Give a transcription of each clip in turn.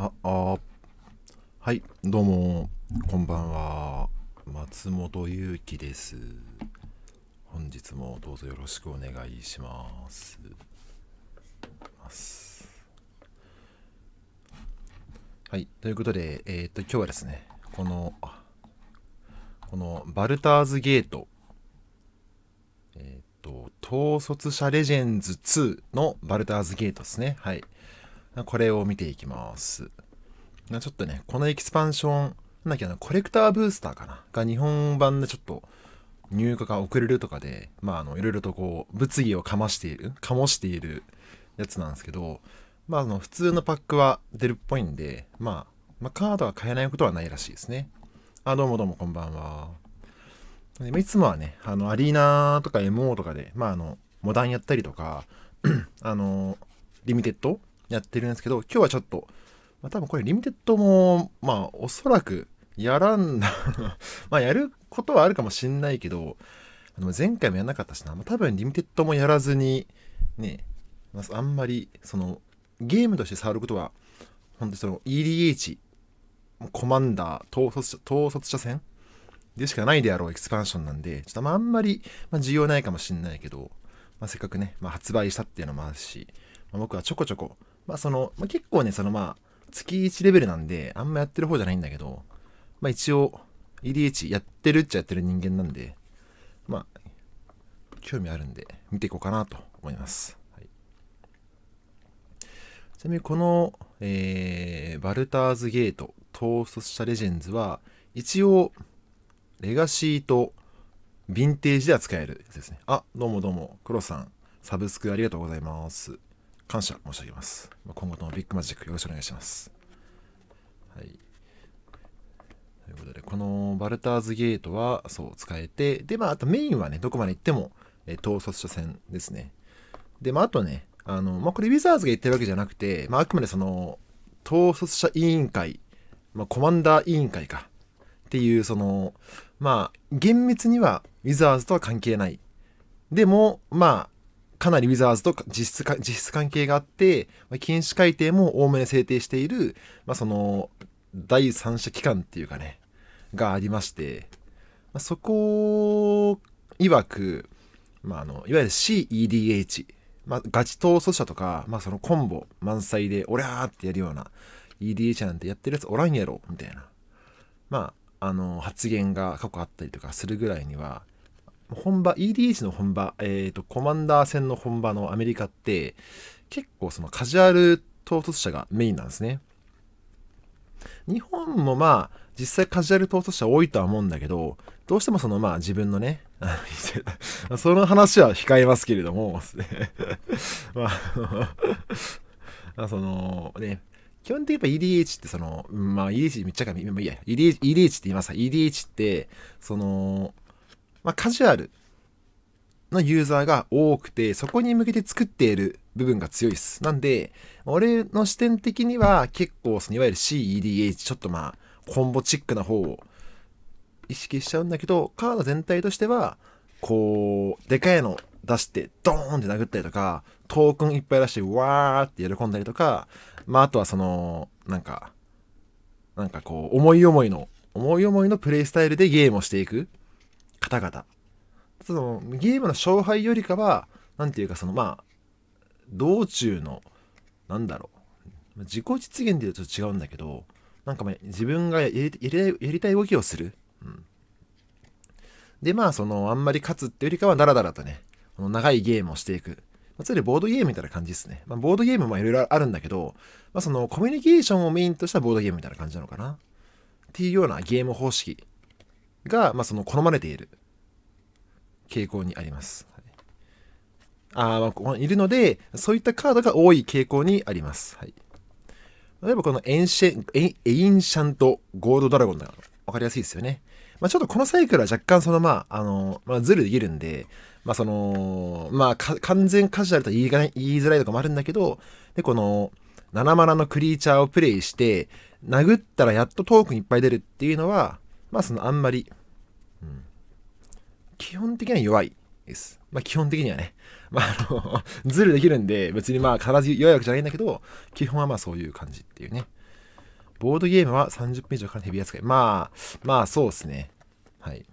あ、あ、はい、どうも、こんばんは。松本裕樹です。本日もどうぞよろしくお願いします。はい、ということで、えー、っと、今日はですね、この、このバルターズゲート、えっと、統率者レジェンズ2のバルターズゲートですね。はい。これを見ていきます。ちょっとね、このエキスパンション、なんだっけな、コレクターブースターかなが日本版でちょっと入荷が遅れるとかで、まあ、あの、いろいろとこう、物議をかましている、かもしているやつなんですけど、まあ、あの、普通のパックは出るっぽいんで、まあ、まあ、カードは買えないことはないらしいですね。あ、どうもどうもこんばんは。いつもはね、あの、アリーナとか MO とかで、まあ、あの、モダンやったりとか、あの、リミテッドやってるんですけど、今日はちょっと、まあ、多分これリミテッドも、まあおそらくやらんな まあやることはあるかもしんないけど、あの前回もやんなかったしな、まあ、多分リミテッドもやらずに、ね、まあ、あんまり、その、ゲームとして触ることは、本当にその EDH、コマンダー、統率者統率者戦でしかないであろうエクスパンションなんで、ちょっとまああんまり、まあ、需要ないかもしんないけど、まあ、せっかくね、まあ、発売したっていうのもあるし、まあ、僕はちょこちょこ、まあその、まあ、結構ね、そのまあ、月1レベルなんで、あんまやってる方じゃないんだけど、まあ一応、EDH やってるっちゃやってる人間なんで、まあ、興味あるんで、見ていこうかなと思います。はい、ちなみにこの、えー、バルターズゲート、統率したレジェンズは、一応、レガシーとヴィンテージでは使えるですね。あ、どうもどうも、クロさん、サブスクありがとうございます。感謝申し上げます。今後ともビッグマジックよろしくお願いします。はい。ということで、このバルターズゲートは、そう、使えて、で、まあ、あとメインはね、どこまで行っても、えー、統率者戦ですね。で、まあ、あとね、あの、まあ、これ、ウィザーズが言ってるわけじゃなくて、まあ、あくまでその、統率者委員会、まあ、コマンダー委員会か、っていう、その、まあ、厳密には、ウィザーズとは関係ない。でも、まあ、かなりウィザーズと実質か実質関係があって、禁止改定もおおむね制定している、まあ、その第三者機関っていうかねがありまして、まあ、そこわく、まあ、あのいわゆる CEDH、まあ、ガチ闘争者とか、まあ、そのコンボ満載で「おりゃー!」ってやるような EDH なんてやってるやつおらんやろみたいなまああの発言が過去あったりとかするぐらいには本場 EDH の本場、えーと、コマンダー戦の本場のアメリカって結構そのカジュアル唐突者がメインなんですね日本もまあ実際カジュアル唐突者多いとは思うんだけどどうしてもそのまあ自分のね その話は控えますけれども まあそのね基本的にやっぱ EDH ってその、まあ EDH めっちゃか、まあ、いや、EDH, EDH って言います EDH って、その、まあ、カジュアルのユーザーが多くて、そこに向けて作っている部分が強いです。なんで、俺の視点的には結構、そのいわゆる CEDH、ちょっとまあ、コンボチックな方を意識しちゃうんだけど、カード全体としては、こう、でかいの出して、ドーンって殴ったりとか、トークンいっぱい出して、わーって喜んだりとか、まあ、あとはその、なんか、なんかこう、思い思いの、思い思いのプレイスタイルでゲームをしていく方々そのゲームの勝敗よりかは何て言うかそのまあ道中のなんだろう自己実現で言うとちょっと違うんだけどなんか、まあ、自分がやりやりたい動きをする、うん、でまあそのあんまり勝つってよりかはダラダラとねこの長いゲームをしていくまそれボードゲームみたいな感じですね。まあ、ボードゲームもいろいろあるんだけど、まあ、そのコミュニケーションをメインとしたボードゲームみたいな感じなのかな。っていうようなゲーム方式が、まあ、その好まれている傾向にあります。あまあ、いるので、そういったカードが多い傾向にあります。はい、例えばこのエンシェエエインシャントゴールドドラゴンなの。わかりやすいですよね。まあ、ちょっとこのサイクルは若干そのまあ、あの、まあ、ズルできるんで、まあその、まあ完全カジュアルと言い言いづらいとかもあるんだけど、で、この7マナのクリーチャーをプレイして、殴ったらやっとトークンいっぱい出るっていうのは、まあそのあんまり、うん、基本的には弱いです。まあ基本的にはね、まああのズルできるんで、別にまあ必ず弱いわけじゃないんだけど、基本はまあそういう感じっていうね。ボードゲームは30分以上からヘビ扱い。まあ、まあそうですね。はい。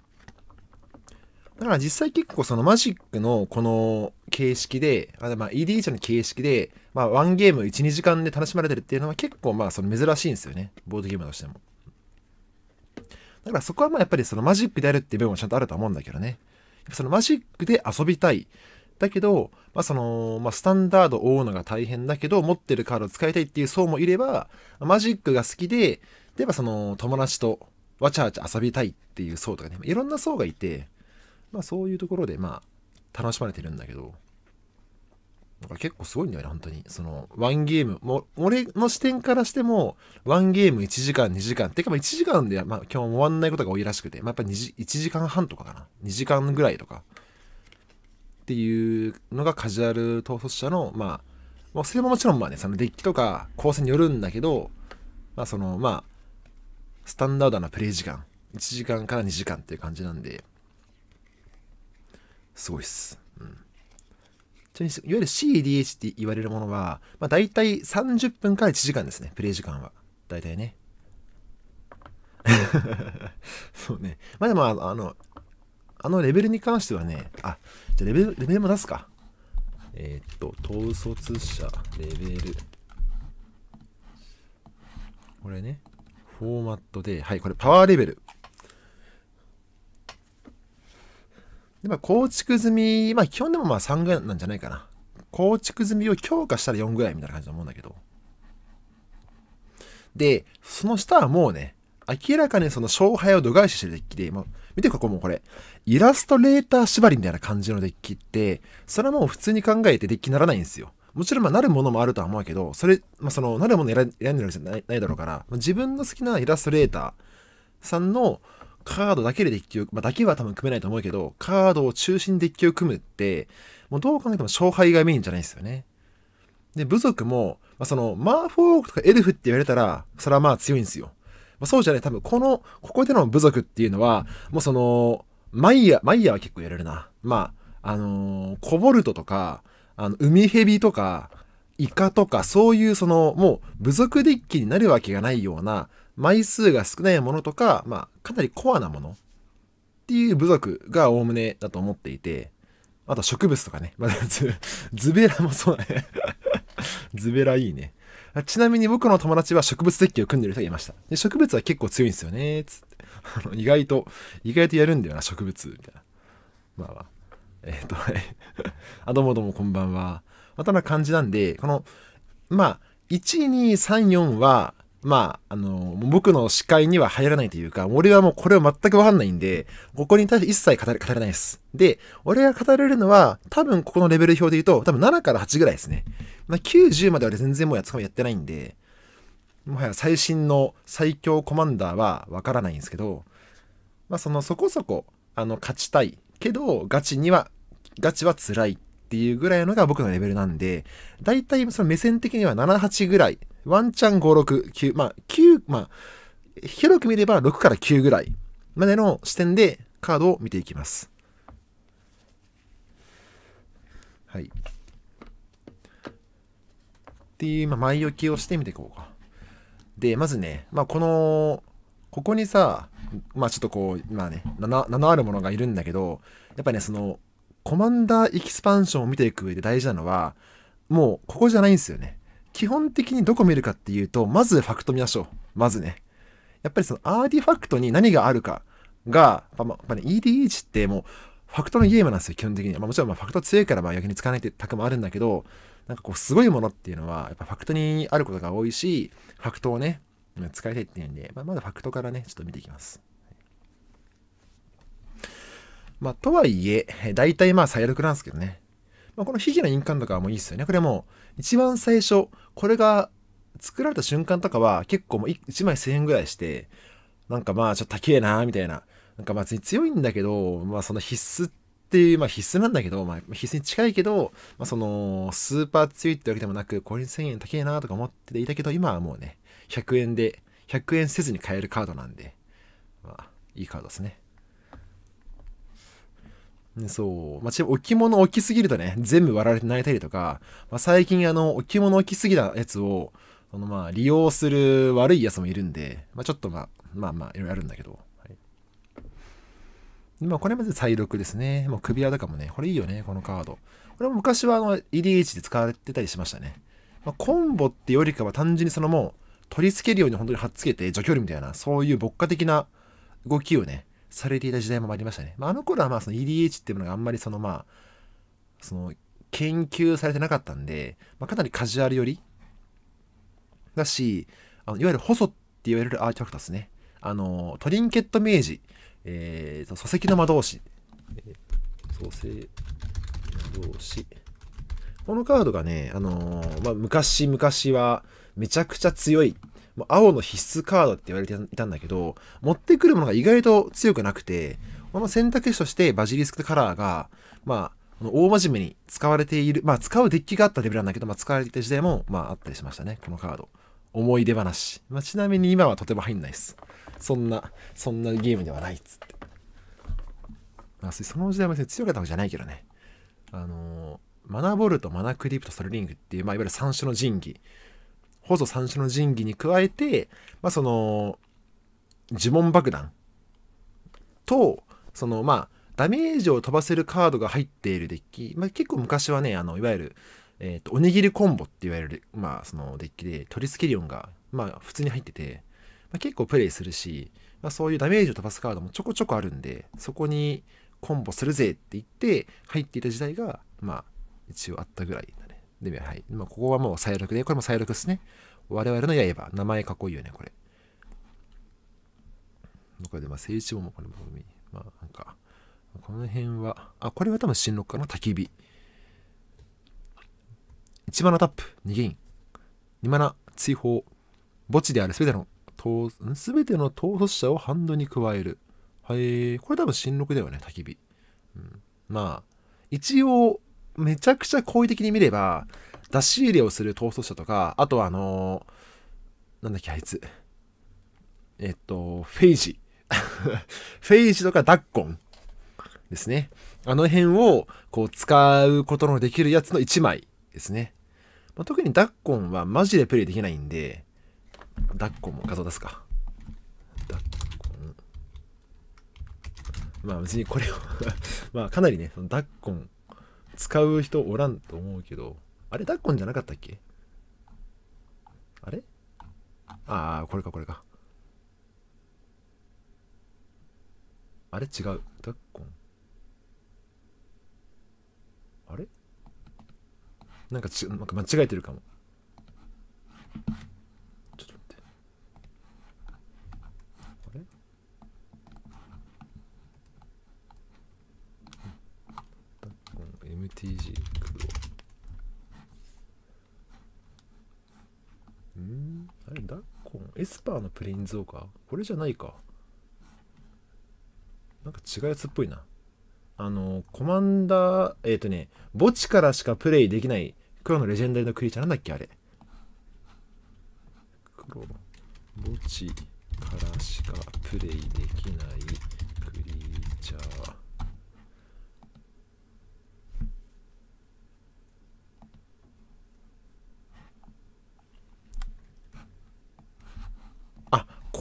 だから実際結構そのマジックのこの形式で、あまあ EDH の形式で、まあワンゲーム1、2時間で楽しまれてるっていうのは結構まあその珍しいんですよね。ボードゲームとしても。だからそこはまあやっぱりそのマジックであるっていう部分もちゃんとあると思うんだけどね。そのマジックで遊びたい。だけど、まあその、まあ、スタンダードを追うのが大変だけど、持ってるカードを使いたいっていう層もいれば、マジックが好きで、例えばその友達とわちゃわちゃ遊びたいっていう層とかね、いろんな層がいて、まあそういうところでまあ楽しまれてるんだけど、だから結構すごいんだよね、本当に。その、ワンゲーム、も俺の視点からしても、ワンゲーム1時間、2時間、てかまあ1時間で、まあ、今日終わんないことが多いらしくて、まあ、やっぱ時1時間半とかかな。2時間ぐらいとか。っていうのがカジュアル統率者の、まあ、それももちろんまあね、そのデッキとか構成によるんだけど、まあその、まあ、スタンダードなプレイ時間、1時間から2時間っていう感じなんで、すごいっす。ちなみに、いわゆる CDH って言われるものは、まあ、大体30分から1時間ですね、プレイ時間は。大体ね。そうね。まあでも、あの、あのレベルに関してはね、あ、じゃレベル、レベルも出すか。えー、っと、統率者、レベル。これね、フォーマットで、はい、これパワーレベル。で、まあ、構築済み、まあ、基本でもまあ3ぐらいなんじゃないかな。構築済みを強化したら4ぐらいみたいな感じだと思うんだけど。で、その下はもうね、明らかにその勝敗を度外視してるデッキで、まあ、見てここもこれ、イラストレーター縛りみたいな感じのデッキって、それはもう普通に考えてデッキにならないんですよ。もちろんまあなるものもあるとは思うけど、それ、まあ、そのなるもの選んでるわけじゃないだろうから、まあ、自分の好きなイラストレーターさんのカードだけでデッキを、まあ、だけは多分組めないと思うけど、カードを中心にデッキを組むって、もうどう考えても勝敗がメインじゃないですよね。で、部族も、まあ、その、マーフォークとかエルフって言われたら、それはまあ強いんですよ。まあ、そうじゃない、多分この、ここでの部族っていうのは、もうその、マイヤー、マイヤーは結構やれるな。まあ、あのー、コボルトとか、あの、海蛇とか、イカとか、そういうその、もう部族デッキになるわけがないような、枚数が少ないものとか、まあ、かなりコアなものっていう部族がおおむねだと思っていて、あと植物とかね。まあ、ズ ズベラもそうだね。ズベラいいね。ちなみに僕の友達は植物設計を組んでる人がいました。で植物は結構強いんですよね。つって。あ の意外と、意外とやるんだよな、植物。みたいな。まあまあ。えっ、ー、と、はい。あ、どうもどうもこんばんは。またな感じなんで、この、まあ、1、2、3、4は、まあ、あの、僕の視界には入らないというか、俺はもうこれは全くわかんないんで、ここに対して一切語れないです。で、俺が語れるのは、多分ここのレベル表で言うと、多分7から8ぐらいですね。まあ、90までは全然もうやつかもやってないんで、もはや最新の最強コマンダーはわからないんですけど、まあそのそこそこ、あの、勝ちたい。けど、ガチには、ガチは辛いっていうぐらいのが僕のレベルなんで、だいたいその目線的には7、8ぐらい、ワンチャン5、6、9、まあ9、まあ、広く見れば6から9ぐらいまでの視点でカードを見ていきます。はい。っていう、まあ、前置きをしてみていこうか。で、まずね、まあ、この、ここにさ、まあちょっとこう、まあね7、7あるものがいるんだけど、やっぱね、その、コマンダーエキスパンションを見ていく上で大事なのは、もうここじゃないんですよね。基本的にどこ見るかっていうと、まずファクト見ましょう。まずね。やっぱりそのアーティファクトに何があるかが、まあ、まあね、EDH ってもうファクトのゲームなんですよ、基本的に。まあ、もちろんまファクト強いからまあ逆に使わないってたくもあるんだけど、なんかこうすごいものっていうのは、やっぱファクトにあることが多いし、ファクトをね、使いたいっていうんで、まあ、まだファクトからね、ちょっと見ていきます。まあ、とはいえ、大体まあ最悪なんですけどね。まあ、このヒゲの印鑑とかもいいですよね。これも、一番最初、これが作られた瞬間とかは、結構もう1枚1000円ぐらいして、なんかまあちょっと高えなみたいな。なんか別に強いんだけど、まあその必須っていう、まあ必須なんだけど、まあ必須に近いけど、まあその、スーパー強いってわけでもなく、これに1000円高えなとか思っていたけど、今はもうね、100円で、100円せずに買えるカードなんで、まあいいカードですね。そう。まあ、置物置きすぎるとね、全部割られて泣いたりとか、まあ、最近あの、置物置きすぎたやつを、そのまあ、利用する悪いやつもいるんで、まあ、ちょっとまあ、まあまあ、いろいろあるんだけど。はい、まあ、これまず再録ですね。もう首輪とかもね、これいいよね、このカード。これも昔はあの、EDH で使われてたりしましたね。まあ、コンボってよりかは単純にそのもう、取り付けるように本当に貼っつけて除去るみたいな、そういう牧歌的な動きをね、されていた時代もありましたね。まあ、あの頃はまあその EDH っていうのがあんまりそのまあ、その研究されてなかったんで、まあ、かなりカジュアル寄りだし、あのいわゆる細って言われるアーティファクトですね。あの、トリンケット明治、えーと、礎石の魔導士、創世礎石魔導士。このカードがね、あのー、まあ、昔々はめちゃくちゃ強いもう青の必須カードって言われていたんだけど、持ってくるものが意外と強くなくて、この選択肢としてバジリスクカラーが、まあ、大真面目に使われている、まあ、使うデッキがあったレベルなんだけど、まあ、使われていた時代も、まあ、あったりしましたね、このカード。思い出話。まあ、ちなみに今はとても入んないです。そんな、そんなゲームではないっつって。まあ、その時代も別に強かったわけじゃないけどね。あのー、マナボルト、マナクリプト、ソルリングっていう、まあ、いわゆる三種の神器細三種の神器に加えて、まあ、その呪文爆弾とそのまあダメージを飛ばせるカードが入っているデッキ、まあ、結構昔はねあのいわゆる、えーと、おにぎりコンボって言われる、まあ、そのデッキでトリスケリオンが、まあ、普通に入ってて、まあ、結構プレイするし、まあ、そういうダメージを飛ばすカードもちょこちょこあるんでそこにコンボするぜって言って入っていた時代がまあ一応あったぐらいで、はい。まあ、ここはもう最悪で、これも最悪ですね。我々の刃。名前かっこいいよね、これ。これで、まあ、聖一もこれも、まあ、なんか、この辺は、あ、これは多分新六かな、焚き火。1マナタップ、イン。2マナ、追放。墓地であるすべての、すべての統率者をハンドに加える。はい、これ多分新六だよね、焚き火。うん、まあ、一応、めちゃくちゃ好意的に見れば、出し入れをする逃走者とか、あとはあのー、なんだっけ、あいつ。えっと、フェイジ。フェイジとかダッコンですね。あの辺をこう使うことのできるやつの1枚ですね。まあ、特にダッコンはマジでプレイできないんで、ダッコンも画像出すか。ダッコン。まあ別にこれを まあかなりね、そのダッコン使う人おらんと思うけど、あれ、ダっこんじゃなかったっけあれああ、これか、これか。あれ違う。ダっこん。あれなんかち、なんか間違えてるかも。MTG うんあれダッコンエスパーのプレインズオーカーこれじゃないかなんか違うやつっぽいなあのコマンダーえっ、ー、とね墓地からしかプレイできない黒のレジェンダリーのクリーチャーなんだっけあれ黒墓地からしかプレイできないクリーチャー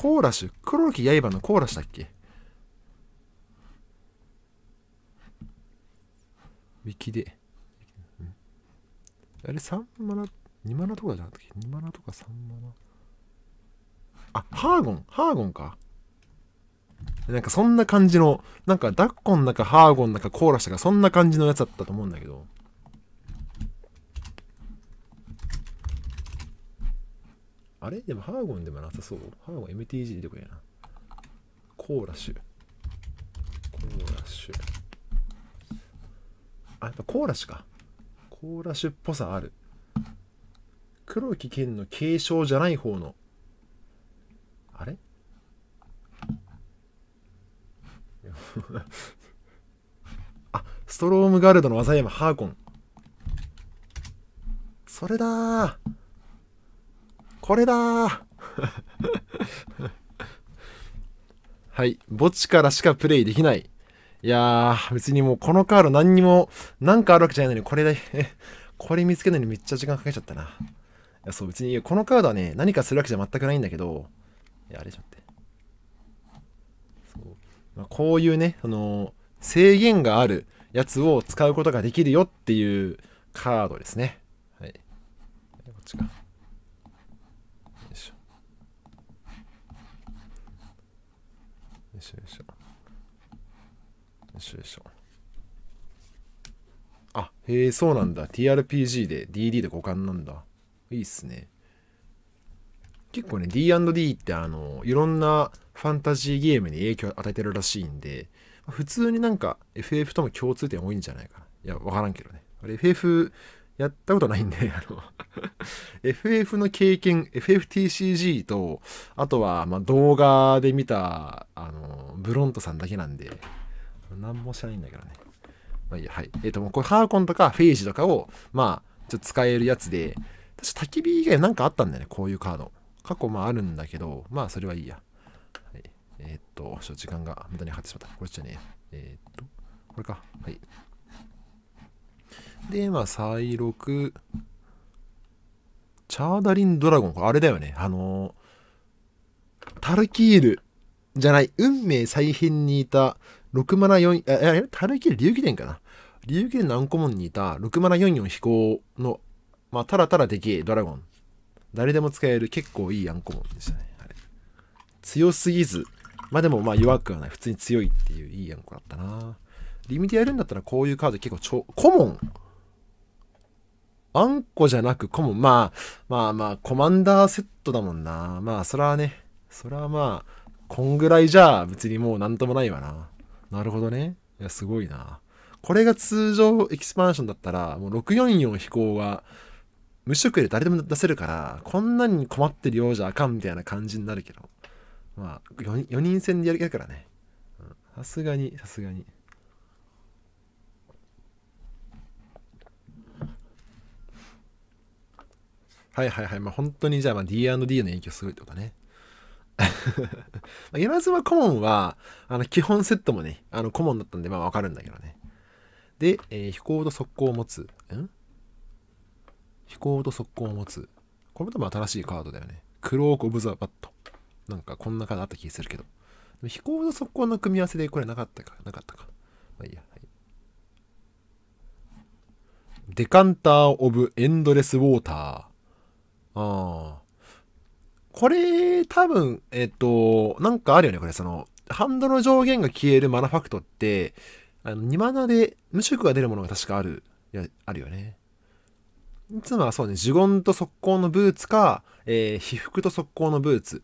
コーラシュ黒木刃のコーラシュだっけウィキで。あれ3マナ、2マナとかじゃなくて、2マナとか3マナ。あ、ハーゴン、ハーゴンか。なんかそんな感じの、なんかダッコンだかハーゴンだかコーラしたか、そんな感じのやつだったと思うんだけど。あれでもハーゴンでもなさそう。ハーゴン MTG とこやな。コーラッシュ。コーラッシュ。あ、やっぱコーラッシュか。コーラッシュっぽさある。黒木健の継承じゃない方の。あれ あ、ストロームガルドの技山ハーゴン。それだー。これだはい。墓地からしかプレイできない。いやー、別にもうこのカード何にも、何かあるわけじゃないのに、これで これ見つけるのにめっちゃ時間かけちゃったな。いや、そう、別に、このカードはね、何かするわけじゃ全くないんだけど、いや、あれちゃって。まあ、こういうね、あのー、制限があるやつを使うことができるよっていうカードですね。はい。こっちか。手であ、へえ、そうなんだ。TRPG で DD で互換なんだ。いいっすね。結構ね、D&D ってあの、いろんなファンタジーゲームに影響を与えてるらしいんで、普通になんか FF とも共通点多いんじゃないかな。いや、わからんけどね。あれ FF やったことないんで、あの FF の経験、FFTCG と、あとはま動画で見た、あの、ブロントさんだけなんで、何も知らないんだけどね。まあいいや、はい。えっ、ー、と、もうこれハーコンとかフェイジとかを、まあ、ちょっと使えるやつで、私、焚き火以外なんかあったんだよね、こういうカード。過去まああるんだけど、まあ、それはいいや。はい、えっ、と、ちょっと時間が無駄に張ってしまった。これじゃねえ。えっ、と、これか。はい。で、まあ、再録。チャーダリンドラゴン。これあれだよね。あのタルキールじゃない、運命再編にいた6マナ4、え、あれる切り竜気伝かな竜気伝のアンコモンにいた6マナ44飛行の、まあ、たらたらできドラゴン。誰でも使える結構いいアンコモンでしたね。強すぎず、まあでもまあ弱くはない。普通に強いっていういいアンコだったな。リミでやるんだったらこういうカード結構ちょ、コモンあんこじゃなくコモン。まあ、まあまあ、コマンダーセットだもんな。まあ、それはね、それはまあ、こんぐらいじゃ別にもうなんともないわな。なるほどね。いや、すごいな。これが通常エキスパンションだったら、もう644飛行は無職で誰でも出せるから、こんなに困ってるようじゃあかんみたいな感じになるけど。まあ、4, 4人戦でやるからね。さすがに、さすがに。はいはいはい。まあ本当にじゃあ、まあ、D&D の影響すごいってことね。稲妻コモンは、あの、基本セットもね、あの、コモンだったんで、まあわかるんだけどね。で、えー、飛行と速攻を持つ。ん飛行と速攻を持つ。これも多分新しいカードだよね。クローク・オブ・ザ・バット。なんかこんなカードあった気するけど。飛行と速攻の組み合わせでこれなかったか。なかったか。まあいいや。はい、デカンター・オブ・エンドレス・ウォーター。ああ。これ、多分、えっ、と、なんかあるよね、これ。その、ハンドの上限が消えるマナファクトって、あの2マナで無色が出るものが確かある、いやあるよね。いつもはそうね、呪言と速攻のブーツか、えー、被服と速攻のブーツ。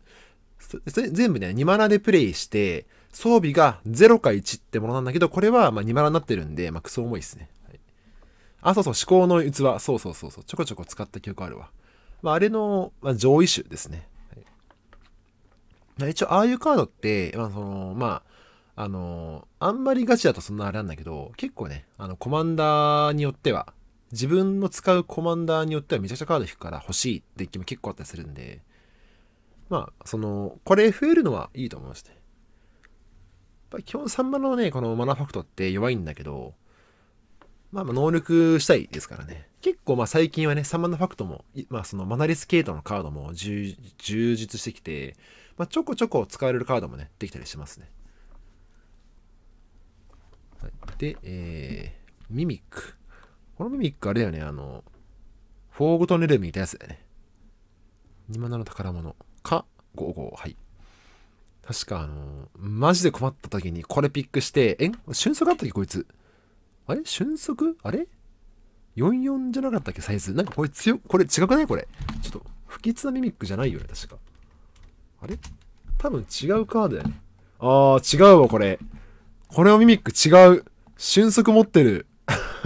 全部ね、2マナでプレイして、装備が0か1ってものなんだけど、これはま2マナになってるんで、まあ、クソ重いっすね。はい、あ、そうそう、思考の器。そうそうそうそう。ちょこちょこ使った記憶あるわ。まあ、あれの、まあ、上位種ですね。一応、ああいうカードって、まあ、その、まあ、あの、あんまりガチだとそんなあれなんだけど、結構ね、あの、コマンダーによっては、自分の使うコマンダーによってはめちゃくちゃカード引くから欲しいって気も結構あったりするんで、まあ、その、これ増えるのはいいと思いますね。やっぱ基本3番のね、このマナファクトって弱いんだけど、まあ、まあ能力したいですからね。結構まあ最近はね、3番のファクトも、まあそのマナリスケートのカードも充実してきて、まあ、ちょこちょこ使われるカードもね、できたりしますね。はい、で、えー、ミミック。このミミックあれだよね、あの、フォーグトネルミーたやつだよね。2万の宝物か55、はい。確か、あのマジで困った時にこれピックして、え瞬足あったっけこいつ。あれ瞬足あれ ?44 じゃなかったっけサイズ。なんかこれ強、これ違くないこれ。ちょっと、不吉なミミックじゃないよね、確か。あれ多分違うカードやね。あー、違うわ、これ。これをミミック違う。瞬足持ってる。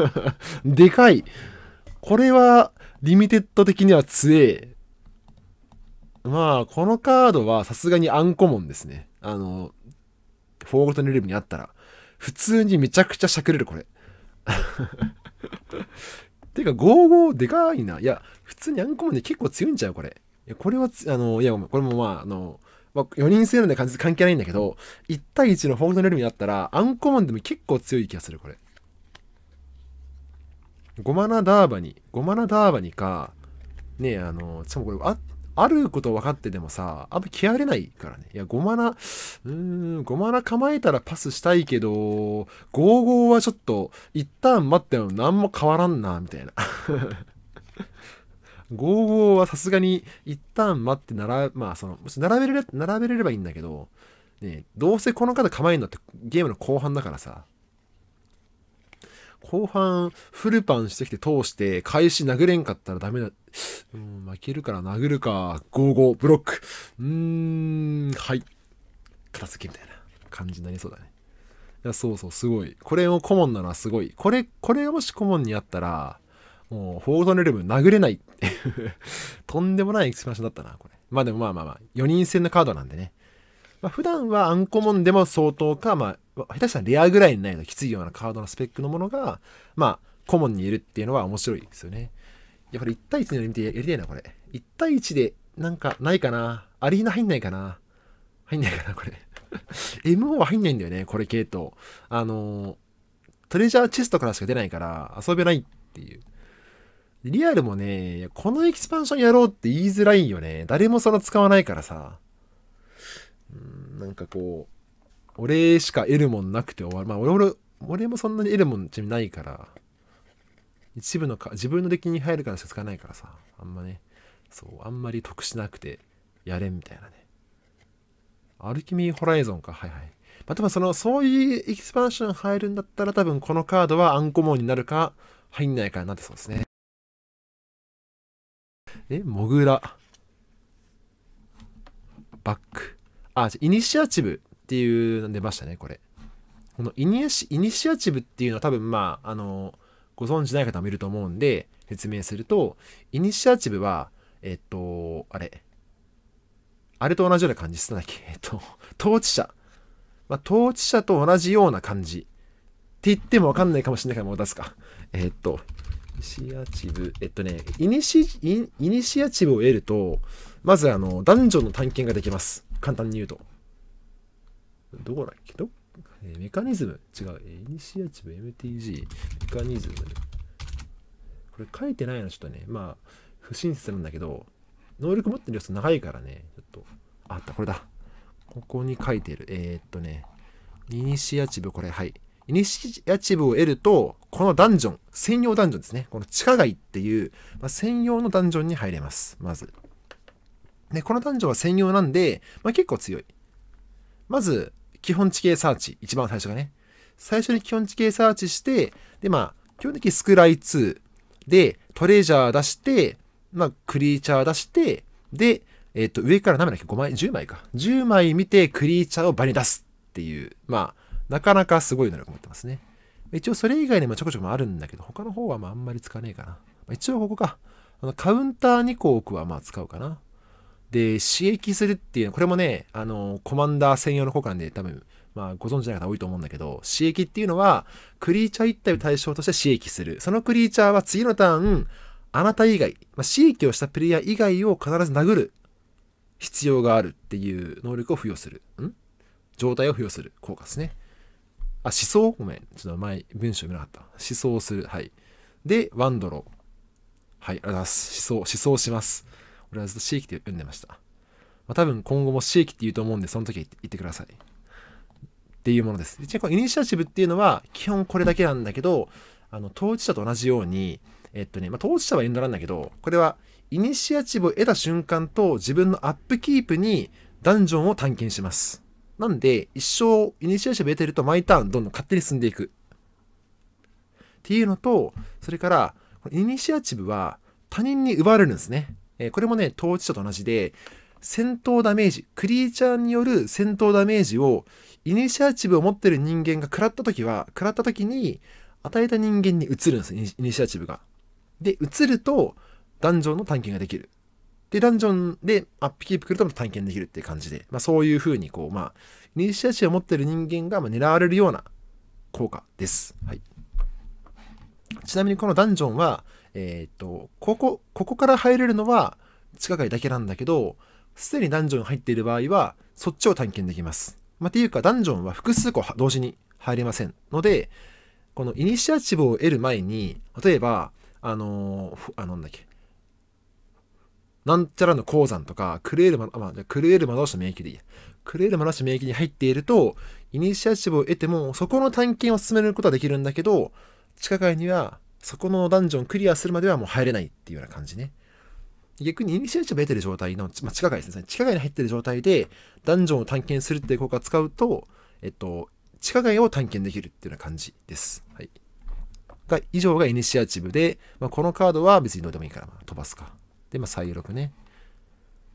でかい。これは、リミテッド的には強え。まあ、このカードはさすがにアンコモンですね。あの、フォーゴトネルブにあったら。普通にめちゃくちゃしゃくれる、これ。てか、55でかいな。いや、普通にアンコモンで結構強いんちゃうこれ。やこれはあのいやごめんこれもまああのまあ、4人制なんで関係ないんだけど、1対1のフォールトネルミだったら、アンコマンでも結構強い気がする、これ。ゴマナダーバニ、ゴマナダーバニか、ねえ、あの、しかもこれ、あ、あること分かっててもさ、あんま気合れないからね。いや、ゴマナ、うーん、ゴマナ構えたらパスしたいけど、55はちょっと、一旦待っても何も変わらんな、みたいな。55はさすがに一旦待ってなら、まあその、並べれ並べれればいいんだけど、ね、どうせこの方構えるのってゲームの後半だからさ。後半フルパンしてきて通して返し殴れんかったらダメだ。うん、負けるから殴るか。55ブロック。うーん、はい。片付けみたいな感じになりそうだね。いや、そうそう、すごい。これを顧問ならすごい。これ、これがもし顧問にあったら、もう、フォートレ11殴れないとんでもないエクスパーションだったな、これ。まあでもまあまあまあ、4人戦のカードなんでね。まあ、普段はアンコモンでも相当か、まあ、下手したらレアぐらいにないときついようなカードのスペックのものが、まあ、コモンにいるっていうのは面白いですよね。やっぱり1対1のやりやりたいな、これ。1対1で、なんか、ないかな。アリーナ入んないかな。入んないかな、これ。MO は入んないんだよね、これ系統。あのー、トレジャーチェストからしか出ないから、遊べないっていう。リアルもね、このエキスパンションやろうって言いづらいよね。誰もその使わないからさ。うん、なんかこう、俺しか得るもんなくて終わる。まあ俺、俺、俺もそんなに得るもんちないから。一部のか、自分のデッキに入るからしか使わないからさ。あんまね、そう、あんまり得しなくてやれんみたいなね。アルキミーホライゾンか。はいはい。まあ、多分その、そういうエキスパンション入るんだったら多分このカードはアンコモンになるか、入んないかなってそうですね。え、モグラ。バック。あ、イニシアチブっていうの出ましたね、これ。このイニシイニシアチブっていうのは多分まあ、あの、ご存知ない方もいると思うんで、説明すると、イニシアチブは、えっと、あれ、あれと同じような感じすんだけ、えっと、統治者。まあ、統治者と同じような感じ。って言ってもわかんないかもしれないからもう出すか。えっと、イニシアチブ、えっとね、イニシ、イイニシアチブを得ると、まずあの、男女の探検ができます。簡単に言うと。どこだっけど、えー、メカニズム違う。イニシアチブ MTG。メカニズム。これ書いてないのちょっとね、まあ、不親切なんだけど、能力持ってるや長いからね、ちょっと、あった、これだ。ここに書いてる。えー、っとね、イニシアチブ、これ、はい。イニシアチブを得ると、このダンジョン、専用ダンジョンですね。この地下街っていう、まあ、専用のダンジョンに入れます。まず。で、このダンジョンは専用なんで、まあ、結構強い。まず、基本地形サーチ。一番最初がね。最初に基本地形サーチして、で、まあ、基本的にスクライ2で、トレジャー出して、まあ、クリーチャー出して、で、えっ、ー、と、上から何枚だっけ ?5 枚 ?10 枚か。10枚見て、クリーチャーを場に出すっていう、まあ、なかなかすごい能力持ってますね。一応それ以外にもちょこちょこあるんだけど、他の方はまああんまり使わねえかな。ま一応ここか。あのカウンター2個置くはまあ使うかな。で、刺激するっていうこれもね、あの、コマンダー専用の交換で多分、まあご存知ない方多いと思うんだけど、刺激っていうのは、クリーチャー1体を対象として刺激する。そのクリーチャーは次のターン、あなた以外、まあ、刺激をしたプレイヤー以外を必ず殴る必要があるっていう能力を付与する。ん状態を付与する効果ですね。あ、思想ごめん。ちょっと前、文章読めなかった。思想する。はい。で、ワンドロ。はい、ありがとうございます。思想、思想します。俺はずっとシーキって読んでました。まあ、多分今後もシーキって言うと思うんで、その時は言ってください。っていうものです。一応このイニシアチブっていうのは、基本これだけなんだけど、あの、当事者と同じように、えっとね、まあ、当事者はエンドなんだけど、これは、イニシアチブを得た瞬間と自分のアップキープにダンジョンを探検します。なんで、一生、イニシエーション得てると、毎ターンどんどん勝手に進んでいく。っていうのと、それから、イニシアチブは他人に奪われるんですね。えー、これもね、統治者と同じで、戦闘ダメージ、クリーチャーによる戦闘ダメージを、イニシアチブを持ってる人間が食らった時は、食らった時に、与えた人間に移るんです、イニシアチブが。で、移ると、ダンジョンの探検ができる。で、ダンジョンでアップキープ来るとも探検できるっていう感じで、まあ、そういう風に、こう、まあ、イニシアチを持ってる人間がま狙われるような効果です。はい。ちなみにこのダンジョンは、えっ、と、ここ、ここから入れるのは地下街だけなんだけど、すでにダンジョン入っている場合は、そっちを探検できます。まあ、っていうか、ダンジョンは複数個同時に入れませんので、このイニシアチブを得る前に、例えば、あのー、あの、なんだっけ、なんちゃらの鉱山とか、クレールマ、まあ、じゃクレールマ同士の免疫でいいや。クレールマ同士の免疫に入っていると、イニシアチブを得ても、そこの探検を進めることはできるんだけど、地下街には、そこのダンジョンクリアするまではもう入れないっていうような感じね。逆にイニシアチブを得てる状態の、まあ、地下街ですね。地下街に入ってる状態で、ダンジョンを探検するっていう効果を使うと、えっと、地下街を探検できるっていうような感じです。はい。が、以上がイニシアチブで、まあ、このカードは別にどうでもいいから、まあ、飛ばすか。で、まあ、再録ね。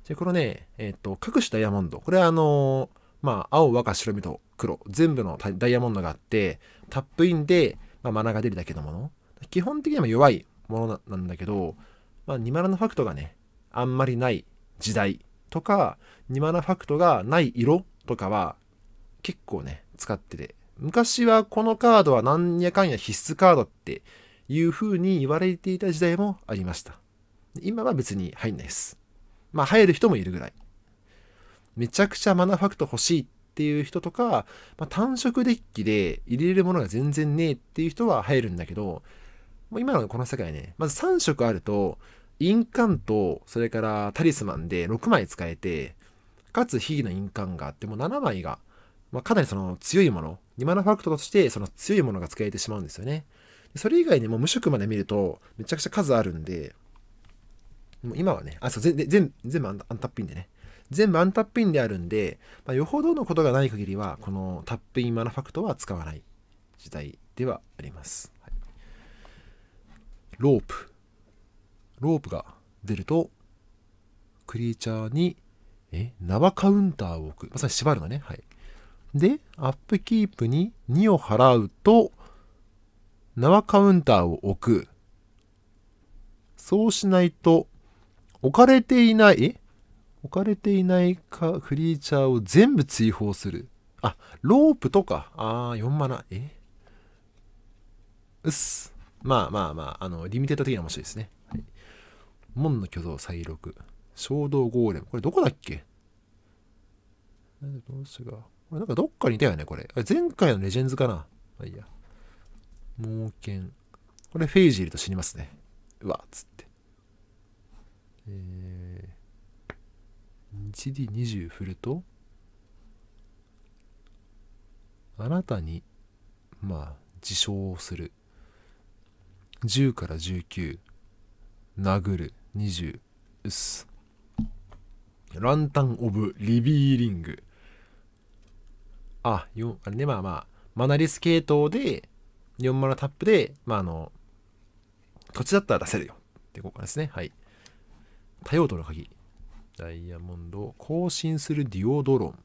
で、このね、えっ、ー、と、各種ダイヤモンド。これはあのー、まあ、青、赤、白、緑、黒。全部のダイヤモンドがあって、タップインで、まあ、マナが出るだけのもの。基本的には弱いものなんだけど、まあ、2マナのファクトがね、あんまりない時代とか、2マナファクトがない色とかは、結構ね、使ってて。昔はこのカードはなんやかんや必須カードっていう風に言われていた時代もありました。今は別に入んないです。まあ入る人もいるぐらい。めちゃくちゃマナファクト欲しいっていう人とか、まあ、単色デッキで入れれるものが全然ねえっていう人は入るんだけど、もう今のこの世界ね、まず3色あると、印鑑と、それからタリスマンで6枚使えて、かつ秘技の印鑑があって、もう7枚が、まあ、かなりその強いもの、2マナファクトとしてその強いものが使えてしまうんですよね。それ以外にも無色まで見るとめちゃくちゃ数あるんで、もう今はね、あ、そう、全部アンタッピンでね。全部アンタッピンであるんで、まあ、よほどのことがない限りは、このタップインマナファクトは使わない時代ではあります。はい、ロープ。ロープが出ると、クリーチャーに、え、縄カウンターを置く。まさに縛るのね。はい。で、アップキープに2を払うと、縄カウンターを置く。そうしないと、置かれていない、置かれていないかクリーチャーを全部追放する。あ、ロープとか。ああ、4マナ。えうっす。まあまあまあ、あの、リミテッド的には面白いですね。はい、門の巨像再録。衝動ゴーレム。これどこだっけでどうしが。これなんかどっかにいたよね、これ。れ前回のレジェンズかな。まあいいや。猛犬。これフェイジールと死にますね。うわ、っつって。えー、1D20 振るとあなたにまあ自称をする10から19殴る20うっすランタン・オブ・リビーリングあ四あれねまあまあマナリス系統で4マナタップでまああのこっちだったら出せるよっていうですねはい多用途の鍵ダイヤモンドを更新するディオドロン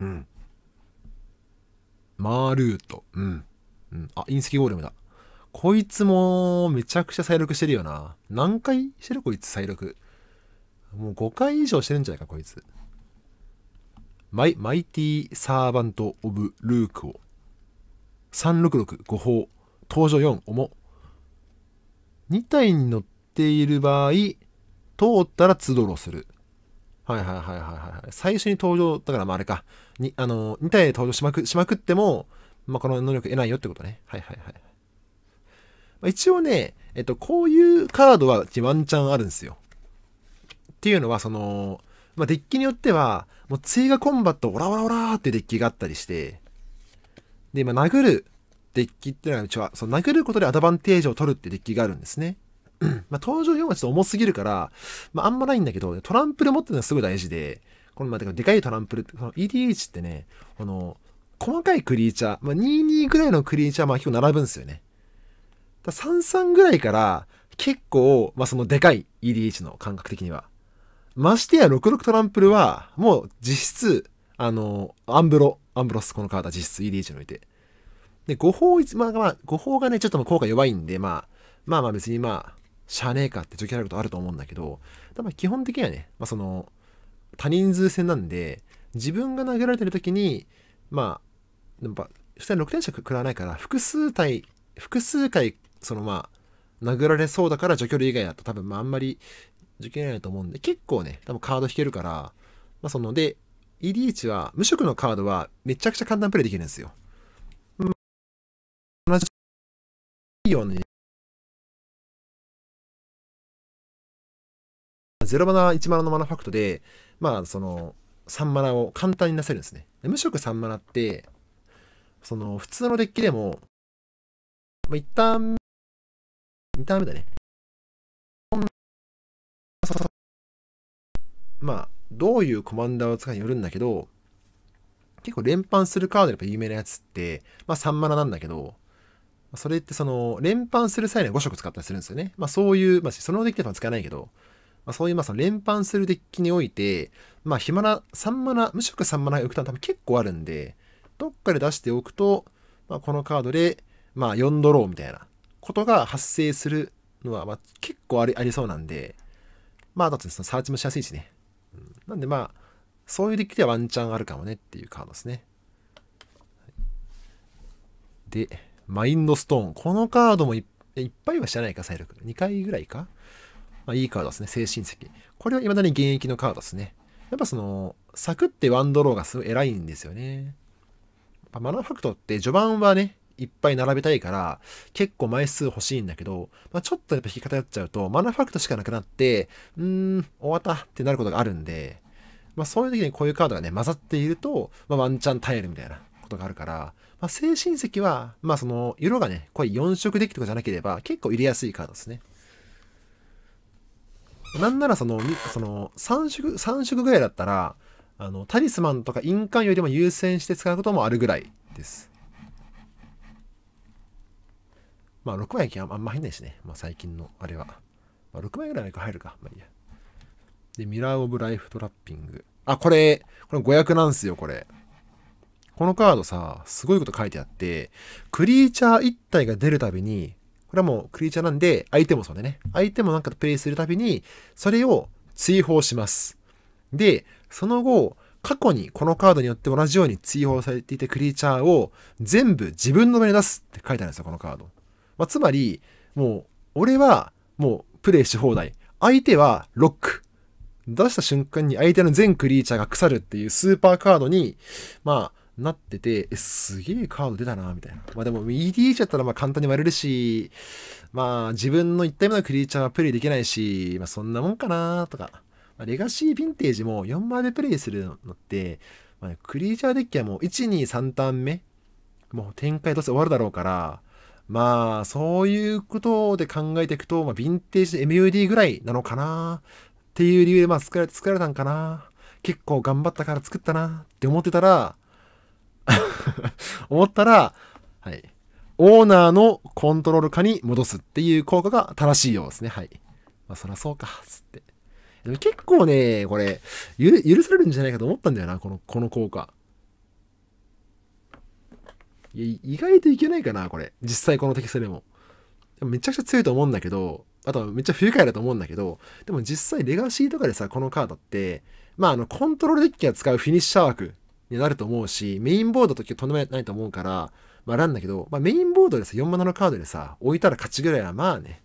うんマールートうん、うん、あ隕石ゴーレムだこいつもめちゃくちゃ再録してるよな何回してるこいつ再録もう5回以上してるんじゃないかこいつマイマイティーサーバント・オブ・ルークを366誤報登場4重2体に乗っている場合、通ったら通ドロする。はいはいはいはいはい。最初に登場、だからまああれか。に、あの、2体で登場しまくしまくっても、まあ、この能力得ないよってことね。はいはいはい。まあ、一応ね、えっと、こういうカードはワンチャンあるんですよ。っていうのは、その、まあ、デッキによっては、もう追加コンバットオラオラオラーってデッキがあったりして、で、あ殴るデッキっていうのは、うちは、その殴ることでアドバンテージを取るってデッキがあるんですね。まあ、登場4はちょっと重すぎるから、まあ、あんまないんだけど、トランプル持ってるのはすごい大事で、この、まあ、でかいトランプルって、その EDH ってね、この、細かいクリーチャー、まあ、22ぐらいのクリーチャー、まあ、結構並ぶんですよね。だ33ぐらいから、結構、まあ、そのでかい EDH の感覚的には。ましてや、66トランプルは、もう実質、あの、アンブロ、アンブロス、このカードは実質 EDH において。で、誤報、まあまあ、誤報がね、ちょっと効果弱いんで、まあ、まあまあ別にまあ、しゃあねえかって時あることあると思うんだけど、まあ基本的にはね、まあその、多人数戦なんで、自分が投げられてる時に、まあ、やっぱ、普通に6点しか食らわないから、複数体、複数回、そのまあ、殴られそうだから除去類以外だと多分まああんまり除去ないと思うんで、結構ね、多分カード引けるから、まあその、で、EDH は、無色のカードはめちゃくちゃ簡単プレイできるんですよ。いよね。0マナ、1マナのマナファクトで、まあ、その、3マナを簡単になせるんですね。無色3マナって、その、普通のデッキでも、まあ、一旦、2ターン目だね。まあ、どういうコマンダーを使うによるんだけど、結構連発するカードでやっぱ有名なやつって、まあ3マナなんだけど、それってその、連搬する際には5色使ったりするんですよね。まあそういう、まあそのデッキでは使えないけど、まあ、そういうまあその連搬するデッキにおいて、まあ暇な、3マナ、無色3マナ置くと多分結構あるんで、どっかで出しておくと、まあこのカードで、まあ4ドローみたいなことが発生するのは、まあ結構ありありそうなんで、まあだとそのサーチもしやすいしね。うん、なんでまあ、そういうデッキではワンチャンあるかもねっていうカードですね。で、マインドストーン。このカードもいっぱいは知らないか、サイル2回ぐらいか。まあ、いいカードですね。精神石。これは未だに現役のカードですね。やっぱその、サクってワンドローがすごい偉いんですよね。マナファクトって序盤はね、いっぱい並べたいから、結構枚数欲しいんだけど、まあ、ちょっとやっぱ引きやっちゃうと、マナファクトしかなくなって、うーん、終わったってなることがあるんで、まあ、そういう時にこういうカードがね、混ざっていると、まあ、ワンチャン耐えるみたいなことがあるから、まあ、精神石は、まあその、色がね、濃い4色できとかじゃなければ、結構入れやすいカードですね。なんならその、その、3色、三色ぐらいだったら、あの、タリスマンとか印鑑よりも優先して使うこともあるぐらいです。まあ、6枚駅あんま入んないしね。まあ、最近のあれは。まあ、6枚ぐらいの入るか。まあいいや。で、ミラーオブライフトラッピング。あ、これ、これ500なんすよ、これ。このカードさ、すごいこと書いてあって、クリーチャー1体が出るたびに、これはもうクリーチャーなんで、相手もそうでね。相手もなんかとプレイするたびに、それを追放します。で、その後、過去にこのカードによって同じように追放されていたクリーチャーを全部自分の目に出すって書いてあるんですよ、このカード。まあ、つまり、もう、俺はもうプレイし放題。相手はロック。出した瞬間に相手の全クリーチャーが腐るっていうスーパーカードに、まあ、なってて、え、すげえカード出たな、みたいな。まあでも EDH やったらまあ簡単に割れるし、まあ自分の1体目のクリーチャーはプレイできないし、まあそんなもんかな、とか。まあ、レガシーヴィンテージも4枚でプレイするのって、まあ、ね、クリーチャーデッキはもう1、2、3ターン目、もう展開として終わるだろうから、まあそういうことで考えていくと、まあヴィンテージで MUD ぐらいなのかな、っていう理由でまあ作られ作られたんかな。結構頑張ったから作ったなって思ってたら、思ったら、はい。オーナーのコントロール下に戻すっていう効果が正しいようですね。はい。まあ、そらそうか、つって。でも結構ね、これ、許されるんじゃないかと思ったんだよな、この、この効果。いや、意外といけないかな、これ。実際このテキストでも。でもめちゃくちゃ強いと思うんだけど、あとはめっちゃ不愉快だと思うんだけど、でも実際レガシーとかでさ、このカードって、まあ、あの、コントロールデッキが使うフィニッシャー枠になると思うし、メインボードととんでもないと思うから、まあなんだけど、まあメインボードでさ、4マナのカードでさ、置いたら勝ちぐらいはまあね、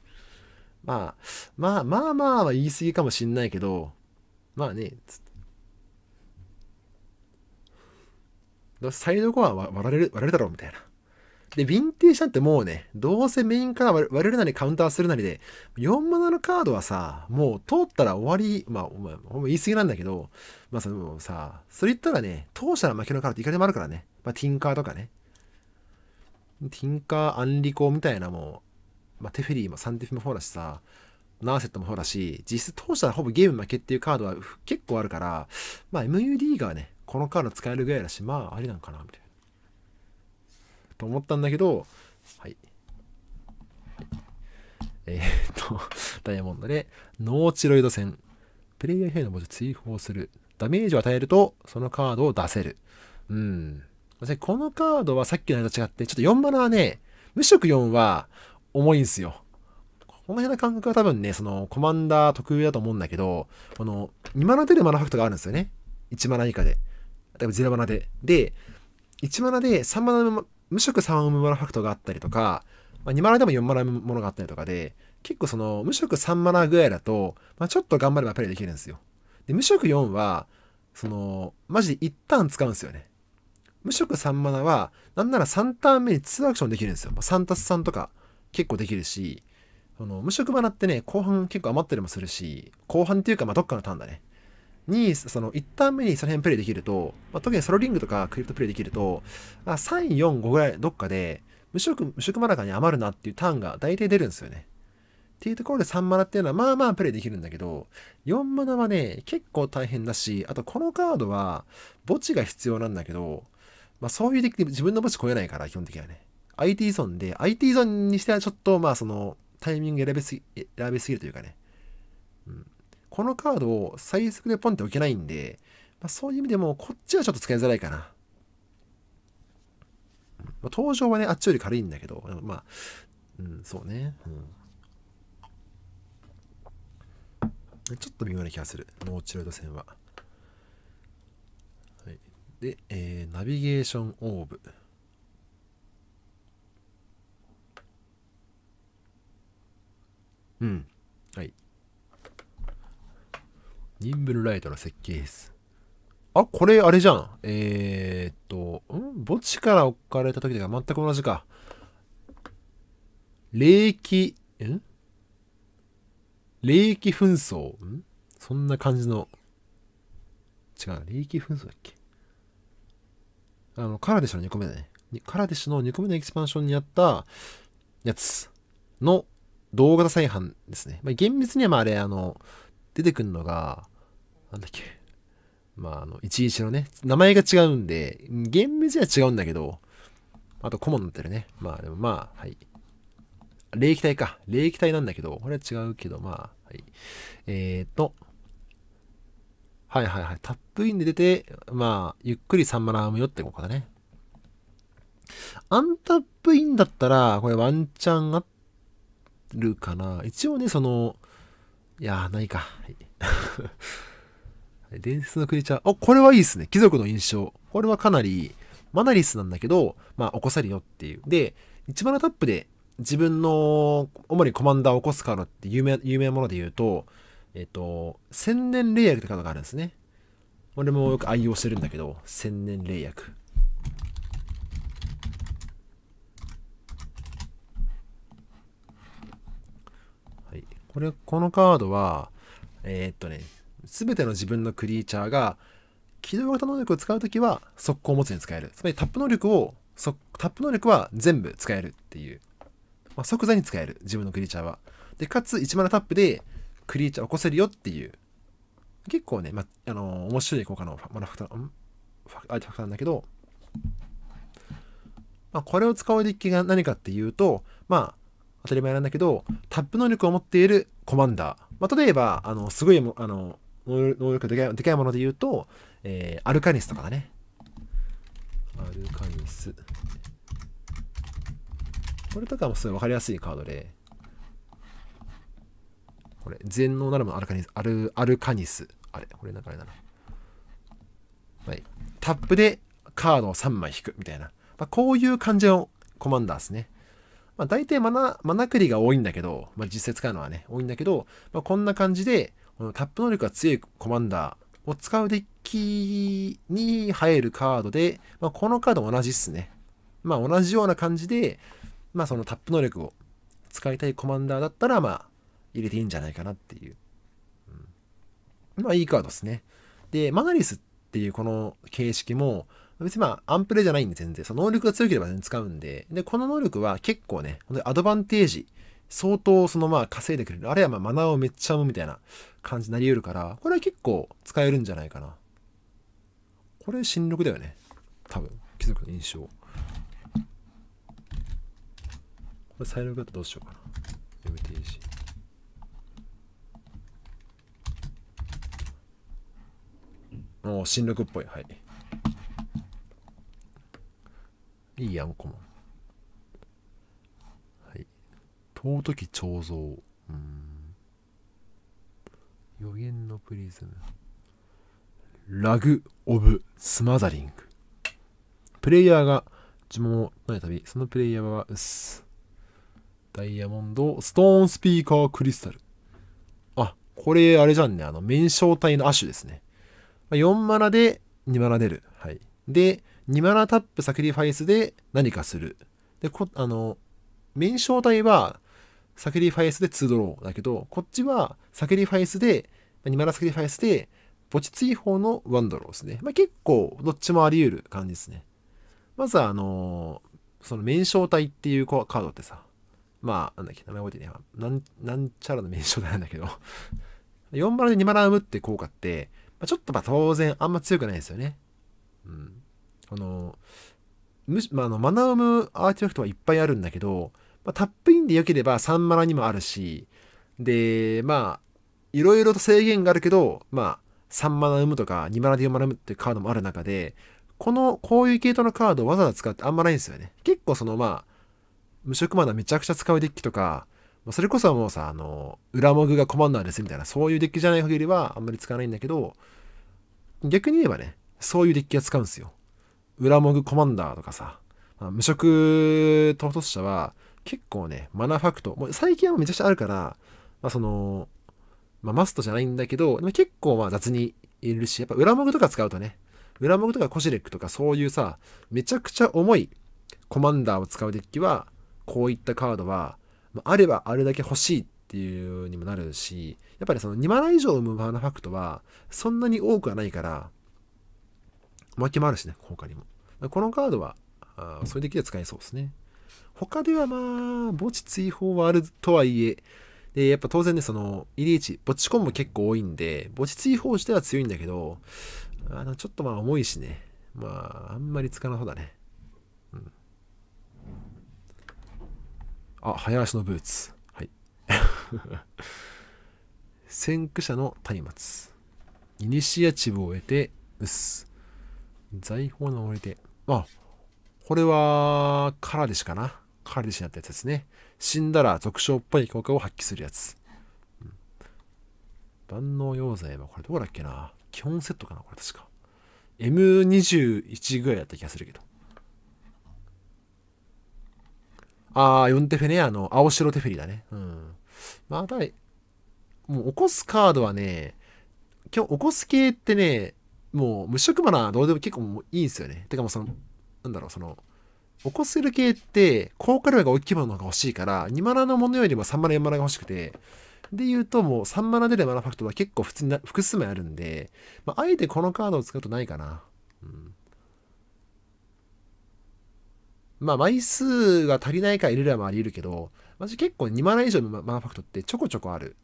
まあ、まあまあまあは言い過ぎかもしんないけど、まあね、つって。サイドコアは割られる、割れるだろ、うみたいな。で、ヴィンテージなんてもうね、どうせメインから割れるなりカウンターするなりで、4マナのカードはさ、もう通ったら終わり、まあ、お前、ほんま言い過ぎなんだけど、まあそのさ、それ言ったらね、当社の負けのカードっていかでもあるからね。まあティンカーとかね。ティンカー、アンリコみたいなもん。まあテフェリーもサンティフもそうだしさ、ナーセットもそうだし、実質当社はほぼゲーム負けっていうカードは結構あるから、まあ MUD がね、このカード使えるぐらいだし、まあありなんかな、みたいな。と思ったんだけど、はい。えー、っと、ダイヤモンドで、ノーチロイド戦。プレイヤー兵の文字追放する。ダメージを与えると、そのカードを出せる。うん。このカードはさっきのと違って、ちょっと4マナはね、無色4は重いんすよ。この辺の感覚は多分ね、そのコマンダー特有だと思うんだけど、この2マナ出るマナファクトがあるんですよね。1マナ以下で。例えば0マナで。で、1マナで3マナ無色3を生むマナファクトがあったりとか、まあ、2マナでも4マナものがあったりとかで、結構その無色3マナぐらいだと、まあ、ちょっと頑張ればプレイできるんですよ。で、無色4は、その、マジで1ターン使うんですよね。無色3マナは、なんなら3ターン目に2アクションできるんですよ。3たす3とか結構できるし、その無色マナってね、後半結構余ったりもするし、後半っていうか、まあ、どっかのターンだね。に、その1ターン目にその辺プレイできると、まあ、特にソロリングとかクリプトプレイできると、あ3、4、5ぐらいどっかで、無色、無色マナがね、余るなっていうターンが大体出るんですよね。っていうところで3マナっていうのはまあまあプレイできるんだけど、4マナはね、結構大変だし、あとこのカードは墓地が必要なんだけど、まあそういう時に自分の墓地超えないから、基本的にはね。IT ーンで、IT ーンにしてはちょっとまあそのタイミング選べすぎ、選べすぎるというかね。うん。このカードを最速でポンって置けないんで、まあ、そういう意味でもこっちはちょっと使いづらいかな。まあ、登場はね、あっちより軽いんだけど、まあ、うん、そうね。うんちょっと微妙な気がする。ノーチロイド線は。はい、で、えー、ナビゲーションオーブ。うん。はい。ニンブルライトの設計す。あ、これあれじゃん。えー、っと、ん墓地から置かれた時とか全く同じか。霊気、ん霊気紛争んそんな感じの、違う、霊気紛争だっけあの、カラデシュの2個目だね。カラデシュの2個目のエキスパンションにあったやつの動画再販ですね。まあ、厳密にはまああれ、あの、出てくるのが、なんだっけ。まあ、あの、いちいちのね、名前が違うんで、厳密には違うんだけど、あと、顧問になってるね。まあ、でもまあ、はい。霊気体か。霊気体なんだけど、これは違うけど、まあ、はい。えっ、ー、と、はいはいはい。タップインで出て、まあ、ゆっくりンマナームよってここだね。アンタップインだったら、これワンチャンあるかな。一応ね、その、いやー、ないか。はい伝説のクリーチャー。あ、これはいいっすね。貴族の印象。これはかなり、マナリスなんだけど、まあ、起こされよっていう。で、1マナタップで自分の主にコマンダーを起こすカードって有名有名なもので言うと、えっ、と、千年霊薬ってカードがあるんですね。俺もよく愛用してるんだけど、千年霊薬。はい。これ、このカードは、えー、っとね、すべての自分のクリーチャーが、起動型能力を使うときは速攻持つに使える。つまりタップ能力を、タップ能力は全部使えるっていう。まあ、即座に使える、自分のクリーチャーは。で、かつ、1マナタップでクリーチャー起こせるよっていう、結構ね、まあ、あのー、面白い効果のマナファクター、んファアイテファクターなんだけど、まあ、これを使うデッキが何かっていうと、まあ、当たり前なんだけど、タップ能力を持っているコマンダー。まあ、例えば、あの、すごい、あの、能力がでかいでかいもので言うと、えー、アルカニスとかだね。アルカニス。これとかもすごい分かりやすいカードで、これ、全能ならもアルカニス、アル、アルカニス。あれ、これなんかあれだな。はい。タップでカードを3枚引くみたいな。まあ、こういう感じのコマンダーですね。まあ、大体マナ、マナクリが多いんだけど、まあ、実際使うのはね、多いんだけど、まあ、こんな感じで、このタップ能力が強いコマンダーを使うデッキに入るカードで、まあ、このカード同じっすね。まあ、同じような感じで、まあそのタップ能力を使いたいコマンダーだったら、まあ入れていいんじゃないかなっていう。うん、まあいいカードですね。で、マナリスっていうこの形式も、別にまあアンプレじゃないんで全然、その能力が強ければ全然使うんで、で、この能力は結構ね、アドバンテージ、相当そのまあ稼いでくれる、あるいはまあマナーをめっちゃ生むみたいな感じになり得るから、これは結構使えるんじゃないかな。これ新録だよね。多分、貴族の印象。これサイレントどうしようかな MTC もう新緑っぽいはいいいやんこン。はい尊き彫像うん予言のプリズムラグ・オブ・スマザリングプレイヤーが呪文を唱えたびそのプレイヤーはうっすダイヤモンド、ストーンスピーカークリスタル。あ、これあれじゃんね。あの、燃焼体の亜種ですね。4マナで2マナ出る。はい。で、2マナタップサクリファイスで何かする。で、こ、あの、燃焼体はサクリファイスで2ドローだけど、こっちはサクリファイスで、2マナサクリファイスで、墓地追放の1ドローですね。まあ、結構、どっちもあり得る感じですね。まずは、あのその燃焼体っていうカードってさ、まあ、なんだっけ、名前覚えてねえな。なんちゃらの名称なんだけど4マラで2マラを生むって効果って、まあ、ちょっとまあ当然あんま強くないですよね。うん。この、むし、まあ、あの、マナ生むアーティファクトはいっぱいあるんだけど、まあ、タップインで良ければ3マナにもあるし、で、まあ、いろいろと制限があるけど、まあ、3マナ生むとか、2マナで4マナ生むっていうカードもある中で、この、こういう系統のカードをわざわざ使ってあんまないんですよね。結構その、まあ、無色マナーめちゃくちゃ使うデッキとか、まあ、それこそはもうさ、あの、裏モグがコマンダーですみたいな、そういうデッキじゃない限りはあんまり使わないんだけど、逆に言えばね、そういうデッキは使うんですよ。裏モグコマンダーとかさ、まあ、無色唐突者は結構ね、マナファクト、もう最近はめちゃくちゃあるから、まあその、まあ、マストじゃないんだけど、でも結構まあ雑にいるし、やっぱ裏モグとか使うとね、裏モグとかコシレックとかそういうさ、めちゃくちゃ重いコマンダーを使うデッキは、こういったカードは、あればあれだけ欲しいっていうにもなるし、やっぱりその2マナ以上のムーブナファクトは、そんなに多くはないから、負けもあるしね、他にも。このカードは、あそういう時は使えそうですね。他ではまあ、墓地追放はあるとはいえ、で、やっぱ当然ね、その、イリーチ、墓地コンボ結構多いんで、墓地追放しては強いんだけど、あの、ちょっとまあ重いしね、まあ、あんまり使わなそうだね。あ、早足のブーツ。はい。先駆者の松明。イニシアチブを得て、うす。財宝の森で。あ、これは、カラデシかな。カラデシになったやつですね。死んだら俗称っぽい効果を発揮するやつ。万能溶剤はこれどこだっけな基本セットかなこれ確か。M21 ぐらいだった気がするけど。ああ、ンテフェね。あの、青白テフェリだね。うん。まあ、ただ、もう起こすカードはね、今日起こす系ってね、もう無色マナどうでも結構もういいんですよね。てかもうその、なんだろう、その、起こせる系って効果量が大きいものが欲しいから、2マナのものよりも3マナ4マナが欲しくて、で言うともう3マナ出るマナファクトは結構普通に複数枚あるんで、まあ、あえてこのカードを使うとないかな。うんまあ枚数が足りないから入れるのもあり得るけど、私結構2マナ以上のマナファクトってちょこちょこある。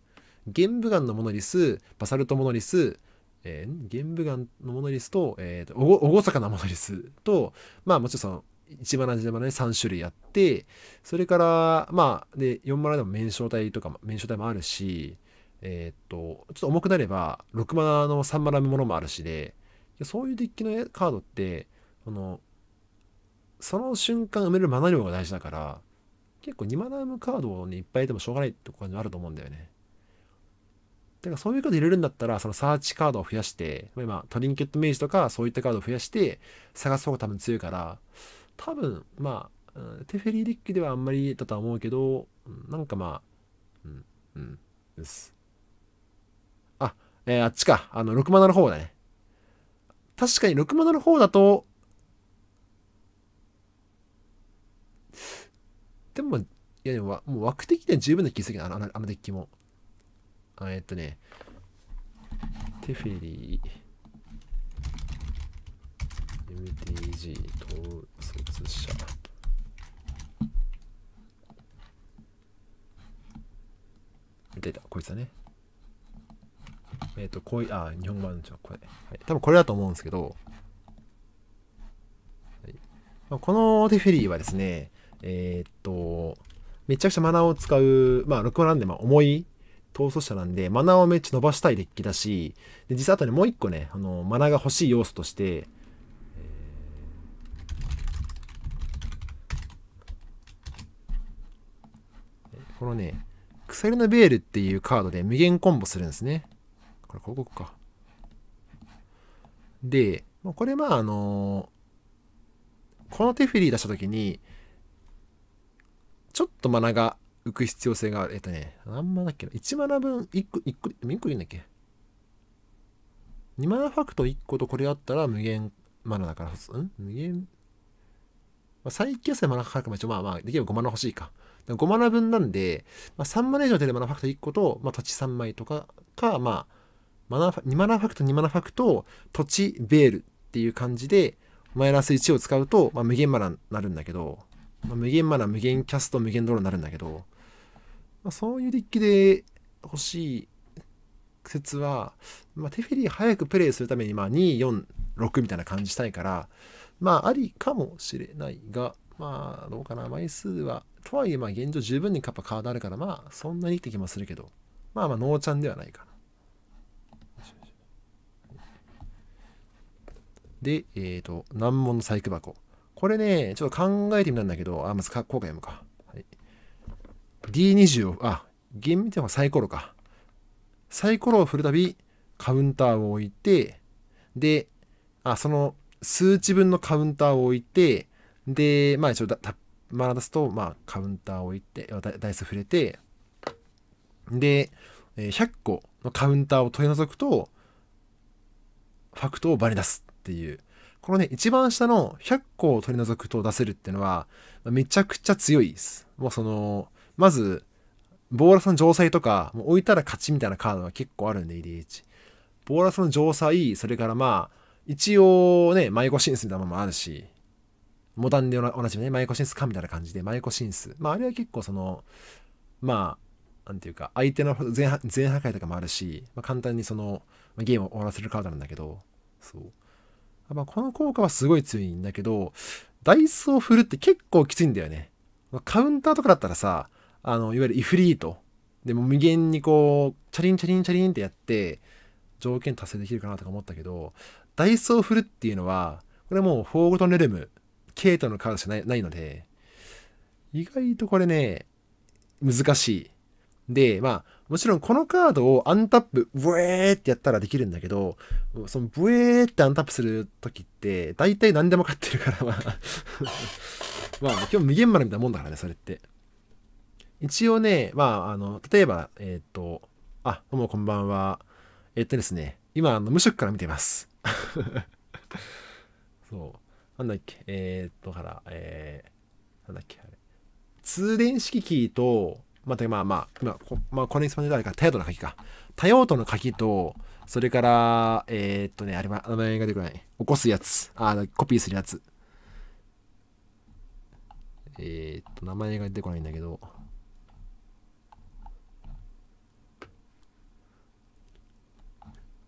玄武岩のモノリス、バサルトモノリス、えー、玄武岩のモノリスと、えー、とおごさかなモノリスと、まあもちろんその、1マナ1マナで3種類あって、それから、まあ、で、4マナでも面正体とか、面正体もあるし、えっ、と、ちょっと重くなれば、6マナの3マナのものもあるしで、そういうデッキのカードって、この、その瞬間埋めるマナ量が大事だから、結構2マナムカードにいっぱいれてもしょうがないって感じあると思うんだよね。だからそういうこと入れるんだったら、そのサーチカードを増やして、今、トリンケットメイジとかそういったカードを増やして、探す方が多分強いから、多分、まあ、テフェリーデッキではあんまりだとは思うけど、なんかまあ、うん、うん、です。あ、えー、あっちか。あの、6マナの方だね。確かに6マナの方だと、でも、いやでも、もう枠的には十分な気するけど、あの、あのデッキも。あえっとね、テフェリー、MTG、統率者。出た、こいつだね。えっ、ー、と、こういう、あ、日本語のちょ、これ。はい、多分これだと思うんですけど、はいまあ、このテフェリーはですね、えー、っと、めちゃくちゃマナーを使う、まあ、6話なんで、まあ、重い闘争者なんで、マナーをめっちゃ伸ばしたいデッキだし、で、実はあとね、もう一個ね、あの、マナーが欲しい要素として、このね、クサルのベールっていうカードで無限コンボするんですね。これ広告か。で、これまああのー、この手フィリー出したときに、ちょっとマナが浮く必要性がある。えっとね、何マナだっけな ?1 マナ分1個、1個、1個いいんだっけ ?2 マナファクト1個とこれあったら無限マナだから、ん無限、まあ、再起性マナかかるかも一応まあまあ、できれば5マナ欲しいか。5マナ分なんで、まあ、3マナ以上出るマナファクト1個と、まあ、土地3枚とかか、まあ、マナ2マナファクト、2マナファクト、土地、ベールっていう感じで、マイナス1を使うと、まあ、無限マナになるんだけど、まあ、無限マナ、無限キャスト、無限ドローになるんだけど、まあ、そういうデッキで欲しい説は、まあ、テフェリー早くプレイするために、まあ、2、4、6みたいな感じしたいから、まあ、ありかもしれないが、まあ、どうかな、枚数は、とはいえ、まあ、現状十分にカッパカードあるから、まあ、そんなにって気もするけど、まあまあ、ノーちゃんではないかな。で、えっ、ー、と、難問の細工箱。これね、ちょっと考えてみたんだけど、あ、まずか、こうか読むか。はい、D20 を、あ、厳密にはサイコロか。サイコロを振るたび、カウンターを置いて、で、あ、その数値分のカウンターを置いて、で、まあ一応だ、たマナ出すと、まあカウンターを置いて、ダイス触れて、で、100個のカウンターを取り除くと、ファクトをバに出すっていう。このね、一番下の100個を取り除くと出せるっていうのは、めちゃくちゃ強いです。もうその、まず、ボーラスの城塞とか、もう置いたら勝ちみたいなカードが結構あるんで、EDH。ボーラスの城塞、それからまあ、一応ね、マイコシンスみたいなものもあるし、モダンでおなじみね、マイコシンスかみたいな感じで、マイコシンス。まあ、あれは結構その、まあ、なんていうか、相手の全破壊とかもあるし、まあ、簡単にその、ゲームを終わらせるカードなんだけど、そう。まあ、この効果はすごい強いんだけど、ダイスを振るって結構きついんだよね。カウンターとかだったらさ、あの、いわゆるイフリート。でも無限にこう、チャリンチャリンチャリンってやって、条件達成できるかなとか思ったけど、ダイスを振るっていうのは、これもうフォーゴトンレルム、ケイトのカードしかないないので、意外とこれね、難しい。で、まあ、もちろんこのカードをアンタップ、ブエーってやったらできるんだけど、そのブエーってアンタップするときって、大体何でも勝ってるから、まあ まあ、今日無限丸みたいなもんだからね、それって。一応ね、まあ、あの、例えば、えっ、ー、と、あ、どうもこんばんは。えっ、ー、とですね、今、あの無職から見てます。そう。なんだっけ、えっ、ー、と、から、えー、なんだっけ、あれ。通電式キーと、またまあまあ、今、まあ、これにつまんで誰か、多用途の鍵か。多用途の鍵と、それから、えー、っとね、あれは、名前が出てこない。起こすやつ。あ、コピーするやつ。えー、っと、名前が出てこないんだけど。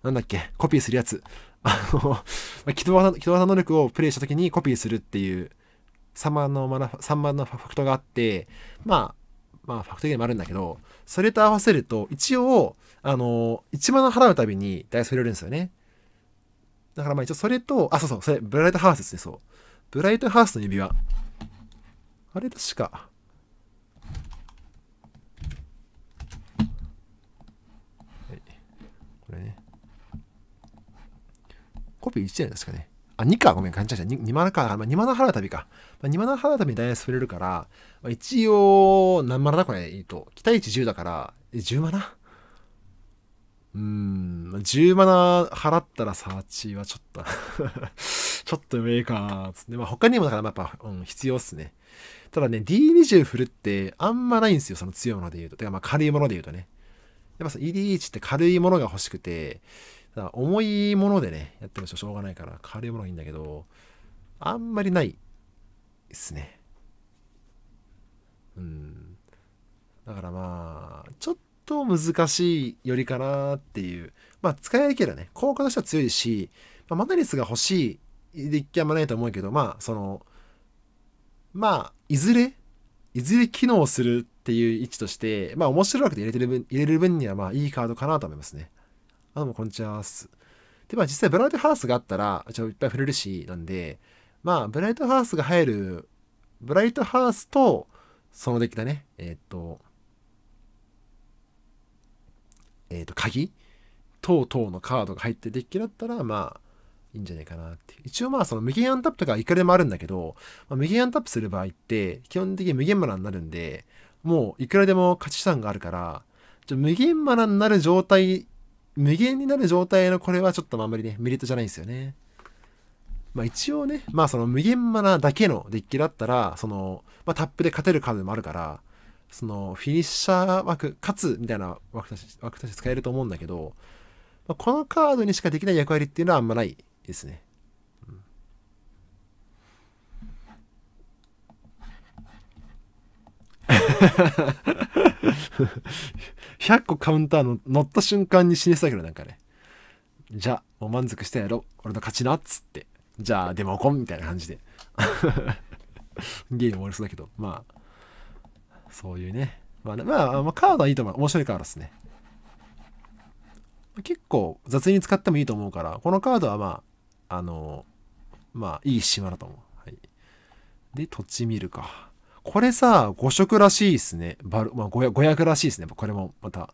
なんだっけ、コピーするやつ。あの、木戸さん能力をプレイした時にコピーするっていう、3万のマナ3万のファクトがあって、まあ、まあ、ファクトゲームあるんだけど、それと合わせると、一応、あのー、1万の払うたびにダイス振れるんですよね。だからまあ一応それと、あ、そうそう、それ、ブライトハウスですね、そう。ブライトハウスの指輪。あれ確か。はい。これね。コピー1じゃないですかね。あ、2か、ごめん、かんいした。2, 2マか、ま2払うたびか。まあ、2マナ花火ダイヤ触れるから、まあ、一応、何マナだこれ、えっと、期待値10だから、え、10マナうーん、10マナ払ったらサーチはちょっと ちょっと上か、つって。まあ、他にもだから、やっぱ、うん、必要っすね。ただね、D20 振るってあんまないんですよ、その強いもので言うと。てか、まあ、軽いもので言うとね。やっぱその EDH って軽いものが欲しくて、重いものでね、やってもしょうがないから、軽いものがいいんだけど、あんまりないですねうんだからまあちょっと難しいよりかなっていうまあ使えるけどね効果としては強いし、まあ、マナリスが欲しいデッキはあんまないと思うけどまあそのまあいずれいずれ機能するっていう位置としてまあ面白いわけで入れてる分入れる分にはまあいいカードかなと思いますねあどうもこんにちはすでまあ実際ブラウデハウスがあったらちょっといっぱい触れるしなんでまあ、ブライトハースが入る、ブライトハースと、そのデッキだね。えー、っと、えー、っと、鍵等々のカードが入ってるデッキだったら、まあ、いいんじゃないかなって一応まあその無限アンタップとかいくらでもあるんだけど、まあ、無限アンタップする場合って基本的に無限マナになるんでもういくらでも価値資産があるからじゃ無限マナになる状態無限になる状態のこれはちょっとあんまりねメリットじゃないんですよね。まあ、一応ね、まあその無限マナだけのデッキだったら、その、まあ、タップで勝てる数もあるから、そのフィニッシャー枠、勝つみたいな枠として使えると思うんだけど、まあ、このカードにしかできない役割っていうのはあんまないですね。100個 カウンターの乗った瞬間に死にそうだけどなんかねじゃあもう満足してやろう俺の勝ちなっつってじゃあデモコンみたいな感じで ゲーム終わりそうだけどまあそういうね、まあ、まあ、まあ、カードはいいと思う面白いカードですね結構雑に使ってもいいと思うからこのカードはまああのまあいい島だと思う、はい、で土地見るかこれさ5色らしいですねバル、まあ500、らしいですねこれもまた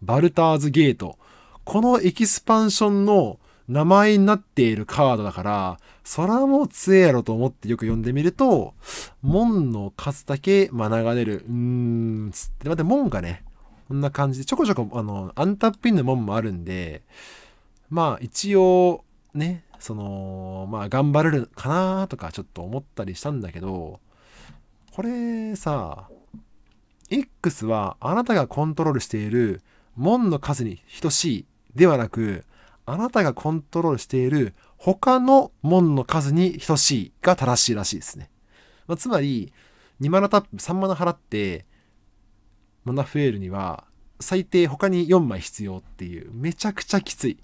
バルターズゲートこのエキスパンションの名前になっているカードだから、そらもう強えやろと思ってよく読んでみると、門の数だけ学がる。うーん、つって、待って、門がね、こんな感じで、ちょこちょこ、あの、アンタッピンの門もあるんで、まあ一応、ね、その、まあ頑張れるかなとかちょっと思ったりしたんだけど、これさ、X はあなたがコントロールしている門の数に等しいではなく、あなたがコントロールしている他の門の数に等しいが正しいらしいですね。まあ、つまり、2マナタップ、3マナ払って、マナ増えるには最低他に4枚必要っていう、めちゃくちゃきつい。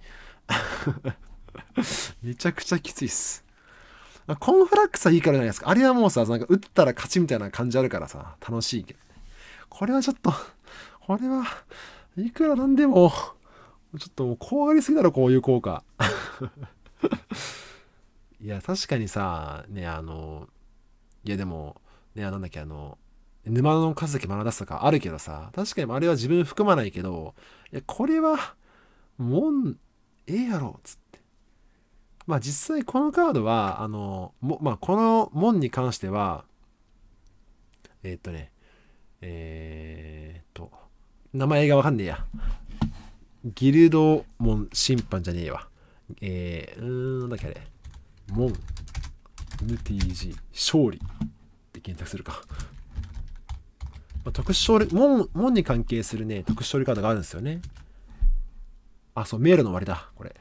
めちゃくちゃきついっす。コンフラックスはいいからじゃないですか。あれはもうさ、なんか打ったら勝ちみたいな感じあるからさ、楽しいけど。これはちょっと、これは、いくらなんでも、ちょっと怖がりすぎだろ、こういう効果。いや、確かにさ、ね、あの、いやでも、ね、なんだっけ、あの、沼の数だけ学出すとかあるけどさ、確かにあれは自分含まないけど、いや、これは、もん、ええやろ、つって。まあ実際このカードは、あの、もまあこの門に関しては、えー、っとね、えー、っと、名前がわかんねえや。ギルド門審判じゃねえわ。えー、うーん、なんだっけあれ。門 NTG、勝利って検索するか。まあ、特殊勝利、門、門に関係するね、特殊勝利カードがあるんですよね。あ、そう、迷路の終わりだ、これ。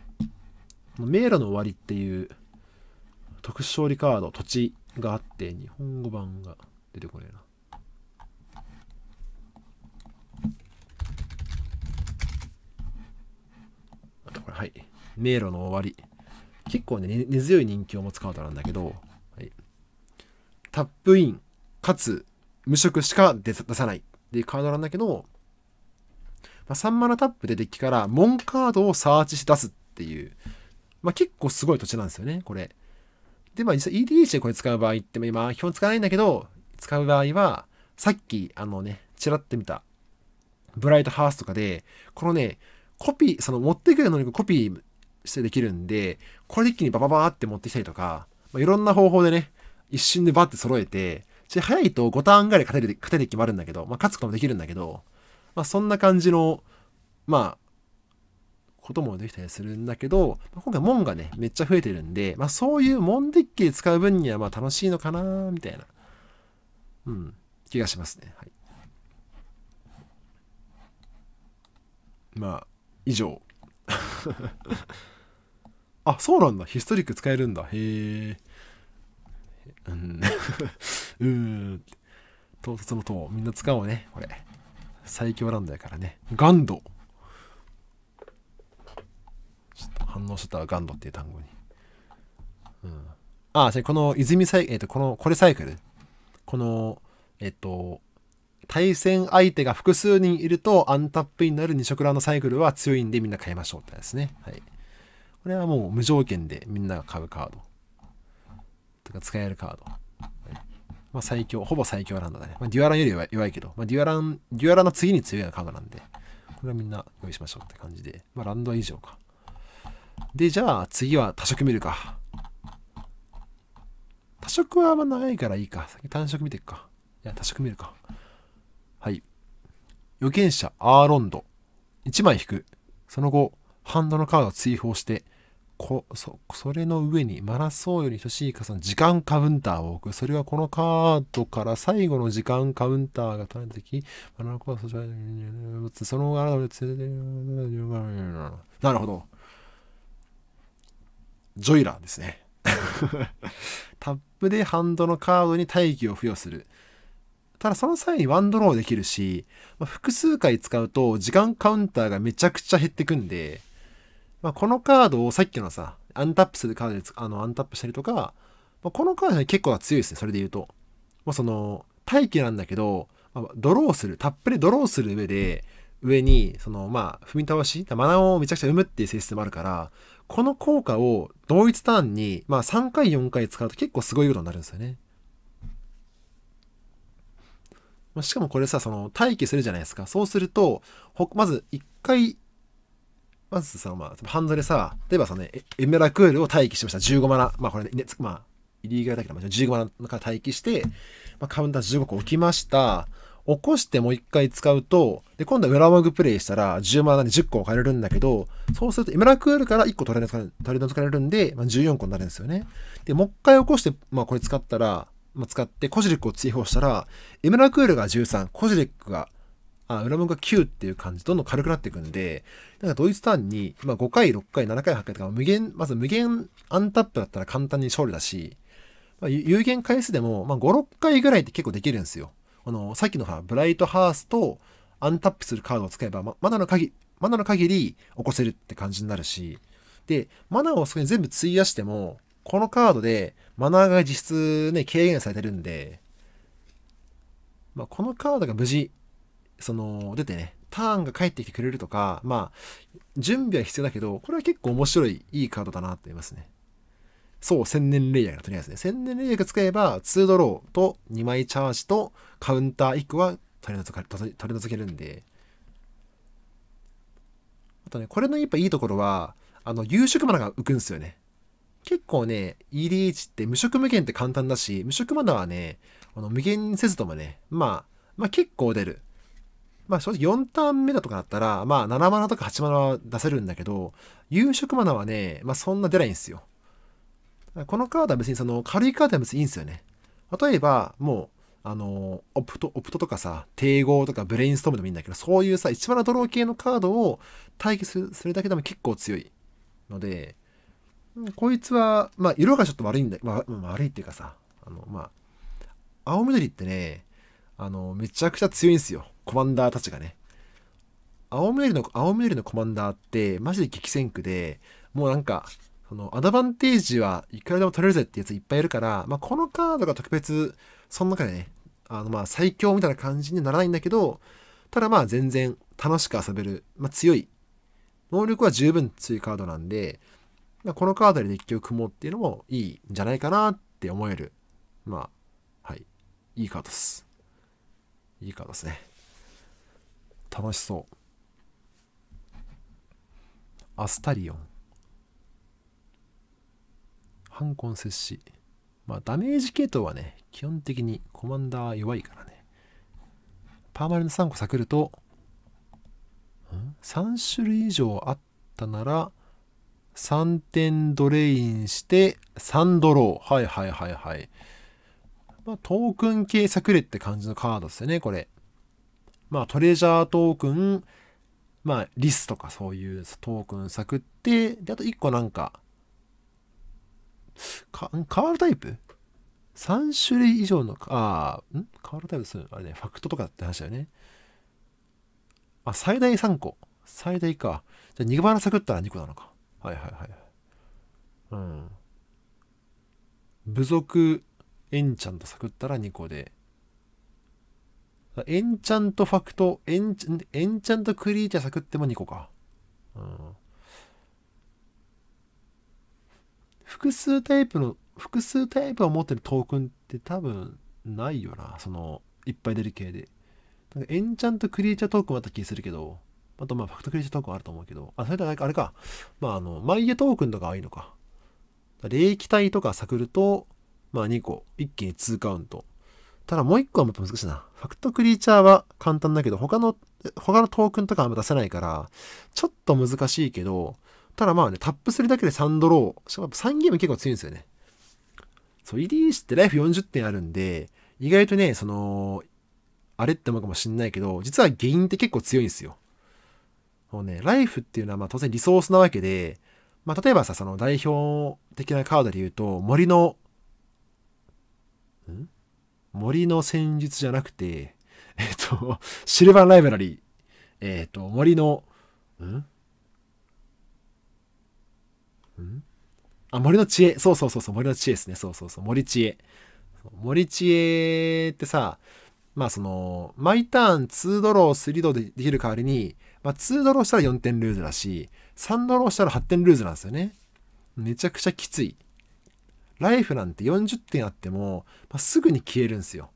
迷路の終わりっていう特殊勝利カード、土地があって、日本語版が出てこないな。これはい迷路の終わり結構ね根強い人気を持つカードなんだけど、はい、タップインかつ無色しか出さないっていうカードなんだけど、まあ、3マナタップでデッキからモンカードをサーチし出すっていう、まあ、結構すごい土地なんですよねこれでまあ実際 EDH でこれ使う場合って今基本使わないんだけど使う場合はさっきあのねちらってみたブライトハースとかでこのねコピー、その持ってくる能力コピーしてできるんで、これで一気にバババーって持ってきたりとか、まあ、いろんな方法でね、一瞬でバーって揃えて、で早いと5ターンぐらい勝てる、勝てる決まるんだけど、まあ、勝つこともできるんだけど、まあ、そんな感じの、まあ、こともできたりするんだけど、まあ、今回門がね、めっちゃ増えてるんで、まあ、そういう門デッキで使う分にはまあ楽しいのかなみたいな、うん、気がしますね。はい。まあ、以上 あそうなんだヒストリック使えるんだへえうん うーん唐突の塔みんな使おうねこれ最強なんだからねガンド反応してたガンドっていう単語に、うん、ああこの泉サイえっ、ー、とこのこれサイクルこのえっ、ー、と対戦相手が複数人いるとアンタップになる2色ラのサイクルは強いんでみんな買いましょうってですね。はい。これはもう無条件でみんなが買うカード。とか使えるカード。はいまあ、最強、ほぼ最強ランドだね。まあ、デュアランより弱いけど、まあ、デュアラン、デュアランの次に強いカードなんで、これはみんな用意しましょうって感じで、まあ、ランドは以上か。で、じゃあ次は多色見るか。多色はあんま長いからいいか。先単色見ていくか。いや、多色見るか。預言者アーロンド、1枚引く。その後、ハンドのカードを追放して、こそそれの上にマラソーより等しい数の時間カウンターを置く。それはこのカードから最後の時間カウンターが取れたとき、マラソーその後、改めなるほど。ジョイラーですね。タップでハンドのカードに待機を付与する。ただその際にワンドローできるし、まあ、複数回使うと時間カウンターがめちゃくちゃ減ってくんで、まあ、このカードをさっきのさ、アンタップするカードであのアンタップしたりとか、まあ、このカード結構強いですね、それで言うと。まその、待機なんだけど、まあ、ドローする、たっぷりドローする上で、上に、その、まあ、踏み倒し、マナをめちゃくちゃ生むっていう性質もあるから、この効果を同一ターンに、まあ、3回、4回使うと結構すごいことになるんですよね。しかもこれさ、その待機するじゃないですか。そうすると、まず一回、まずそのまあ、ハンドでさ、例えばそのね、エメラクールを待機しました。15マナ。まあこれね、く、まあ、イリーガルだけど、まあ、15マナから待機して、まあ、カウンター15個置きました。起こしてもう一回使うと、で、今度は裏マグプレイしたら10マナに10個置かれるんだけど、そうするとエメラクールから1個取り除かれるんで、まあ、14個になるんですよね。で、もう一回起こして、まあこれ使ったら、使ってコジリックを追放したら、エムラクールが13、コジリックが、あ、ウラムが9っていう感じ、どんどん軽くなっていくんで、なんかドイツターンに、まあ5回、6回、7回、8回とか、無限、まず無限アンタップだったら簡単に勝利だし、まあ、有限回数でも、まあ、5、6回ぐらいって結構できるんですよ。あの、さっきのブライトハースとアンタップするカードを使えば、ま、マナの限り、マナの限り起こせるって感じになるし、で、マナをそこに全部費やしても、このカードで、マナーが実質ね、軽減されてるんで、まあ、このカードが無事、その、出てね、ターンが返ってきてくれるとか、まあ、準備は必要だけど、これは結構面白い、いいカードだなて思いますね。そう、千年レイヤーがとりあえずね。千年レイヤーが使えば、2ドローと2枚チャージとカウンター1個は取り除か取り除けるんで。あとね、これのやっぱいいところは、あの、夕食マナが浮くんですよね。結構ね、EDH って無色無限って簡単だし、無色マナはね、あの無限にせずともね、まあ、まあ結構出る。まあ正直4ターン目だとかだったら、まあ7マナとか8マナは出せるんだけど、夕食マナはね、まあそんな出ないんですよ。このカードは別にその軽いカードは別にいいんですよね。例えば、もう、あの、オプト、オプトとかさ、帝王とかブレインストームでもいいんだけど、そういうさ、1マナドロー系のカードを待機するだけでも結構強いので、こいつは、まあ、色がちょっと悪いんだ、まあ、悪いっていうかさ、あの、まあ、青緑ってね、あの、めちゃくちゃ強いんですよ。コマンダーたちがね。青緑の、青緑のコマンダーって、マジで激戦区で、もうなんか、その、アドバンテージはいくらでも取れるぜってやついっぱいいるから、まあ、このカードが特別、その中でね、あの、まあ、最強みたいな感じにならないんだけど、ただまあ、全然楽しく遊べる、まあ、強い。能力は十分強いカードなんで、このカードでデッ雲を組もうっていうのもいいんじゃないかなって思える。まあ、はい。いいカードです。いいカードですね。楽しそう。アスタリオン。ハンコン摂氏。まあ、ダメージ系統はね、基本的にコマンダー弱いからね。パーマルント3個探ると、3種類以上あったなら、3点ドレインして3ドロー。はいはいはいはい。まあ、トークン系作例って感じのカードですよね、これ。まあトレジャートークン、まあリスとかそういうトークン作って、で、あと1個なんか、か変わるタイプ ?3 種類以上の、ああ、ん変わるタイプするあれね、ファクトとかって話だよね。あ、最大3個。最大か。じゃあ、2バラ作ったら2個なのか。はいはいはいうん部族エンチャントサクったら2個でエンチャントファクトエンチエンチャントクリーチャーサクっても2個かうん複数タイプの複数タイプを持ってるトークンって多分ないよなそのいっぱい出る系でエンチャントクリーチャートークンあった気するけどあと、まあ、ファクトクリジットトークンあると思うけど、あ、それではあれか。まあ、あの、マイエトークンとかはいいのか。霊気体とか探ると、まあ、2個、一気に2カウント。ただ、もう1個はまた難しいな。ファクトクリーチャーは簡単だけど、他の、他のトークンとかは出せないから、ちょっと難しいけど、ただまあね、タップするだけで3ドロー。しかも3ゲーム結構強いんですよね。そう、EDH ってライフ40点あるんで、意外とね、その、あれって思うかもしんないけど、実はゲインって結構強いんですよ。こうね、ライフっていうのはまあ当然リソースなわけで、まあ例えばさ、その代表的なカードで言うと、森の、ん森の戦術じゃなくて、えっと、シルバーライブラリー、えっと、森の、んんあ、森の知恵。そうそうそう森の知恵ですね。そうそうそう、森知恵。森知恵ってさ、まあその、毎ターン2ドロー3ドローでできる代わりに、まあ、2ドローしたら4点ルーズだし、3ドローしたら8点ルーズなんですよね。めちゃくちゃきつい。ライフなんて40点あっても、まあ、すぐに消えるんですよ。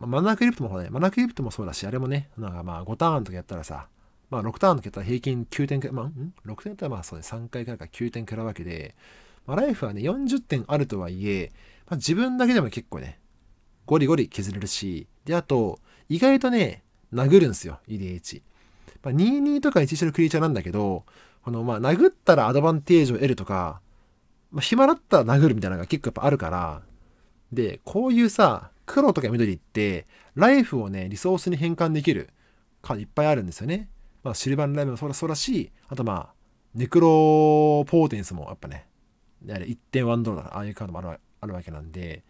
まあ、マナークリプトもね、マナークリプトもそうだし、あれもね、なんかまあ5ターンとかやったらさ、まあ6ターンのかやったら平均9点くらい、まあ、ん ?6 点だったらまあそうね、3回くらいから9点くらいわけで、まあ、ライフはね、40点あるとはいえ、まあ、自分だけでも結構ね、ゴリゴリ削れるし、で、あと、意外とね、殴るんすよ、EDH。まあ、22とか1してるクリーチャーなんだけど、このまあ殴ったらアドバンテージを得るとか、まあ、暇だったら殴るみたいなのが結構やっぱあるから、で、こういうさ、黒とか緑って、ライフをね、リソースに変換できる感いっぱいあるんですよね。まあ、シルバーのライブもそらそらしい、あとまあ、ネクロポーテンスもやっぱね、あ1.1ドルだかああいうカードもあるわけなんで、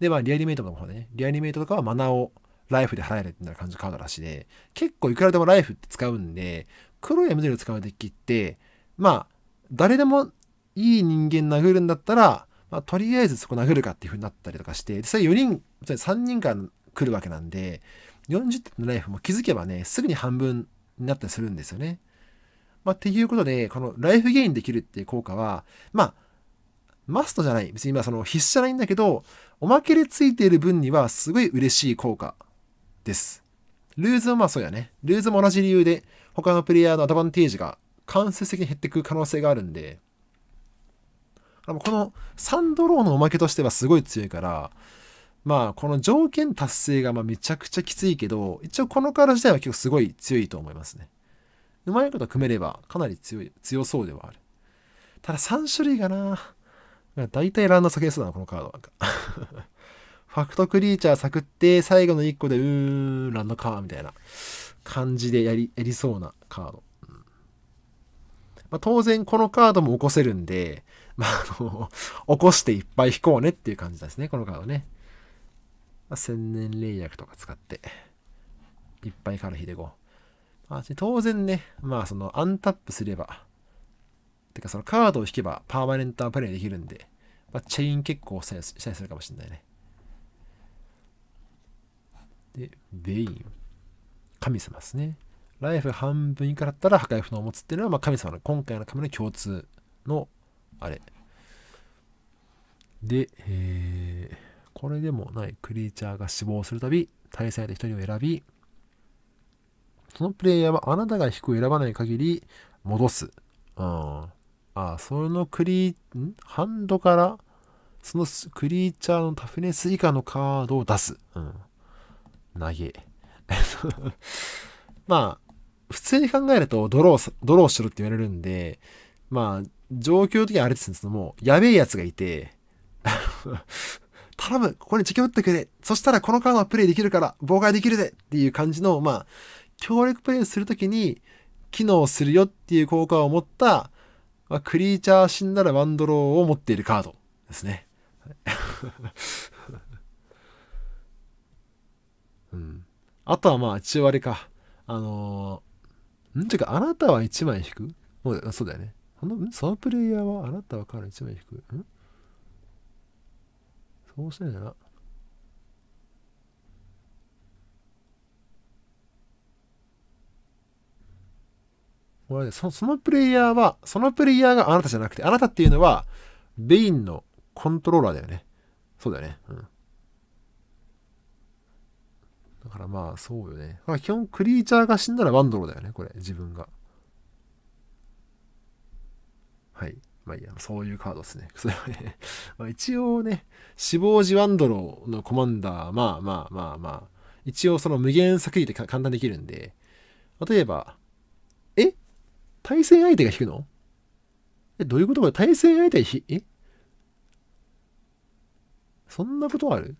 で、まあ、リアリメイトの方ね、リアリメイトとかはマナをライフで払えるみたいな感じのカードらしいで、結構いくらでもライフって使うんで、黒や緑を使うデッキって、まあ、誰でもいい人間殴るんだったら、まあ、とりあえずそこ殴るかっていう風になったりとかして、実際4人、3人から来るわけなんで、40点のライフも気づけばね、すぐに半分になったりするんですよね。まあ、っていうことで、このライフゲインできるっていう効果は、まあ、マストじゃない。別に今その必死じゃないんだけど、おまけでついている分にはすごい嬉しい効果です。ルーズもまあそうやね。ルーズも同じ理由で、他のプレイヤーのアドバンテージが間接的に減ってくる可能性があるんで、このサンドローのおまけとしてはすごい強いから、まあこの条件達成がまめちゃくちゃきついけど、一応このカード自体は結構すごい強いと思いますね。うまいこと組めればかなり強い、強そうではある。ただ3種類がな、だいたいランダー避けそうだな、このカードは。かファクトクリーチャー探って最後の1個でうーんランドカーみたいな感じでやりやりそうなカード、うん、まあ、当然このカードも起こせるんで、まあ、あの起こしていっぱい引こうねっていう感じですねこのカードね、まあ、千年霊薬とか使っていっぱいから引いていこう、まあ、当然ねまあそのアンタップすればてかそのカードを引けばパーマネントアプレイできるんで、まあ、チェイン結構りするかもしれないねで、ベイン。神様ですね。ライフ半分以下だったら破壊不能を持つっていうのは、まあ、神様の、今回の神の共通の、あれ。で、えー、これでもないクリーチャーが死亡するたび、対戦相手1人を選び、そのプレイヤーはあなたが引くを選ばない限り戻す。うん。ああ、そのクリー、んハンドから、そのクリーチャーのタフネス以下のカードを出す。うん。投げ まあ、普通に考えるとドロー、ドローしろって言われるんで、まあ、状況的にあれですけどもう、やべえやつがいて 頼むここにチェキ打ってくれそしたらこのカードはプレイできるから妨害できるぜっていう感じの、まあ、協力プレイするときに機能するよっていう効果を持った、まあ、クリーチャー死んだらワンドローを持っているカードですね。うん。あとはまあ、1割か。あのー、んていうか、あなたは1枚引くもうそうだよね。そのそのプレイヤーはあなたはから1枚引く。んそうしてんだな。これそそのプレイヤーは、そのプレイヤーがあなたじゃなくて、あなたっていうのは、ベインのコントローラーだよね。そうだよね。うん。だからまあそうよね。まあ、基本クリーチャーが死んだらワンドローだよね、これ、自分が。はい。まあいいや、そういうカードですね。それはねま一応ね、死亡時ワンドローのコマンダー、まあまあまあまあ、一応その無限作為って簡単できるんで、例えば、え対戦相手が引くのえ、どういうことか対戦相手が引、えそんなことある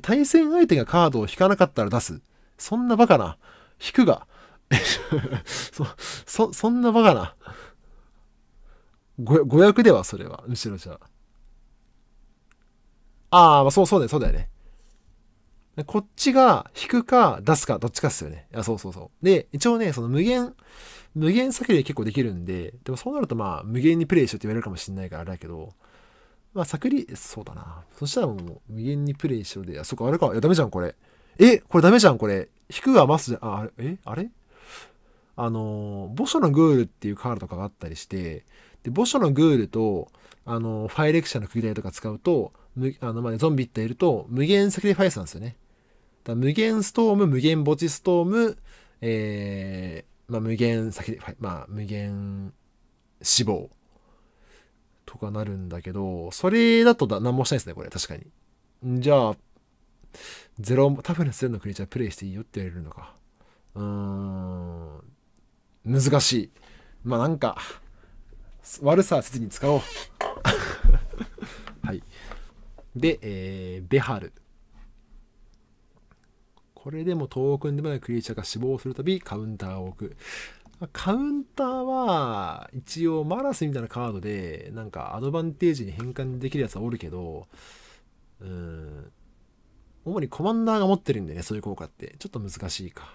対戦相手がカードを引かなかったら出す。そんなバカな。引くが。そ、そ、そんなバカな。ご、0 0では、それは。むしろじゃあ。ああ、そう、そうだよ、そうだよね。こっちが引くか出すかどっちかっすよね。あそうそうそう。で、一応ね、その無限、無限先で結構できるんで、でもそうなるとまあ無限にプレイしようって言われるかもしれないからあれだけど、まあ、サクリ、そうだな。そしたらもう、無限にプレイしろで。あ、そっか、あれか。いや、ダメじゃん、これ。え、これダメじゃん、これ。引くがますじゃん。あ、あれえあれあのー、墓所のグールっていうカードとかがあったりして、で、墓所のグールと、あのー、ファイレクシャーの区切りとか使うと、むあの、まあ、ね、ゾンビっていると、無限サクリファイスなんですよね。だ無限ストーム、無限墓地ストーム、えー、まあ、無限サクリファイ、まあ、無限死亡。とかなるんだけど、それだとだ何もしないですね、これ、確かに。じゃあ、ゼロ、タフなゼロのクリーチャープレイしていいよって言われるのか。うーん、難しい。まあなんか、悪さはせずに使おう。はい。で、えー、ベハル。これでも遠くにでもないクリーチャーが死亡するたびカウンターを置く。カウンターは一応マラスみたいなカードでなんかアドバンテージに変換できるやつはおるけどうん主にコマンダーが持ってるんでねそういう効果ってちょっと難しいか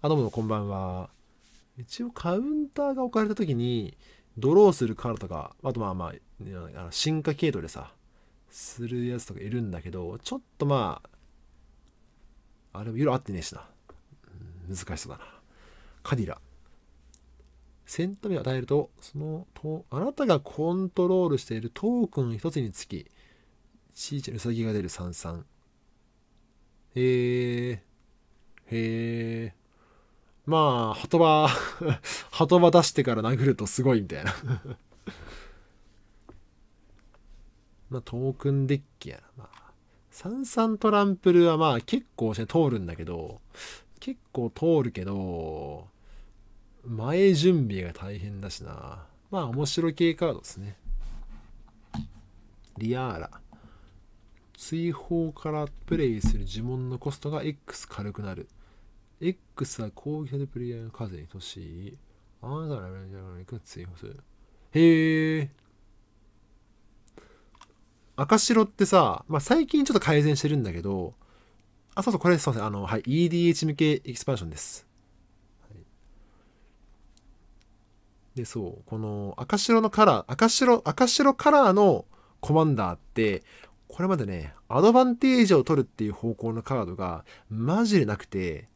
あどうもこんばんは一応カウンターが置かれた時にドローするカードとかあとまあまあ進化系統でさするやつとかいるんだけどちょっとまああれも色合ってねえしな難しそうだなカディラセント目を与えるとそのとあなたがコントロールしているトークン一つにつきちさなウサギが出る三三。へーへーまあ、ば。はとば出してから殴るとすごいみたいな まあ、トークンデッキやな。まあ、三3トランプルはまあ結構通るんだけど、結構通るけど、前準備が大変だしな。まあ、面白系カードですね。リアーラ。追放からプレイする呪文のコストが X 軽くなる。X は攻撃でプレイヤーの数に等しい。あなたのレベルに行く追放する。へえ。赤白ってさ、まあ、最近ちょっと改善してるんだけど、あ、そうそう、これすいません。あの、はい、EDH 向けエキスパンションです。で、そう、この赤白のカラー、赤白、赤白カラーのコマンダーって、これまでね、アドバンテージを取るっていう方向のカードがマジでなくて、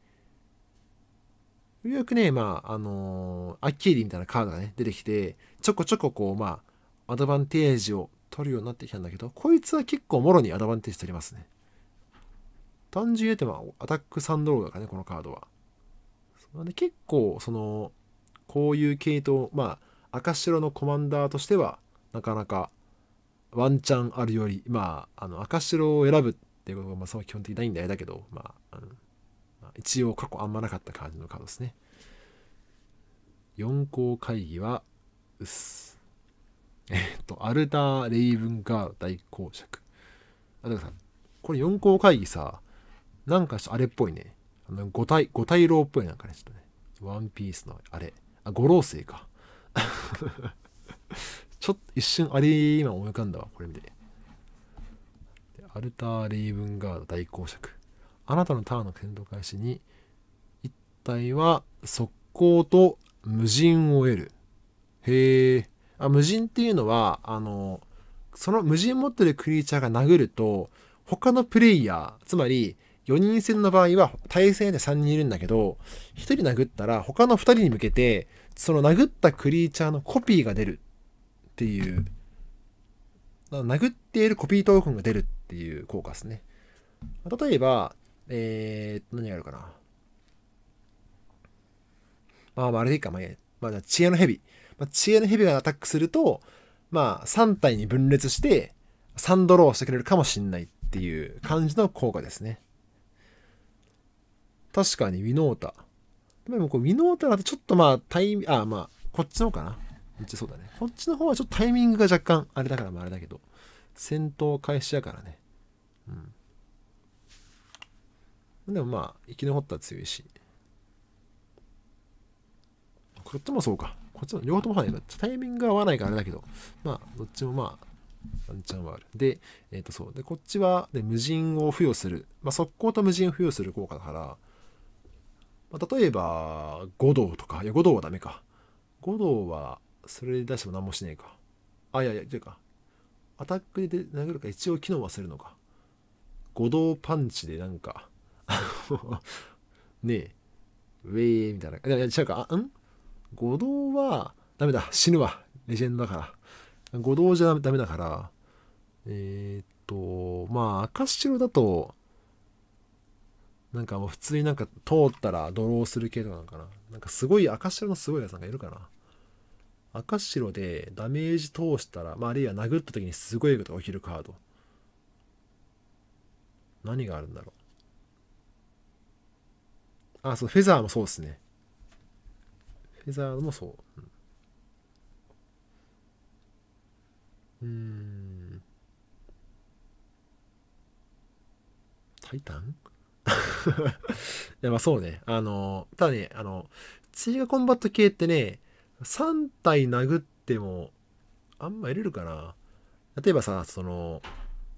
ようやくね、まあ、あのー、アッキーリみたいなカードがね、出てきて、ちょこちょここう、まあ、アドバンテージを取るようになってきたんだけど、こいつは結構もろにアドバンテージ取りますね。単純に言うて、も、アタックサンドローだからね、このカードは。なんで結構、その、こういう系統まあ赤白のコマンダーとしてはなかなかワンチャンあるよりまああの赤白を選ぶっていうことがまあその基本的にないんだだけど、まあ、あの一応過去あんまなかった感じのカードですね4校会議はうっすえっとアルター・レイヴンガード大公爵あだからさこれ4校会議さなんかあれっぽいねあの五体五体楼っぽいなんかねちょっとねワンピースのあれあ五老星か ちょっと一瞬あれ今思い浮かんだわこれ見てアルター・レイブンガード大公爵あなたのターンの検討開始に1体は速攻と無人を得るへえ無人っていうのはあのその無人持ってるクリーチャーが殴ると他のプレイヤーつまり4人戦の場合は対戦で3人いるんだけど、1人殴ったら他の2人に向けて、その殴ったクリーチャーのコピーが出るっていう、殴っているコピートークンが出るっていう効果ですね。例えば、えー、何があるかな。まあ、あ、れでいいか、まあ、まあ、知恵の蛇。まあ、知恵の蛇がアタックすると、まあ、3体に分裂して、3ドローしてくれるかもしんないっていう感じの効果ですね。確かに、ウィノータ。でもウィノータだとちょっとまあ、タイミング、あ、まあ、こっちの方かな。めっちゃそうだね。こっちの方はちょっとタイミングが若干、あれだから、まああれだけど、戦闘開始やからね。うん。でもまあ、生き残ったら強いし。こっちもそうか。こっちも両方ともはね、タイミングが合わないからあれだけど、まあ、どっちもまあ、ワンチャンはある。で、えっ、ー、とそう。で、こっちはで無人を付与する。まあ、速攻と無人を付与する効果だから、まあ、例えば、五道とか、いや、五道はダメか。五道は、それで出しても何もしねえか。あ、いやいや、というか、アタックで殴るか、一応機能はするのか。五道パンチでなんか ねえ、ウェーみたいな。いや、いや違うか、ん五道は、ダメだ、死ぬわ。レジェンドだから。五道じゃダメだから、えー、っと、まあ、赤白だと、なんかもう普通になんか通ったらドローする系とかなんかな。なんかすごい赤白のすごいやつなんかいるかな。赤白でダメージ通したら、まあ、あるいは殴った時にすごいことが起きるカード。何があるんだろう。あ、そう、フェザーもそうですね。フェザーもそう。うん。タイタン いやまあそうね。あの、ただね、あの、追加コンバット系ってね、3体殴っても、あんま入れるかな。例えばさ、その、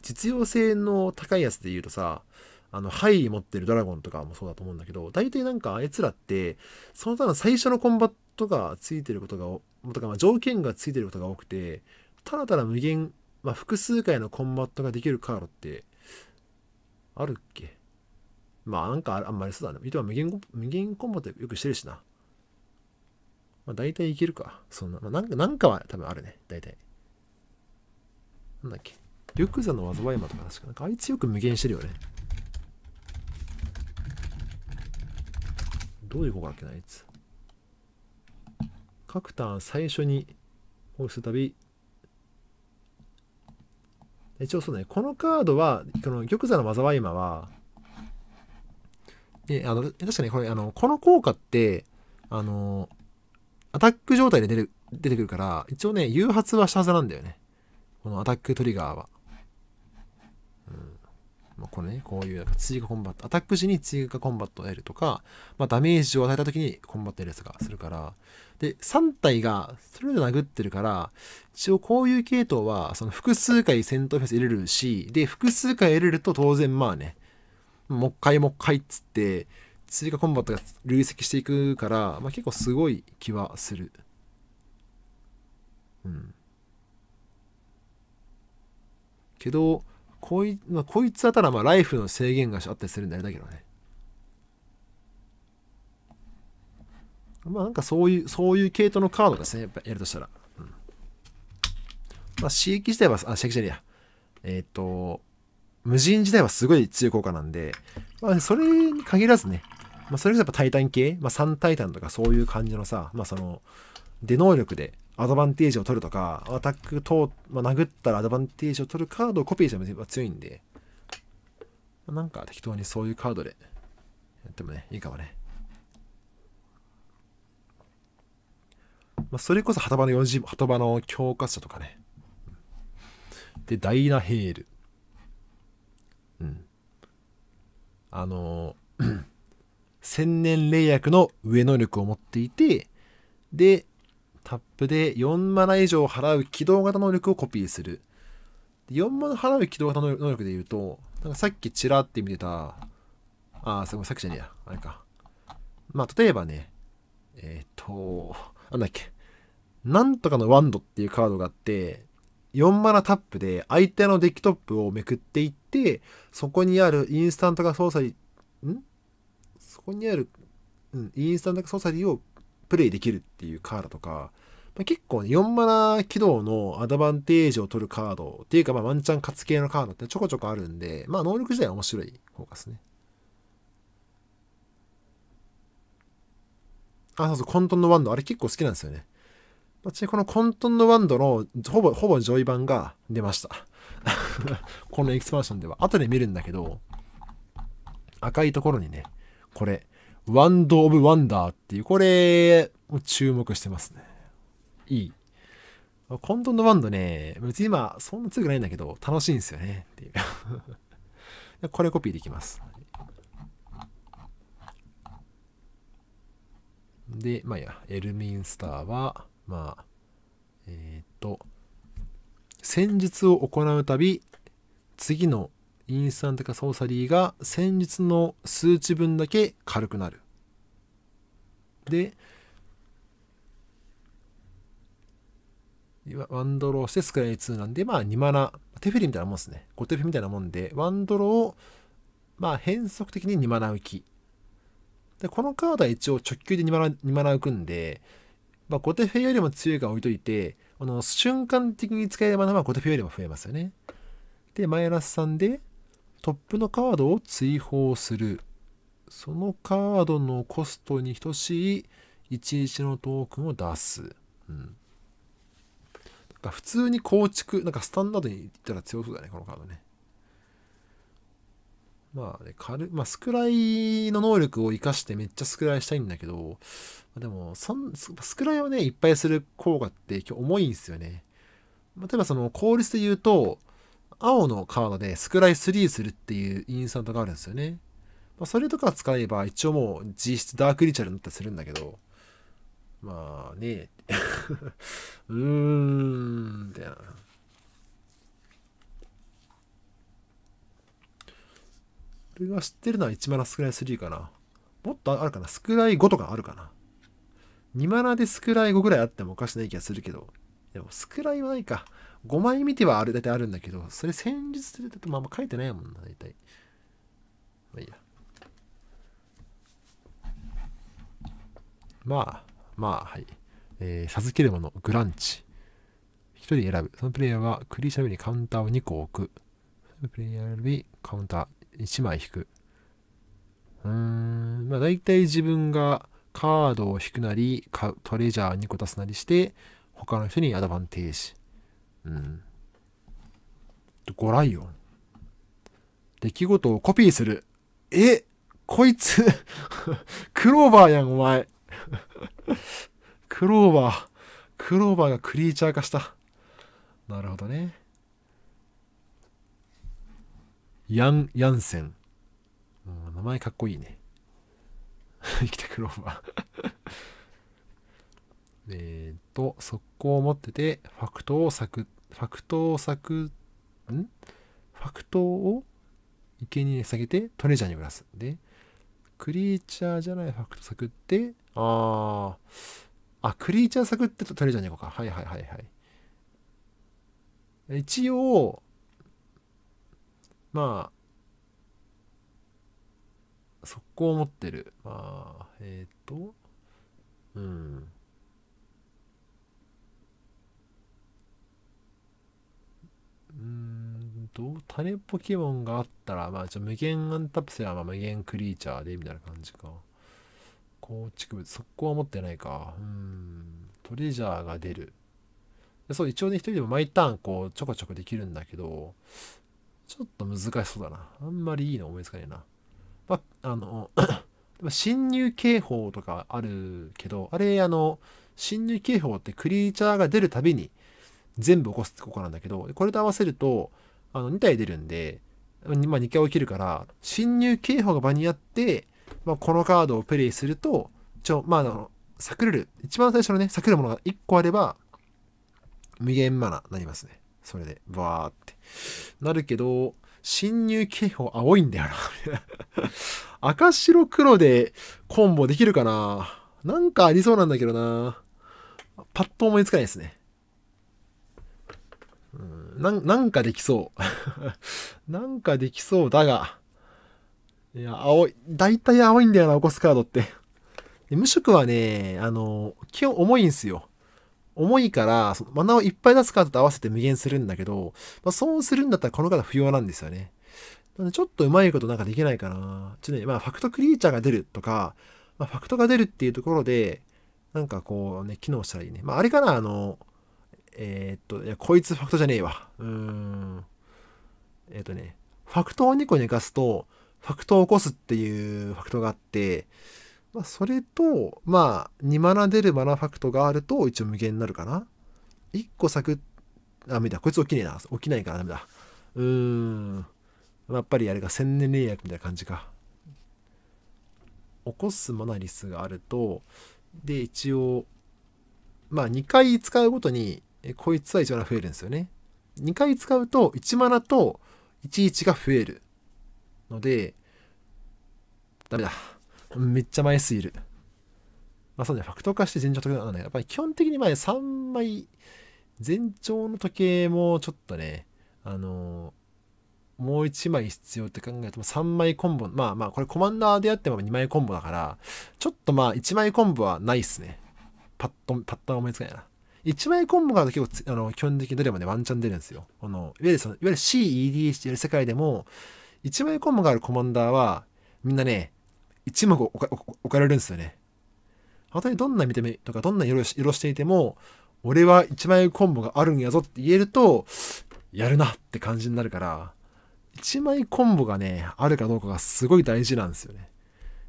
実用性の高いやつで言うとさ、あの、ハイ持ってるドラゴンとかもそうだと思うんだけど、大体なんかあいつらって、そのただ最初のコンバットがついてることが、とかま条件がついてることが多くて、ただただ無限、まあ、複数回のコンバットができるカードって、あるっけまあ、なんかあんまりそうだね。人は無限無限コンボってよくしてるしな。まあ、大体いけるか。そんな。まあ、なんか、なんかは多分あるね。大体。なんだっけ。リュクザの災い魔とか確か。なんかあいつよく無限してるよね。どういう効果だっけな、あいつ。各ターン最初に放出すたび、一応そうね、このカードは、この玉座の災い魔は、で、あの、確かにこれ、あの、この効果って、あの、アタック状態で出る、出てくるから、一応ね、誘発はしたはずなんだよね。このアタックトリガーは。うん。まあ、これね、こういう、なんか追加コンバット、アタック時に追加コンバットを得るとか、まあ、ダメージを与えた時にコンバット得るつがするから、で、3体が、それぞれ殴ってるから、一応こういう系統は、その複数回戦闘フェス入れるし、で、複数回入れると当然まあね、もっかいもっかいっつって追加コンバットが累積していくから、まあ、結構すごい気はするうんけどこい,、まあ、こいつはただまあライフの制限があったりするんだあれだけどねまあなんかそういうそういう系統のカードですねやっぱやるとしたら、うん、まあ刺激自体はあ刺激じゃねえやえっ、ー、と無人自体はすごい強い効果なんで、まあ、それに限らずね、まあ、それそやっぱタイタン系、まあ、3タイタンとかそういう感じのさ、まあ、その、で能力でアドバンテージを取るとか、アタック等、まあ、殴ったらアドバンテージを取るカードをコピーしても強いんで、まあ、なんか適当にそういうカードでやってもね、いいかもね。まあ、それこそ、はたばの強化者とかね。で、ダイナヘール。あの千年霊薬の上能力を持っていて、で、タップで4マナ以上払う起動型能力をコピーする。4マナ払う起動型能力で言うと、なんかさっきちらって見てた、あ、すごい、さっきじゃねえや。あれか。まあ、例えばね、えっ、ー、と、なんだっけ。なんとかのワンドっていうカードがあって、4マナタップで相手のデッキトップをめくっていってそこにあるインスタント化操作んそこにある、うん、インスタント化操作をプレイできるっていうカードとか、まあ、結構ね4マナ起動のアドバンテージを取るカードっていうかまあワンチャン勝つ系のカードってちょこちょこあるんでまあ能力自体は面白い方ですねあそうそう混沌のワンドあれ結構好きなんですよね後にこの混沌のワンドのほぼ、ほぼ上位版が出ました。このエクスパンションでは。後で見るんだけど、赤いところにね、これ、ワンド・オブ・ワンダーっていう、これ、注目してますね。いい。混沌のワンドね、別に今、そんな強くないんだけど、楽しいんですよね。っていう これコピーできます。で、まあ、いや、エルミンスターは、まあ、えっ、ー、と、戦術を行うたび、次のインスタント化ソーサリーが戦術の数値分だけ軽くなる。で、ワンドローしてスクライ2なんで、まあ2マナ、テフェリみたいなもんですね。ゴテフェリみたいなもんで、ワンドローを、まあ変則的に2マナ浮き。で、このカードは一応直球で2マナ ,2 マナ浮くんで、まあ、後フェよりも強いか置いといて、この瞬間的に使えるマナは後テフェよりも増えますよね。で、マイナス3で、トップのカードを追放する。そのカードのコストに等しい11のトークンを出す。うん。なんか普通に構築、なんかスタンダードにいったら強そうだね、このカードね。まあね、軽、まあ、スクライの能力を活かしてめっちゃスクライしたいんだけど、でも、そん、スクライをね、いっぱいする効果って重いんですよね。例えばその効率で言うと、青のカードでスクライ3するっていうインスタントがあるんですよね。まあ、それとか使えば一応もう実質ダークリチャルになったりするんだけど、まあね、うーん、みたいな。俺が知ってるのは1マナスクライ3かな。もっとあるかなスクライ5とかあるかな2マナでスクライ5ぐらいあってもおかしない気がするけど、でもスクライはないか。5枚見てはある、だいたいあるんだけど、それ戦術するとまあま書いてないもんな、だいたい。まあいいや。まあ、まあ、はい。えー、授けるもの、グランチ。1人選ぶ。そのプレイヤーはクリーチャーにカウンターを2個置く。そのプレイヤーよりカウンター1枚引く。うーん、まあ大体自分がカードを引くなり、トレジャー2個出すなりして、他の人にアドバンテージ。うん。ゴライオン。出来事をコピーする。えこいつ クローバーやん、お前 クローバー。クローバーがクリーチャー化した。なるほどね。ヤン、ヤンセン。うん、名前かっこいいね。生きてくロ ーバーえっと、速攻を持ってて、ファクトを削く、ファクトを削く、んファクトを池に下げて、トレジャーにぶらす。で、クリーチャーじゃないファクト削くって、あー、あ、クリーチャー削くってとトレジャーに行こうか。はいはいはいはい。一応、まあ、速攻を持ってる。まあ、えっ、ー、と、うん。うんと、種ポケモンがあったら、まあ、じゃ無限アンタプセラ、まあ、無限クリーチャーで、みたいな感じか。構築物、速攻は持ってないか。うん、トレジャーが出る。そう、一応ね、一人でも毎ターン、こう、ちょこちょこできるんだけど、ちょっと難しそうだな。あんまりいいの思いつかねえな。まあ、あの侵入警報とかあるけど、あれ、あの、侵入警報ってクリーチャーが出るたびに全部起こすってことなんだけど、これと合わせると、あの、2体出るんで、まあ、2回起きるから、侵入警報が場にあって、まあ、このカードをプレイすると、ちょ、まあ、あの、くれる、一番最初のね、避けるものが1個あれば、無限マナになりますね。それで、バーって。なるけど、侵入警報青いんだよな 赤白黒でコンボできるかななんかありそうなんだけどなパッと思いつかないですね。うんななんかできそう。なんかできそうだが。いや、青い。大体青いんだよな、起こすカードって。無色はね、あの、基本重いんすよ。重いから、そのマナをいっぱい出すカードと合わせて無限するんだけど、まあ、そうするんだったらこの方不要なんですよね。なんでちょっとうまいことなんかできないかな。ちょっとね、まあファクトクリーチャーが出るとか、まあ、ファクトが出るっていうところで、なんかこうね、機能したらいいね。まああれかな、あの、えー、っと、いや、こいつファクトじゃねえわ。うーん。えー、っとね、ファクトを2個寝かすと、ファクトを起こすっていうファクトがあって、まあ、それと、まあ、2マナ出るマナファクトがあると、一応無限になるかな。1個咲く、あ、無理だ。こいつ起きねえな。起きないからダメだ。うーん。やっぱりあれが千年霊薬みたいな感じか。起こすマナリスがあると、で、一応、まあ2回使うごとに、こいつは1マナ増えるんですよね。2回使うと1マナと11が増える。ので、ダメだ。めっちゃ枚数いる。まあそうね、ファクト化して全長時計なんだね。やっぱり基本的に前3枚、全長の時計もちょっとね、あのー、もう1枚必要って考えても3枚コンボ、まあまあこれコマンダーでやっても2枚コンボだから、ちょっとまあ1枚コンボはないっすね。パッと、パッと思いつかないな。1枚コンボが結構あの基本的にどれもね、ワンチャン出るんですよ。このいわゆるそのいわゆる CEDH ってやる世界でも、1枚コンボがあるコマンダーは、みんなね、一目置かれるんですよね。本当にどんな見た目とかどんな色色していても、俺は一枚コンボがあるんやぞって言えると、やるなって感じになるから、1枚コンボがね、あるかどうかがすごい大事なんですよね。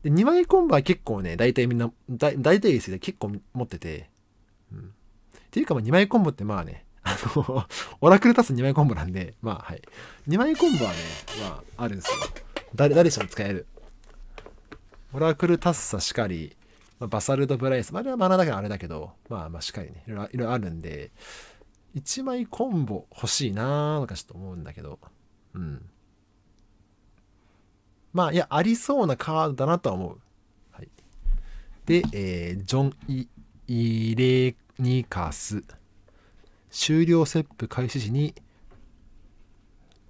で、2枚コンボは結構ね、大体みんな、大体ですよ、ね、結構持ってて、うん。っていうかま2枚コンボってまあね、あのオラクル足す2枚コンボなんで、まあはい。2枚コンボはね、まああるんですよ。誰、誰しも使える。オラクルタッサしかり、まあ、バサルドブライス、まあ、あれはマナだからあれだけど、まあまあしかりね、いろいろあるんで、1枚コンボ欲しいなーとかちょっと思うんだけど、うん。まあ、いや、ありそうなカードだなとは思う。はい。で、えー、ジョン・イ・イレニカス。終了セップ開始時に、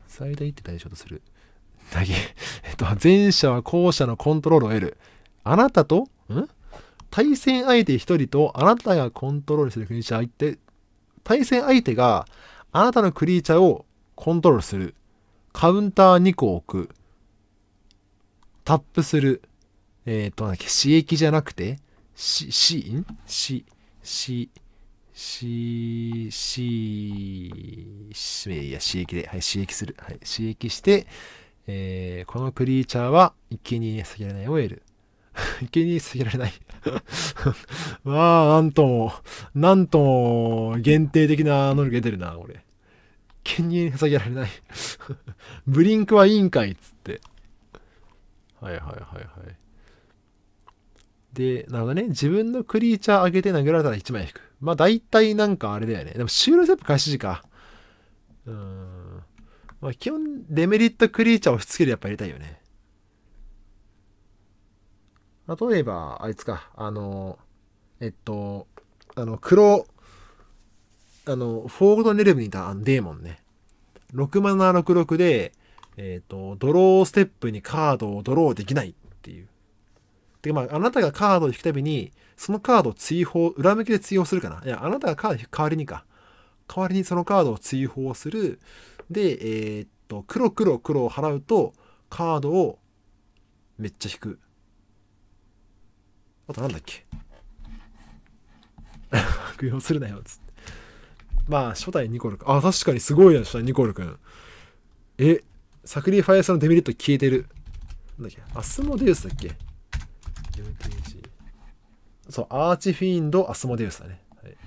最大って対象とする。なぎ、えっと、前者は後者のコントロールを得る。あなたと、ん対戦相手一人とあなたがコントロールするクリーチャー相手、対戦相手があなたのクリーチャーをコントロールする。カウンター2個置く。タップする。えっ、ー、と、なんだっけ、刺激じゃなくて、し、し、んし、し、し、し、し、いや、刺激で、はい、刺激する。はい、刺激して、えー、このクリーチャーは一気に下げられないを得る。気に過ぎられない わあ、なんとも、なんとも、限定的な能力出てるな、これ。生に下げられない ブリンクはいいんかいっつって。はいはいはいはい。で、なるほどね。自分のクリーチャー上げて殴られたら1枚引く。まあ大体なんかあれだよね。でもシュールステップ開始時か。うん。まあ、基本デメリットクリーチャーを押し付けるやっぱ入れたいよね例えばあいつかあのえっとあの黒あのフォールドネルブにいたデーモンね6 7 66でえっ、とドローステップにカードをドローできないっていうてか、まあ、あなたがカードを引くたびに、そのカードを追放、裏向きで追放するかな。いや、あなたがカード引く代わりにか。代わりにそのカードを追放する、で、えー、っと、黒黒黒を払うと、カードをめっちゃ引く。あとなんだっけ悪用 するなよ、つって。まあ、初代ニコルくん。あ、確かにすごいやん、初代ニコルくん。え、サクリファイアスのデメリット消えてる。なんだっけアスモデウスだっけそう、アーチフィーンド、アスモデウスだね。はい、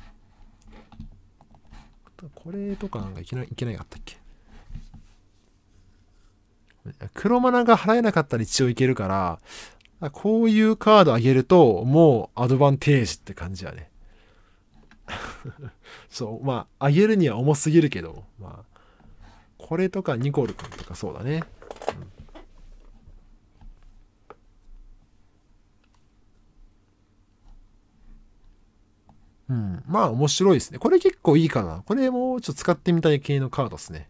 これとかなんかいけない、いけないあったっけ黒マナが払えなかったら一応いけるから、こういうカードあげると、もうアドバンテージって感じやね。そう、まあ、あげるには重すぎるけど、まあ、これとかニコル君とかそうだね。うんうん。まあ面白いですね。これ結構いいかな。これもちょっと使ってみたい系のカードですね。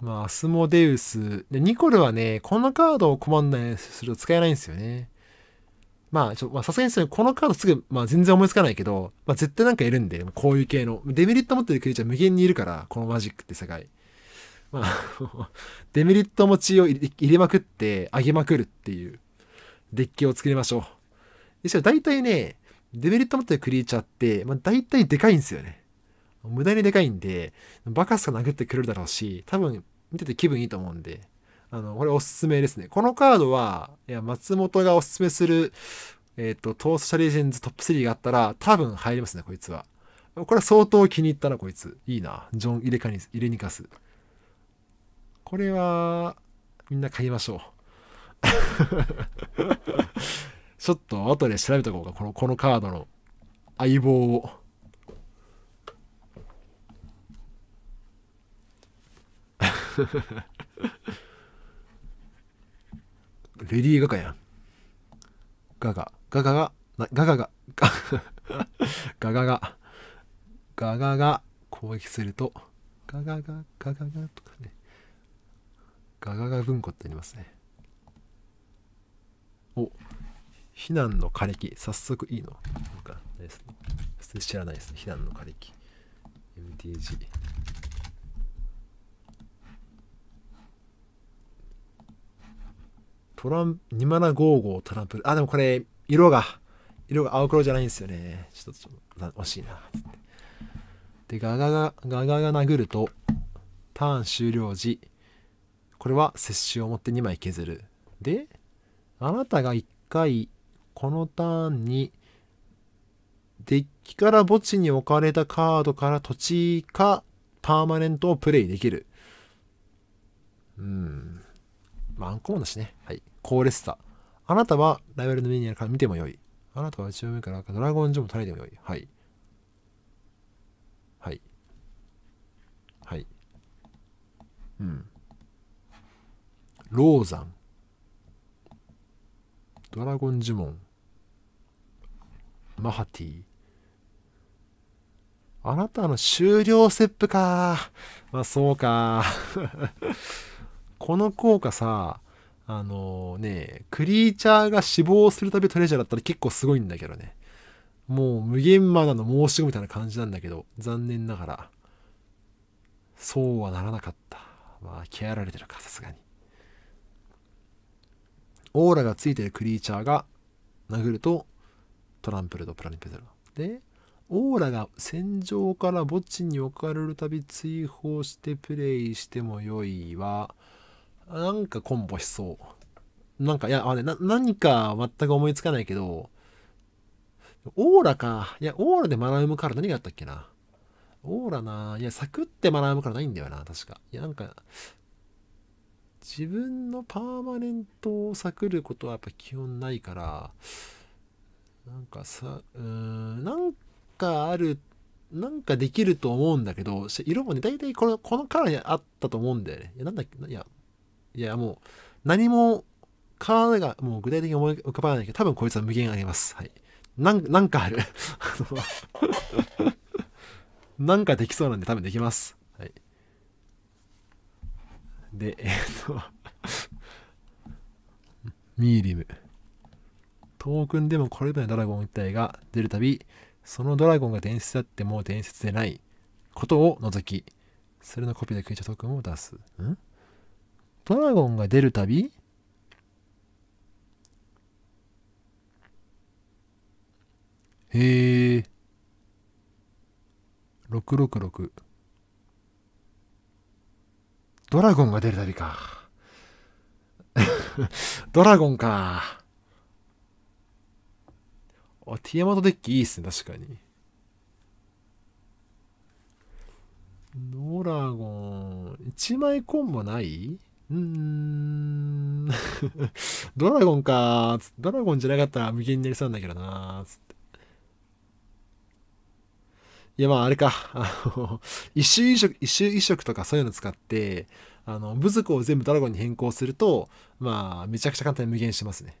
まあ、アスモデウス。で、ニコルはね、このカードをコマンドにすると使えないんですよね。まあ、ちょ、まあ、さすがにこのカードすぐ、まあ、全然思いつかないけど、まあ、絶対なんかいるんで、こういう系の。デメリット持ってるクリーチャー無限にいるから、このマジックって世界。まあ デメリット持ちを入れまくって、上げまくるっていう、デッキを作りましょう。で、しょ、大体ね、デメリット持ってるクリーチャーって、まあ、大体でかいんですよね。無駄にでかいんで、バカすか殴ってくれるだろうし、多分見てて気分いいと思うんで、あの、これおすすめですね。このカードは、いや、松本がおすすめする、えっ、ー、と、トーストレジェンズトップ3があったら、多分入りますね、こいつは。これは相当気に入ったな、こいつ。いいな。ジョン・イレカニス、イレニカス。これは、みんな買いましょう。ちょっと後で調べとこうか、この、このカードの相棒を。レディー・ガガやん。ガガ。ガガが、ガガが、ガガが、ガガが攻撃すると、ガガが、ガガがとかね。ガガガ文庫ってありますね。お、避難の枯れ木。早速いいの。なんか、ですね。普通知らないです避難の枯れ木。MTG。トラン、2755トランプ。あ、でもこれ、色が、色が青黒じゃないんですよね。ちょっと、ちょっと惜しいな。つって。で、ガガガ、ガガが殴ると、ターン終了時、これは接種を持って2枚削る。で、あなたが1回、このターンに、デッキから墓地に置かれたカードから土地かパーマネントをプレイできる。うん。まあ、アンコモンだしね。はい。高烈さ。あなたはライバルのメニアから見てもよい。あなたは一応上からドラゴンジョも捉えてもよい。はい。はい。はい。うん。ローザン。ドラゴン呪文。マハティ。あなたの終了ステップか。まあそうか。この効果さ、あのね、クリーチャーが死亡するたびトレジャーだったら結構すごいんだけどね。もう無限マナの申し子みたいな感じなんだけど、残念ながら、そうはならなかった。まあ、ケアられてるか、さすがに。オーラがついてるクリーチャーが殴ると、トランプルとプラニペゼロ。で、オーラが戦場から墓地に置かれるたび追放してプレイしても良いは、なんかコンボしそう。なんか、いや、あれ、な、何か全く思いつかないけど、オーラか。いや、オーラでマナウムカー何があったっけな。オーラな。いや、サクってマナウムカーないんだよな、確か。いや、なんか、自分のパーマネントをサクることはやっぱ基本ないから、なんかさ、うーん、なんかある、なんかできると思うんだけど、色もね、大体この、このカラーにあったと思うんだよね。いや、なんだっけ、いや、いや、もう、何も、体が、もう具体的に思い浮かばないけど、多分こいつは無限あります。はい。なん、なんかある。なんかできそうなんで多分できます。はい。で、えっとミーリム。トークンでもこれらのドラゴン一体が出るたび、そのドラゴンが伝説であっても伝説でないことを除き、それのコピーでクリーチャートークンを出す。んドラゴンが出るたびへえ666ドラゴンが出るたびか ドラゴンかあティアマトデッキいいっすね確かにドラゴン1枚コンボないうーん ドラゴンかドラゴンじゃなかったら無限になりそうなんだけどなつって。いやまああれか、あの、一周移植、一周移植とかそういうの使って、あの、部族を全部ドラゴンに変更すると、まあ、めちゃくちゃ簡単に無限しますね。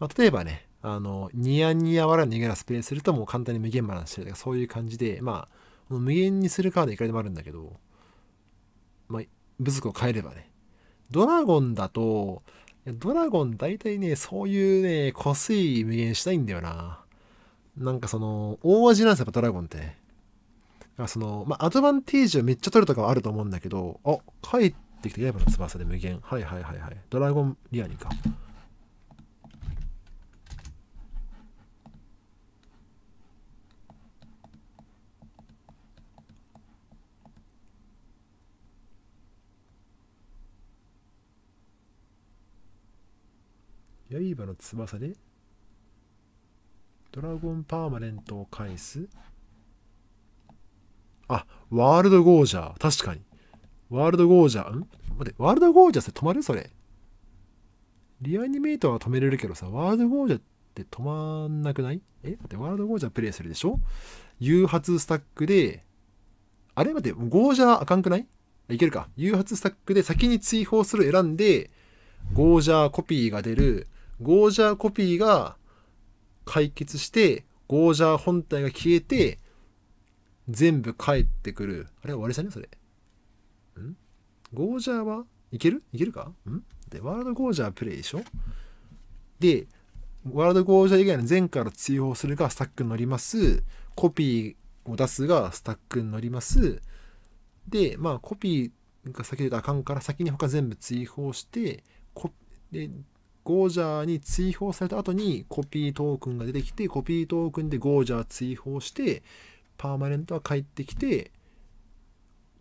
まあ、例えばね、あの、ニヤニヤ笑う逃げらスレーするともう簡単に無限バランしてるとか、そういう感じで、まあ、無限にするカードいくらでもあるんだけど、部族を変えればね。ドラゴンだと、ドラゴン大体ね、そういうね、濃い無限したいんだよな。なんかその、大味なんですよ、やっぱドラゴンって。だからその、まあ、アドバンテージをめっちゃ取るとかはあると思うんだけど、あ、帰ってきて刃の翼で無限。はいはいはいはい。ドラゴンリアにか。刃の翼でドラゴンパーマネントを返すあワールドゴージャー確かにワールドゴージャーん待ってワールドゴージャーって止まるそれリアニメーターは止めれるけどさワールドゴージャーって止まんなくないえ待ってワールドゴージャープレイするでしょ誘発スタックであれ待ってゴージャーあかんくないいけるか。誘発スタックで先に追放する選んで、ゴージャーコピーが出る、ゴージャーコピーが解決してゴージャー本体が消えて全部返ってくるあれはわりじゃねそれんゴージャーはいけるいけるかんでワールドゴージャープレイでしょでワールドゴージャー以外の全から追放するがスタックに乗りますコピーを出すがスタックに乗りますでまあコピーが先であかんから先に他全部追放してでゴージャーに追放された後にコピートークンが出てきて、コピートークンでゴージャー追放して、パーマネントは帰ってきて、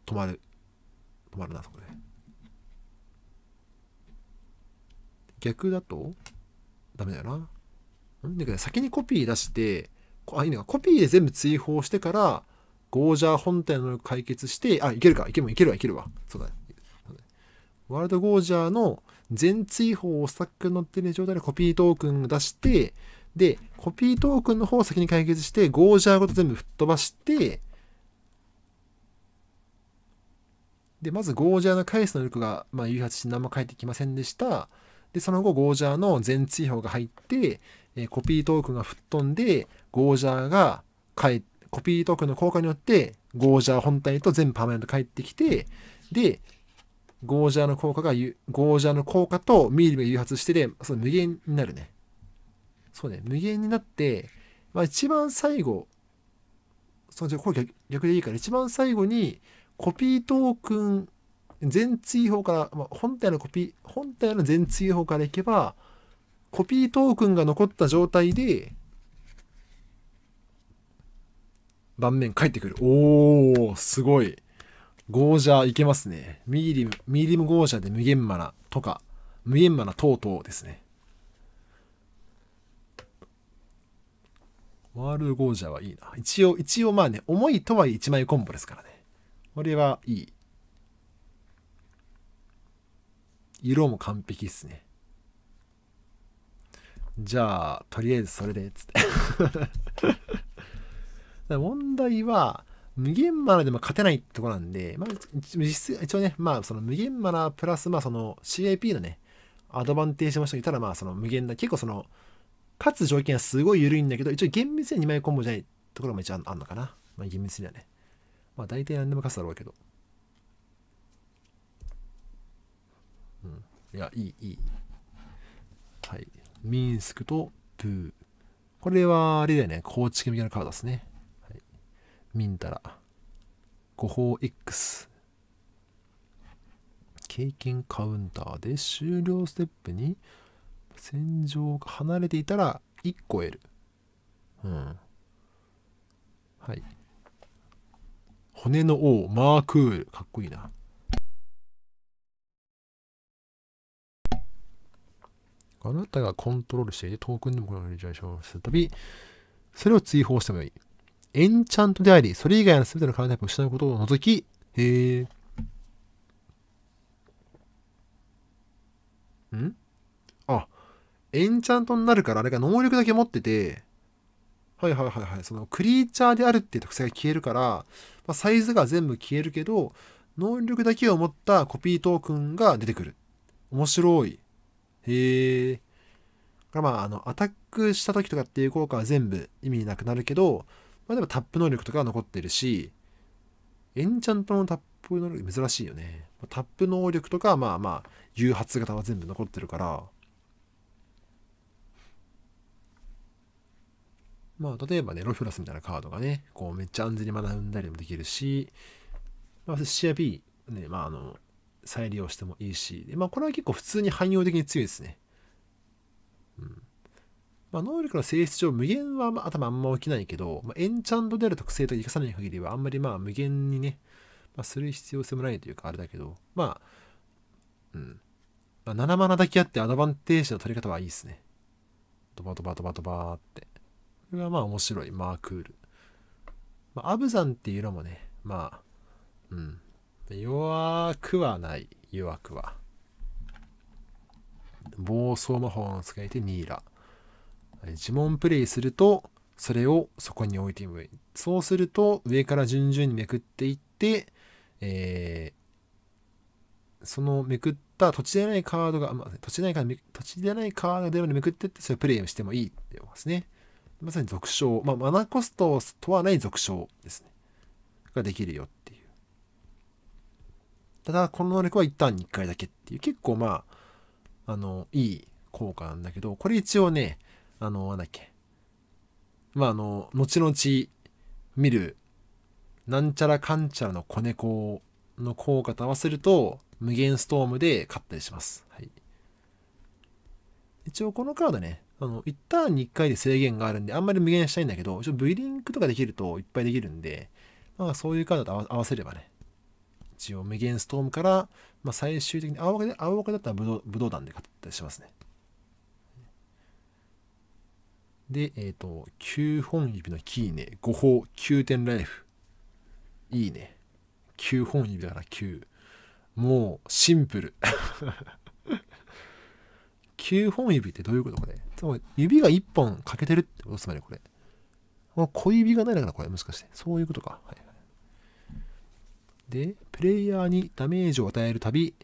止まる。止まるな、そこで。逆だとダメだよな。んだけど、先にコピー出して、あ、いいのか。コピーで全部追放してから、ゴージャー本体の解決して、あ、いけるか。いけるわ、いけるわ、いけるわ。そうだね。ワールドゴージャーの全追放をスタックに乗ってる状態でコピートークンを出して、で、コピートークンの方を先に解決して、ゴージャーごと全部吹っ飛ばして、で、まずゴージャーの返す能力が、まあ、誘発し何も返ってきませんでした。で、その後、ゴージャーの全追放が入って、えコピートークンが吹っ飛んで、ゴージャーが返コピートークンの効果によって、ゴージャー本体と全部パーマネント返ってきて、で、ゴージャーの効果が、ゴージャーの効果とミーリムが誘発してで、そ無限になるね。そうね、無限になって、まあ一番最後、そのじゃこれ逆でいいから、一番最後にコピートークン、全追放から、まあ、本体のコピー、本体の全追放からいけば、コピートークンが残った状態で、盤面返ってくる。おー、すごい。ゴージャーいけますね。ミーリム、ミーリムゴージャーで無限マナとか、無限マナとうとうですね。ワールゴージャーはいいな。一応、一応まあね、重いとはいえ一枚コンボですからね。これはいい。色も完璧っすね。じゃあ、とりあえずそれで、つって 問題は、無限マナでも勝てないってとこなんで、まあ、実質、一応ね、まあ、その無限マナプラス、まあ、その CIP のね、アドバンテージの人がいたら、まあ、その無限な、結構その、勝つ条件はすごい緩いんだけど、一応厳密には2枚コンボじゃないところも一応あんのかな。まあ、厳密にはね。まあ、大体何でも勝つだろうけど。うん。いや、いい、いい。はい。ミンスクとプー。これは、あれだよね。高知組のカードですね。ミンタラ誤報 X 経験カウンターで終了ステップに戦場が離れていたら1個得るうんはい骨の王マークールかっこいいなあなたがコントロールしていてトークンでもこれを入れちゃいすたびそれを追放してもいいエンチャントであり、それ以外の全てのカメラタイプを失うことを除き、へえ。んあ、エンチャントになるから、あれが能力だけ持ってて、はいはいはいはい、そのクリーチャーであるっていう特性が消えるから、まあ、サイズが全部消えるけど、能力だけを持ったコピートークンが出てくる。面白い。へえ。まあ、あの、アタックした時とかっていう効果は全部意味なくなるけど、まあでもタップ能力とかは残ってるし、エンチャントのタップ能力珍しいよね。タップ能力とか、まあまあ、誘発型は全部残ってるから、まあ、例えばね、ロフラスみたいなカードがね、こう、めっちゃ安全に学んだりもできるし、まあ、シア B、ね、まあ、あの、再利用してもいいし、まあ、これは結構普通に汎用的に強いですね。まあ、能力の性質上無限は頭あんま起きないけど、まあ、エンチャントである特性と生かさない限りはあんまりまあ無限にね、まあ、する必要性もないというかあれだけど、まあ、うん。まあ、7マナだけあってアドバンテージの取り方はいいですね。ドバドバドバドバーって。これはまあ面白い。まあクール。まあ、アブザンっていうのもね、まあ、うん。弱くはない。弱くは。暴走魔法の使い手ニーラ。呪文プレイするとそれをそこに置いてみるそうすると上から順々にめくっていって、えー、そのめくった土地でないカードが、まあ、土地でないカード土地でないカードでめくってってそれプレイをしてもいいって言いますねまさに俗称、まあ、マナコストを問わない俗称ですねができるよっていうただこの能力は一旦に1回だけっていう結構まああのいい効果なんだけどこれ一応ねあの、なんだっけ。まあ、あの、後々見る、なんちゃらかんちゃらの子猫の効果と合わせると、無限ストームで勝ったりします。はい。一応このカードね、あの、1ターンに1回で制限があるんで、あんまり無限したいんだけど、一応 V リンクとかできるといっぱいできるんで、まあそういうカードと合わせればね、一応無限ストームから、まあ最終的に青岡青だったら武道武道団で勝ったりしますね。で、えっ、ー、と、9本指のキーね、5本、9点ライフ。いいね。9本指だから9。もう、シンプル。9 本指ってどういうことこれつまり、指が1本欠けてるってことつまりこれ。小指がないだからこれ、もしかして。そういうことか。はい、で、プレイヤーにダメージを与えるたび、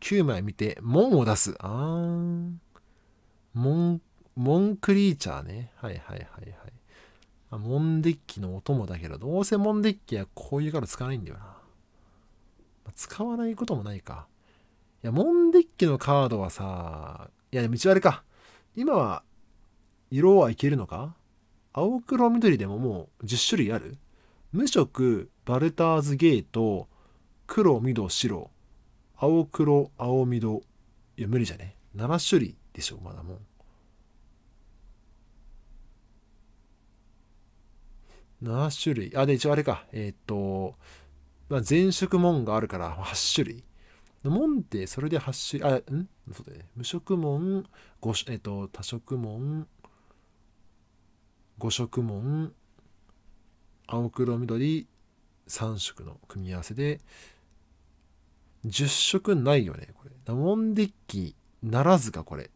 9枚見て、門を出す。あーん。門モンクリーチャーね。はいはいはいはい。あモンデッキのお供だけど、どうせモンデッキはこういうから使わないんだよな。使わないこともないか。いや、モンデッキのカードはさ、いや、でもれか。今は、色はいけるのか青黒緑でももう10種類ある無色、バルターズゲート、黒、緑、白、青黒、青緑。いや、無理じゃね。7種類でしょ、まだもう。7種類。あ、で、一応あれか。えー、っと、まあ、前職門があるから8種類。門ってそれで8種類、あ、んそうだね。無職門、ごえっと、多色門、5色門、青黒緑、3色の組み合わせで、10色ないよね、これ。ダモンデッキならずか、これ。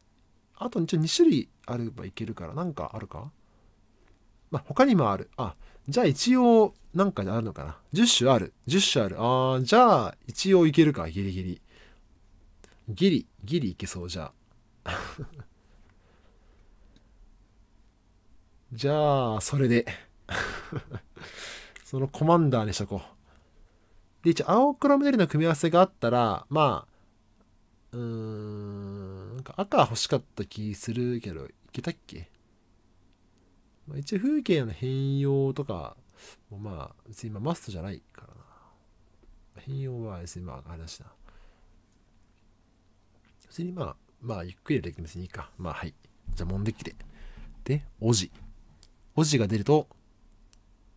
あと一応2種類あればいけるから、なんかあるかまあ、他にもある。あ、じゃあ一応、なんかあるのかな。10種ある。10種ある。あー、じゃあ、一応いけるか、ギリギリ。ギリ、ギリいけそう、じゃあ。じゃあ、それで。そのコマンダーにしとこう。で、一応、青黒緑の組み合わせがあったら、まあ、うーん、なんか赤欲しかった気するけど、いけたっけまあ、一応風景の変容とかもまあ別に今マストじゃないからな。変容は別にまああれだしな。別にまあまあゆっくりできま別にいいか。まあはい。じゃあもんできでで、おじ。おじが出ると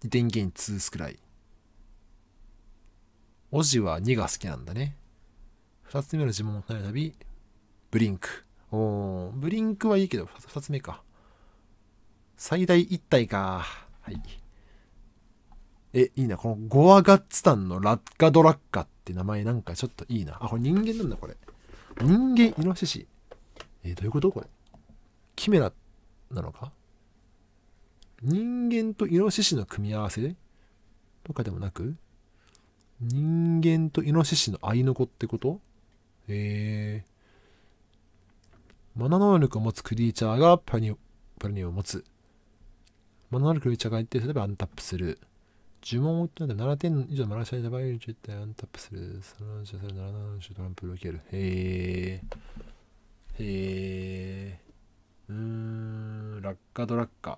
電点2スくらい。おじは2が好きなんだね。2つ目の呪文を唱えるたび、ブリンク。おブリンクはいいけど2つ目か。最大1体か。はい。え、いいな。このゴアガッツタンのラッカドラッカって名前なんかちょっといいな。あ、これ人間なんだ、これ。人間イノシシ。えどういうことこれ。キメラなのか人間とイノシシの組み合わせとかでもなく人間とイノシシの合いの子ってことえー、マナ能力を持つクリーチャーがパニパニを持つ。マヌルクルチャーが一て、すればアンタップする。呪文を打って7点以上マラシャイジャバイルチってアンタップする。サランシャサラナラントランプロケル。へえ。へえ。うーん、ラッカドラッカ。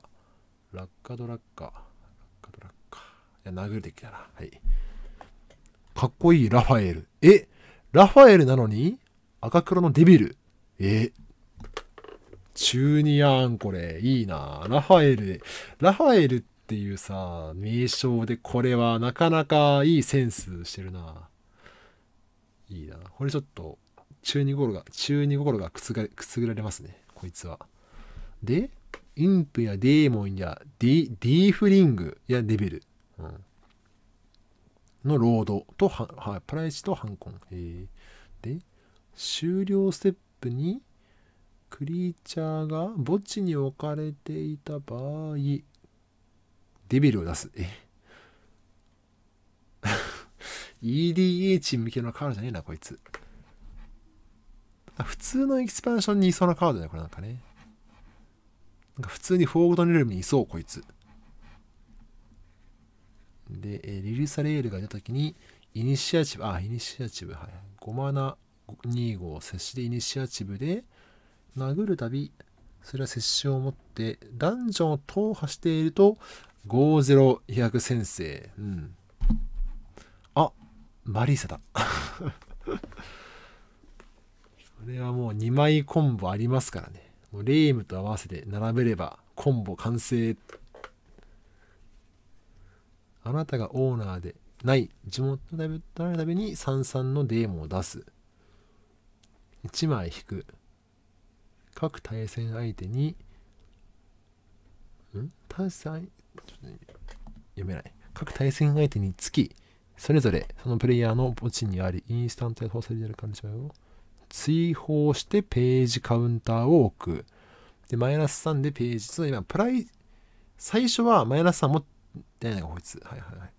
ラッカドラッカ。ラッカドラッカ。いや、殴るできたな。はい。かっこいいラファエル。えラファエルなのに赤黒のデビル。えチューニアン、これ。いいなラファエル。ラファエルっていうさ、名称で、これはなかなかいいセンスしてるないいなこれちょっと、中二心が、中二心がくすぐくすぐられますね。こいつは。で、インプやデーモンやディディーフリングやデビル、うん、のロードとは、はい、プライチとハンコン。で、終了ステップにクリーチャーが墓地に置かれていた場合、デビルを出す。え ?EDH 向けのカードじゃねえな、こいつ。普通のエキスパンションにいそうなカードだよ、これなんかね。なんか普通にフォーグドネルムにいそう、こいつ。で、えリリサレールが出た時に、イニシアチブ、あ、イニシアチブ、はい。5マナ2を接しでイニシアチブで、殴るたび、それは接種を持って、ダンジョンを踏破していると、50飛躍先生。うん。あ、マリーサだ。こ れはもう2枚コンボありますからね。もうレイムと合わせて並べればコンボ完成。あなたがオーナーでない地元のあるために33のデーモンを出す。1枚引く。各対戦相手に、ん対戦、読めない。各対戦相手につき、それぞれそのプレイヤーの墓地にあり、インスタントで放される感じだよ。追放してページカウンターを置く。で、マイナス3でページ、つまり今、プライ、最初はマイナス3持ってないのこいつ。はいはいはい。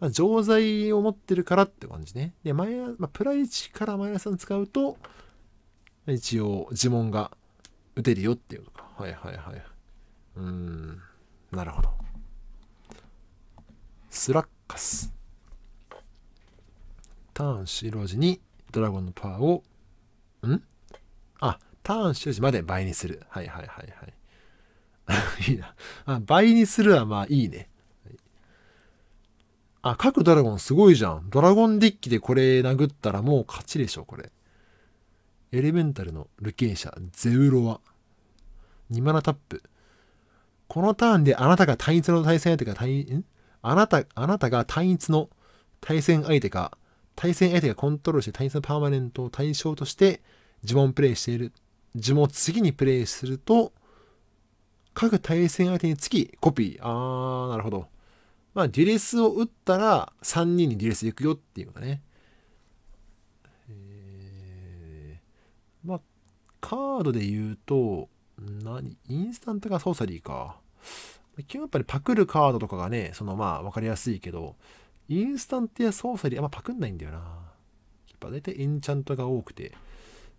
まあ、錠剤を持ってるからって感じね。で、マイナまあ、プライ1からマイナス3使うと、一応呪文が打てるよっていうのか。はいはいはい。うーん、なるほど。スラッカス。ターン白地にドラゴンのパワーを、んあ、ターン終時まで倍にする。はいはいはいはい。いいな。あ、倍にするはまあいいね。あ、各ドラゴンすごいじゃん。ドラゴンデッキでこれ殴ったらもう勝ちでしょ、これ。エレメンタルの流刑者、ゼウロワ。2マナタップ。このターンであなたが単一の対戦相手か、対、んあなた、あなたが単一の対戦相手か、対戦相手がコントロールして単一のパーマネントを対象として呪文プレイしている。呪文を次にプレイすると、各対戦相手につきコピー。あー、なるほど。まあ、デュレスを打ったら3人にデュレス行くよっていうのがね。カードで言うと、何インスタントかソーサリーか。基本やっぱりパクるカードとかがね、そのまあ分かりやすいけど、インスタントやソーサリー、あんまパクんないんだよな。やっぱ大体エンチャントが多くて。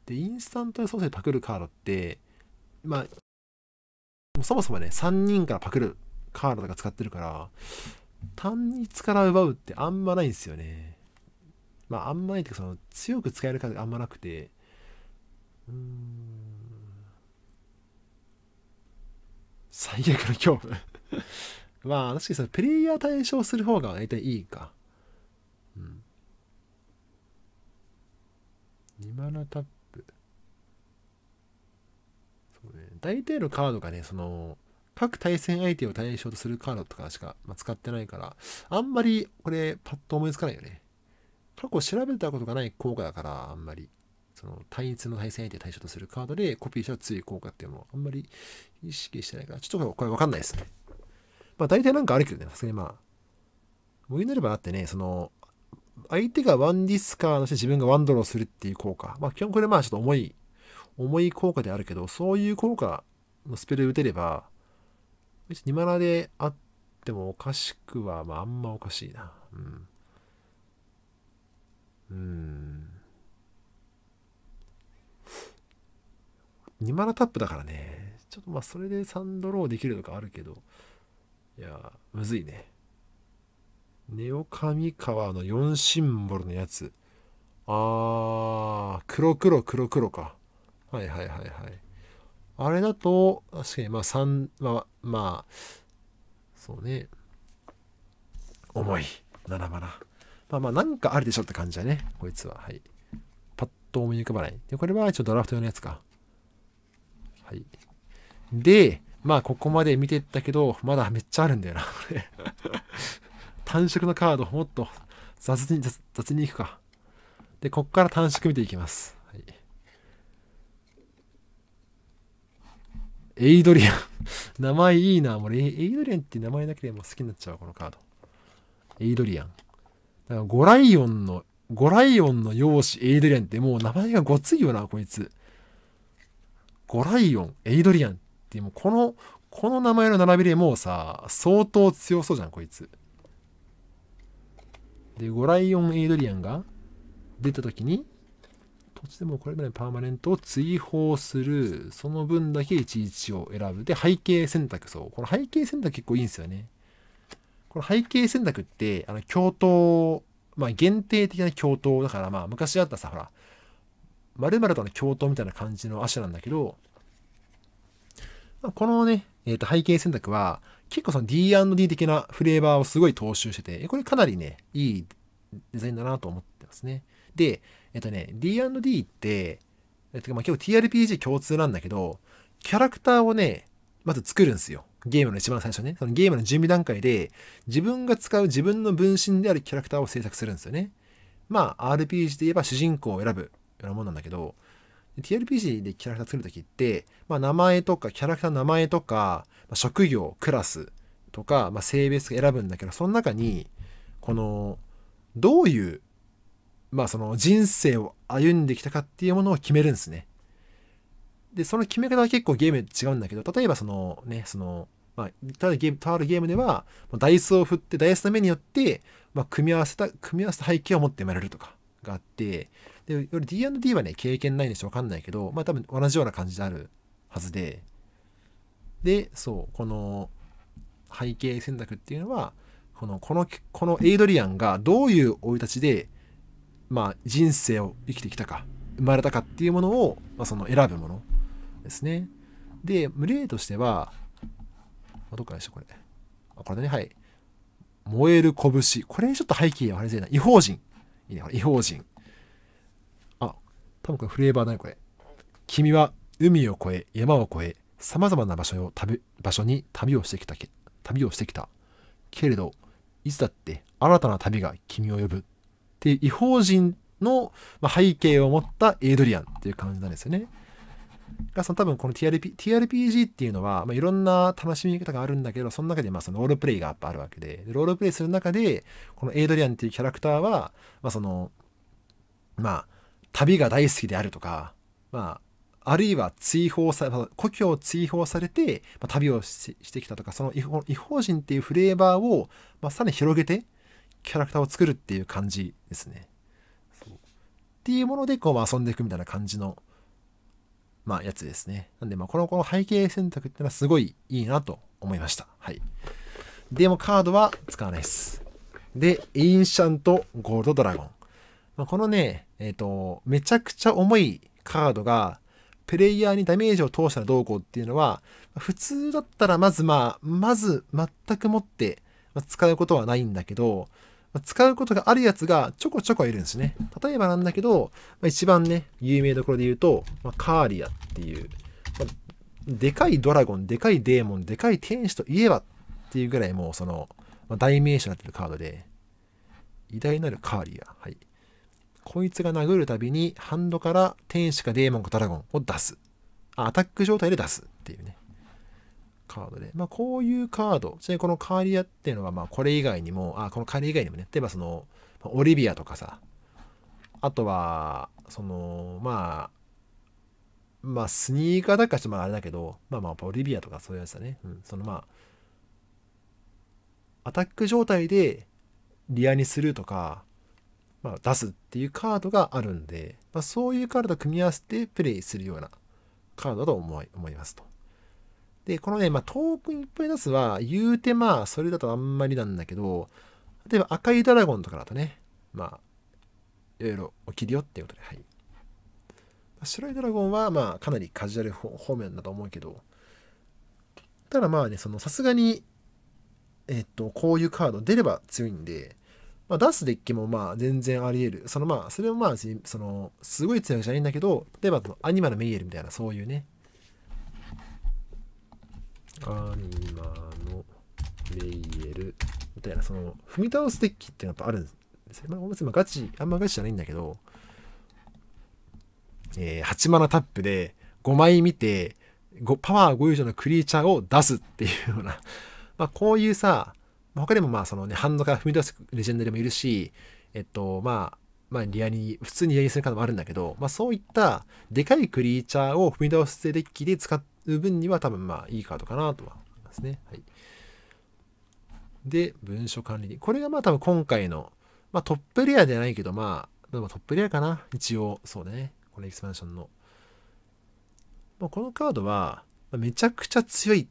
で、インスタントやソーサリーパクるカードって、まあ、そもそもね、3人からパクるカードとか使ってるから、単一から奪うってあんまないんですよね。まあ、あんまないっていうか、その、強く使えるカードがあんまなくて、最悪の恐怖 まあ、確かにそのプレイヤー対象する方が大体いいか。うん。2マナタップ。そうね。大体のカードがね、その、各対戦相手を対象とするカードとかしか、まあ、使ってないから、あんまりこれパッと思いつかないよね。過去調べたことがない効果だから、あんまり。その単一の対戦相手対象とするカードでコピーした強い効果っていうのをあんまり意識してないから、ちょっとこれわかんないですね。まあ大体なんかあるけどね、さすがにまあ、無理になればあってね、その、相手がワンディスカーのして自分がワンドローするっていう効果。まあ基本これまあちょっと重い、重い効果であるけど、そういう効果のスペル打てれば、2マナであってもおかしくは、まああんまおかしいな。うん。うん。2マナタップだからね、ちょっとまあそれで3ドローできるとかあるけど、いや、むずいね。ネオ上川の4シンボルのやつ。あー、黒黒黒黒か。はいはいはいはい。あれだと、確かにまあ3、まあ、まあ、そうね。重い。7マナ。まあまあ、なんかあるでしょって感じだね。こいつは。はい。パッと思い浮かばない。で、これは一応ドラフト用のやつか。はい。で、まあ、ここまで見てったけど、まだめっちゃあるんだよな、こ れ。単色のカード、もっと雑に、雑雑にいくか。で、こっから単縮見ていきます。はい、エイドリアン 名前いいな。うエイドリアンって名前だけでも好きになっちゃう、このカード。エイドリアン。だから、ゴライオンの、ゴライオンの容姿エイドリアンってもう名前がごついよな、こいつ。ゴライオン、エイドリアンってもうこの、この名前の並びでもうさ、相当強そうじゃん、こいつ。で、ゴライオン、エイドリアンが出た時に、土地でもこれまでパーマネントを追放する。その分だけ11を選ぶ。で、背景選択。そう。この背景選択結構いいんですよね。この背景選択って、あの、共闘、まあ限定的な共闘だから、まあ昔あったさ、ほら、丸々との共闘みたいな感じのアシャなんだけど、まあ、このね、えっ、ー、と背景選択は結構その D&D 的なフレーバーをすごい踏襲してて、これかなりね、いいデザインだなと思ってますね。で、えっ、ー、とね、D&D って、えっ、ー、と、まあ、結構 TRPG 共通なんだけど、キャラクターをね、まず作るんですよ。ゲームの一番最初ね。そのゲームの準備段階で、自分が使う自分の分身であるキャラクターを制作するんですよね。まあ、RPG で言えば主人公を選ぶ。うなもんなんだけど、TRPG でキャラクター作るときって、まあ、名前とか、キャラクターの名前とか、まあ、職業、クラスとか、まあ、性別選ぶんだけど、その中に、この、どういう、まあ、その人生を歩んできたかっていうものを決めるんですね。で、その決め方は結構ゲームで違うんだけど、例えばそのね、その、まあ、とあるゲーム、とあるゲームでは、ダイスを振って、ダイスの目によって、まあ、組み合わせた、組み合わせた背景を持って生まれるとかがあって、で、より D&D はね、経験ないんでしわかんないけど、まあ多分同じような感じであるはずで、で、そう、この背景選択っていうのは、この、この、このエイドリアンがどういう生い立ちで、まあ人生を生きてきたか、生まれたかっていうものを、まあ、その選ぶものですね。で、礼としては、どっかでしょ、これ。あ、これだね、はい。燃える拳。これちょっと背景が悪れじない。違法人。いいね、これ違法人。多分これフレーバーだね、これ。君は海を越え、山を越え、様々な場所を旅場所に旅をしてきたけ、旅をしてきた。けれど、いつだって新たな旅が君を呼ぶ。っていう異邦人の背景を持ったエイドリアンっていう感じなんですよね。がその多分この TRP TRPG っていうのは、まあ、いろんな楽しみ方があるんだけどその中でまあそのロールプレイがやっぱあるわけでロールプレイする中でこのエイドリアンっていうキャラクターは、まあ、そのまあ旅が大好きであるとか、まあ、あるいは追放さ故郷を追放されて、まあ、旅をしてきたとかその違法人っていうフレーバーを、まあ、さらに広げてキャラクターを作るっていう感じですね。っていうものでこう遊んでいくみたいな感じの、まあ、やつですね。なんで、まあ、このこの背景選択っていうのはすごいいいなと思いました。はい。でもカードは使わないです。で、インシャント、ゴールドドラゴン。まあ、このね、えっ、ー、と、めちゃくちゃ重いカードが、プレイヤーにダメージを通したらどうこうっていうのは、普通だったらまずまあ、まず全くもって使うことはないんだけど、使うことがあるやつがちょこちょこいるんですね。例えばなんだけど、一番ね、有名どころで言うと、カーリアっていう、でかいドラゴン、でかいデーモン、でかい天使といえばっていうぐらいもうその、代名詞になってるカードで、偉大なるカーリア。はい。こいつが殴るたびにハンドから天使かデーモンかドラゴンを出す。アタック状態で出すっていうね。カードで。まあこういうカード。ちなみにこのカーリアっていうのはまあこれ以外にも、あ、このカーリア以外にもね、例えばその、オリビアとかさ、あとは、その、まあ、まあ、スニーカーだかしてもあれだけど、まあまあ、オリビアとかそういうやつだね。うん、そのまあ、アタック状態でリアにするとか、まあ、出すっていうカードがあるんで、まあ、そういうカードと組み合わせてプレイするようなカードだと思い思いますと。で、このね、まあ、トークンいっぱい出すは、言うてまあ、それだとあんまりなんだけど、例えば赤いドラゴンとかだとね、まあ、いろいろ起きるよっていうことで、はい。白いドラゴンは、まあ、かなりカジュアル方面だと思うけど、ただまあね、その、さすがに、えっと、こういうカード出れば強いんで、まあ、出すデッキもまあ全然あり得る。そのまあ、それもまあ、その、すごい強いじゃないんだけど、例えばアニマルメイエルみたいな、そういうね。アニマのメイエルみたいな、その、踏み倒すデッキってやっぱあるんですよ。まあ、別にガチ、あんまガチじゃないんだけど、えー、8マナタップで5枚見て、パワー5以上のクリーチャーを出すっていうような、まあ、こういうさ、他にもまあそのね、ハンドから踏み出すレジェンドでもいるし、えっと、まあ、まあ、リアに、普通にリアにする方もあるんだけど、まあ、そういったでかいクリーチャーを踏み倒すデッキで使う分には多分まあいいカードかなとは思いますね。はい。で、文書管理にこれがまあ多分今回の、まあトップレアではないけど、まあ、でもトップレアかな一応、そうね。このエキスパンションの。まあ、このカードは、めちゃくちゃ強いっ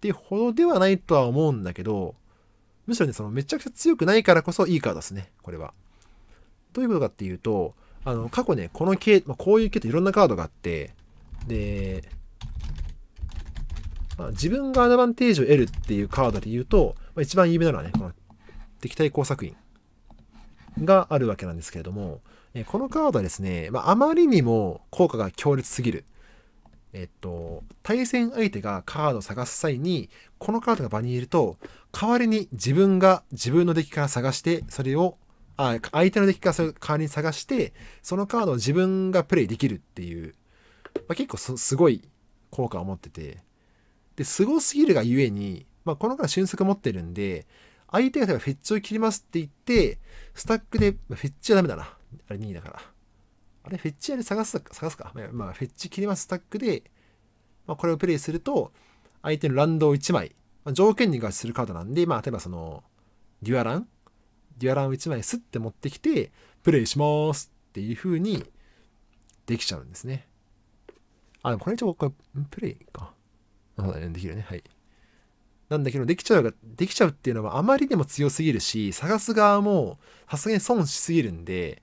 てほどではないとは思うんだけど、むしろね、そのめちゃくちゃ強くないからこそいいカードですね、これは。どういうことかっていうと、あの、過去ね、この系、まあ、こういう系といろんなカードがあって、で、まあ、自分がアドバンテージを得るっていうカードで言うと、まあ、一番有名なのはね、この敵対工作員があるわけなんですけれども、えこのカードはですね、まあ、まりにも効果が強烈すぎる。えっと、対戦相手がカードを探す際に、このカードが場にいると代わりに自分が自分のデッキから探してそれをあ相手のデッキから代わりに探してそのカードを自分がプレイできるっていう、まあ、結構すごい効果を持っててですごすぎるがゆえに、まあ、このカード俊足持ってるんで相手が例えばフェッチを切りますって言ってスタックで、まあ、フェッチはダメだなあれ2位だからあれフェッチはで探す探すか、まあ、フェッチ切りますスタックで、まあ、これをプレイすると相手のランドを1枚、まあ、条件に合致するカードなんで、まあ、例えばその、デュアランデュアランを1枚スッて持ってきて、プレイしますっていう風にできちゃうんですね。あ、でもこれ一応、これ、プレイか。そうだね、できるね。はい。なんだけど、できちゃうが、できちゃうっていうのはあまりにも強すぎるし、探す側もさすがに損しすぎるんで、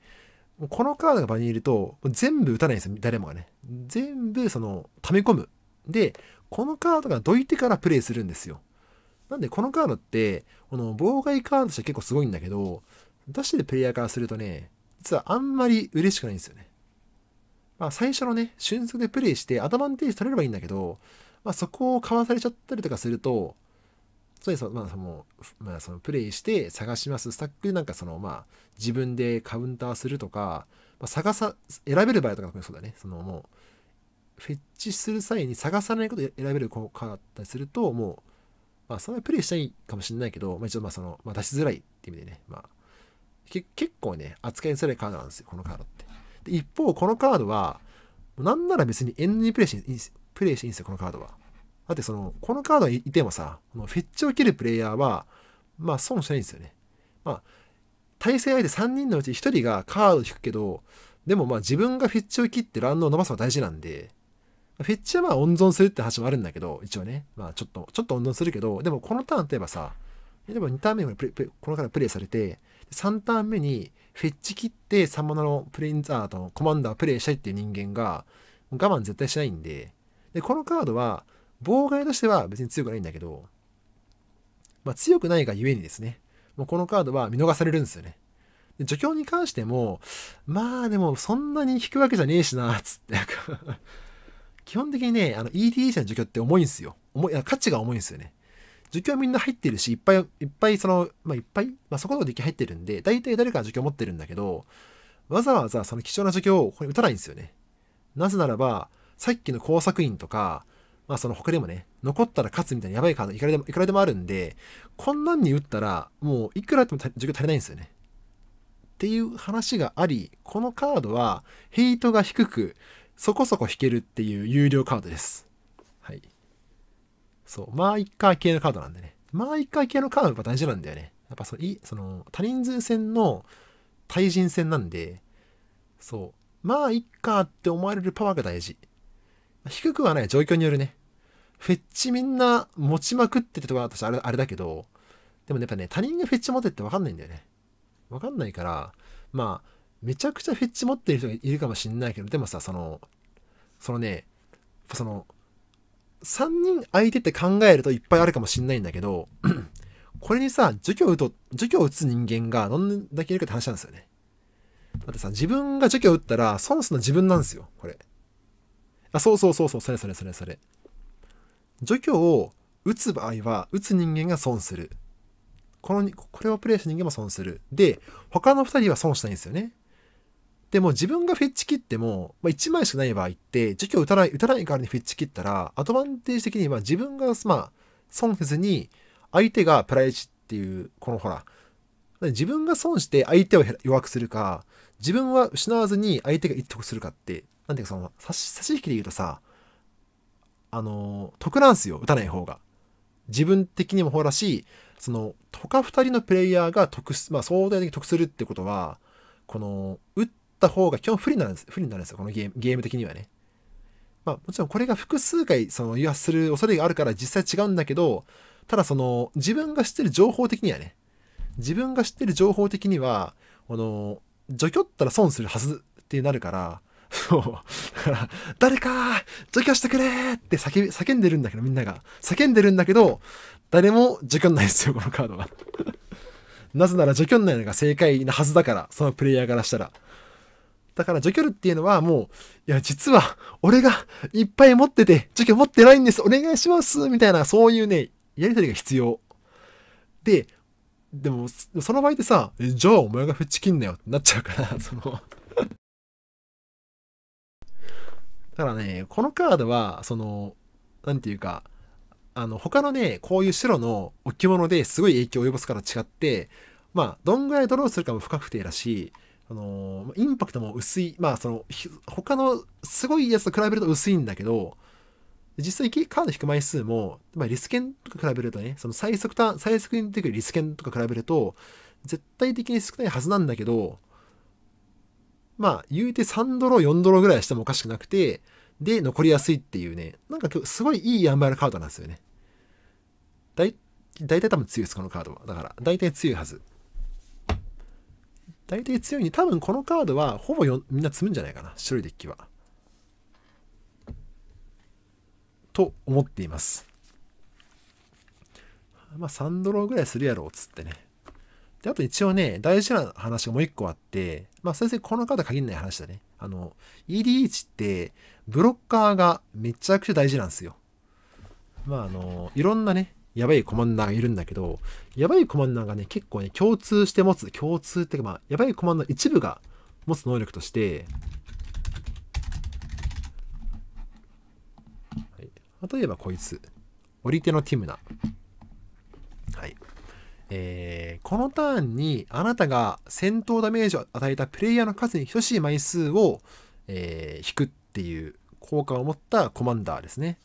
このカードが場にいると、全部打たないんですよ、誰もがね。全部、その、溜め込む。で、このカードがどいてからプレイするんですよ。なんでこのカードって、この妨害カードとして結構すごいんだけど、出してるプレイヤーからするとね、実はあんまり嬉しくないんですよね。まあ最初のね、瞬足でプレイしてアドバンテージ取れればいいんだけど、まあそこをかわされちゃったりとかすると、そうですまあその、まあそのプレイして探します。スタックでなんかその、まあ自分でカウンターするとか、まあ、探さ、選べる場合とかもそうだね。そのもう、フェッチする際に探さないことを選べる効果だったりすると、もう、まあ、そんなにプレイしたいかもしれないけど、まあ、一応、まあ、その、まあ、出しづらいって意味でね、まあ、け結構ね、扱いづらいカードなんですよ、このカードって。で、一方、このカードは、なんなら別にエン々にプレイしていいんですプレイしていいんですよ、このカードは。だって、その、このカードはいてもさ、このフェッチを切るプレイヤーは、まあ、損しないんですよね。まあ、対戦相手3人のうち1人がカードを引くけど、でもまあ自分がフェッチを切ってランドを伸ばすのは大事なんで、フェッチはまあ温存するって話もあるんだけど、一応ね。まあちょっと、ちょっと温存するけど、でもこのターン例えばさ、例えば2ターン目にプレプレこのからプレイされて、3ターン目にフェッチ切ってサモナのプレインザーとコマンダープレイしたいっていう人間が我慢絶対しないんで、で、このカードは妨害としては別に強くないんだけど、まあ、強くないがゆえにですね、もうこのカードは見逃されるんですよね。で助教に関しても、まあでもそんなに引くわけじゃねえしな、つって。基本的にね、あの e d 社の除去って重いんですよ。重い、価値が重いんですよね。除去はみんな入ってるし、いっぱい、いっぱいその、まあ、いっぱい、まあ、そこのデッキ入ってるんで、大体誰かが除去持ってるんだけど、わざわざその貴重な除去をここに打たないんですよね。なぜならば、さっきの工作員とか、まあその他でもね、残ったら勝つみたいなやばいカードいくらでも、いくらでもあるんで、こんなんに打ったら、もういくらでも除去足りないんですよね。っていう話があり、このカードはヘイトが低く、そこそこ引けるっていう有料カードです。はい。そう。まあ、一回系のカードなんでね。まあ、一回系のカードが大事なんだよね。やっぱそい、その、多人数戦の対人戦なんで、そう。まあ、いっかって思われるパワーが大事。低くはない状況によるね。フェッチみんな持ちまくっててとか私あれあれだけど、でもやっぱね、他人がフェッチ持ってって分かんないんだよね。分かんないから、まあ、めちゃくちゃフェッチ持ってる人がいるかもしんないけど、でもさ、その、そのね、その、3人相手って考えるといっぱいあるかもしんないんだけど、これにさ、除去を打と、除去を打つ人間がどんだけいるかって話なんですよね。だってさ、自分が除去を打ったら、損すの自分なんですよ、これ。あ、そうそうそうそう、それそれそれそれ。除去を打つ場合は、打つ人間が損する。この、これをプレイした人間も損する。で、他の2人は損しないんですよね。でも自分がフェッチ切っても、まあ、1枚しかない場合って、除去打たない、打たないからにフェッチ切ったら、アドバンテージ的には自分が、まあ、損せずに、相手がプライチっていう、このほら、自分が損して相手を弱くするか、自分は失わずに相手が一得するかって、なんていうかその、差し、差し引きで言うとさ、あの、得なんすよ、打たない方が。自分的にもほらし、その、他2人のプレイヤーが得まあ、相対的に得するってことは、この、打っった方が基本不利なんです。不利になるんですよ、このゲーム、ゲーム的にはね。まあ、もちろんこれが複数回その誘発する恐れがあるから実際違うんだけど、ただその自分が知ってる情報的にはね、自分が知ってる情報的には、この、除去ったら損するはずってなるから、そう。だから、誰か除去してくれって叫叫んでるんだけど、みんなが。叫んでるんだけど、誰も除去んないですよ、このカードが。なぜなら除去んないのが正解なはずだから、そのプレイヤーからしたら。だから除去るっていうのはもう、いや、実は俺がいっぱい持ってて、除去持ってないんです、お願いしますみたいな、そういうね、やりとりが必要。で、でも、その場合ってさ、じゃあお前がふッち切んなよってなっちゃうから、そのだからね、このカードは、その、なんていうか、あの、他のね、こういう白の置物ですごい影響を及ぼすから違って、まあ、どんぐらいドローするかも不確定だし、あのインパクトも薄いまあその他のすごいやつと比べると薄いんだけど実際カード引く枚数も、まあ、リスケンとか比べるとねその最速タ最速に出てくるリスケンとか比べると絶対的に少ないはずなんだけどまあ言うて3ドロー4ドローぐらいしてもおかしくなくてで残りやすいっていうねなんかすごいいいバイのカードなんですよねだい大体多分強いですこのカードはだから大体強いはず大体強いに、多分このカードはほぼよみんな積むんじゃないかな。白いデッキは。と思っています。まあ3ドローぐらいするやろうっつってね。で、あと一応ね、大事な話がもう一個あって、まあ先生このカード限らない話だね。あの、EDH ってブロッカーがめちゃくちゃ大事なんですよ。まああの、いろんなね、やばいコマンダーがいるんだけど、やばいコマンダーがね、結構ね、共通して持つ、共通っていうか、まあ、やばいコマンダーの一部が持つ能力として、はい、例えばこいつ、折り手のティムナ。はい。えー、このターンにあなたが戦闘ダメージを与えたプレイヤーの数に等しい枚数を、えー、引くっていう効果を持ったコマンダーですね。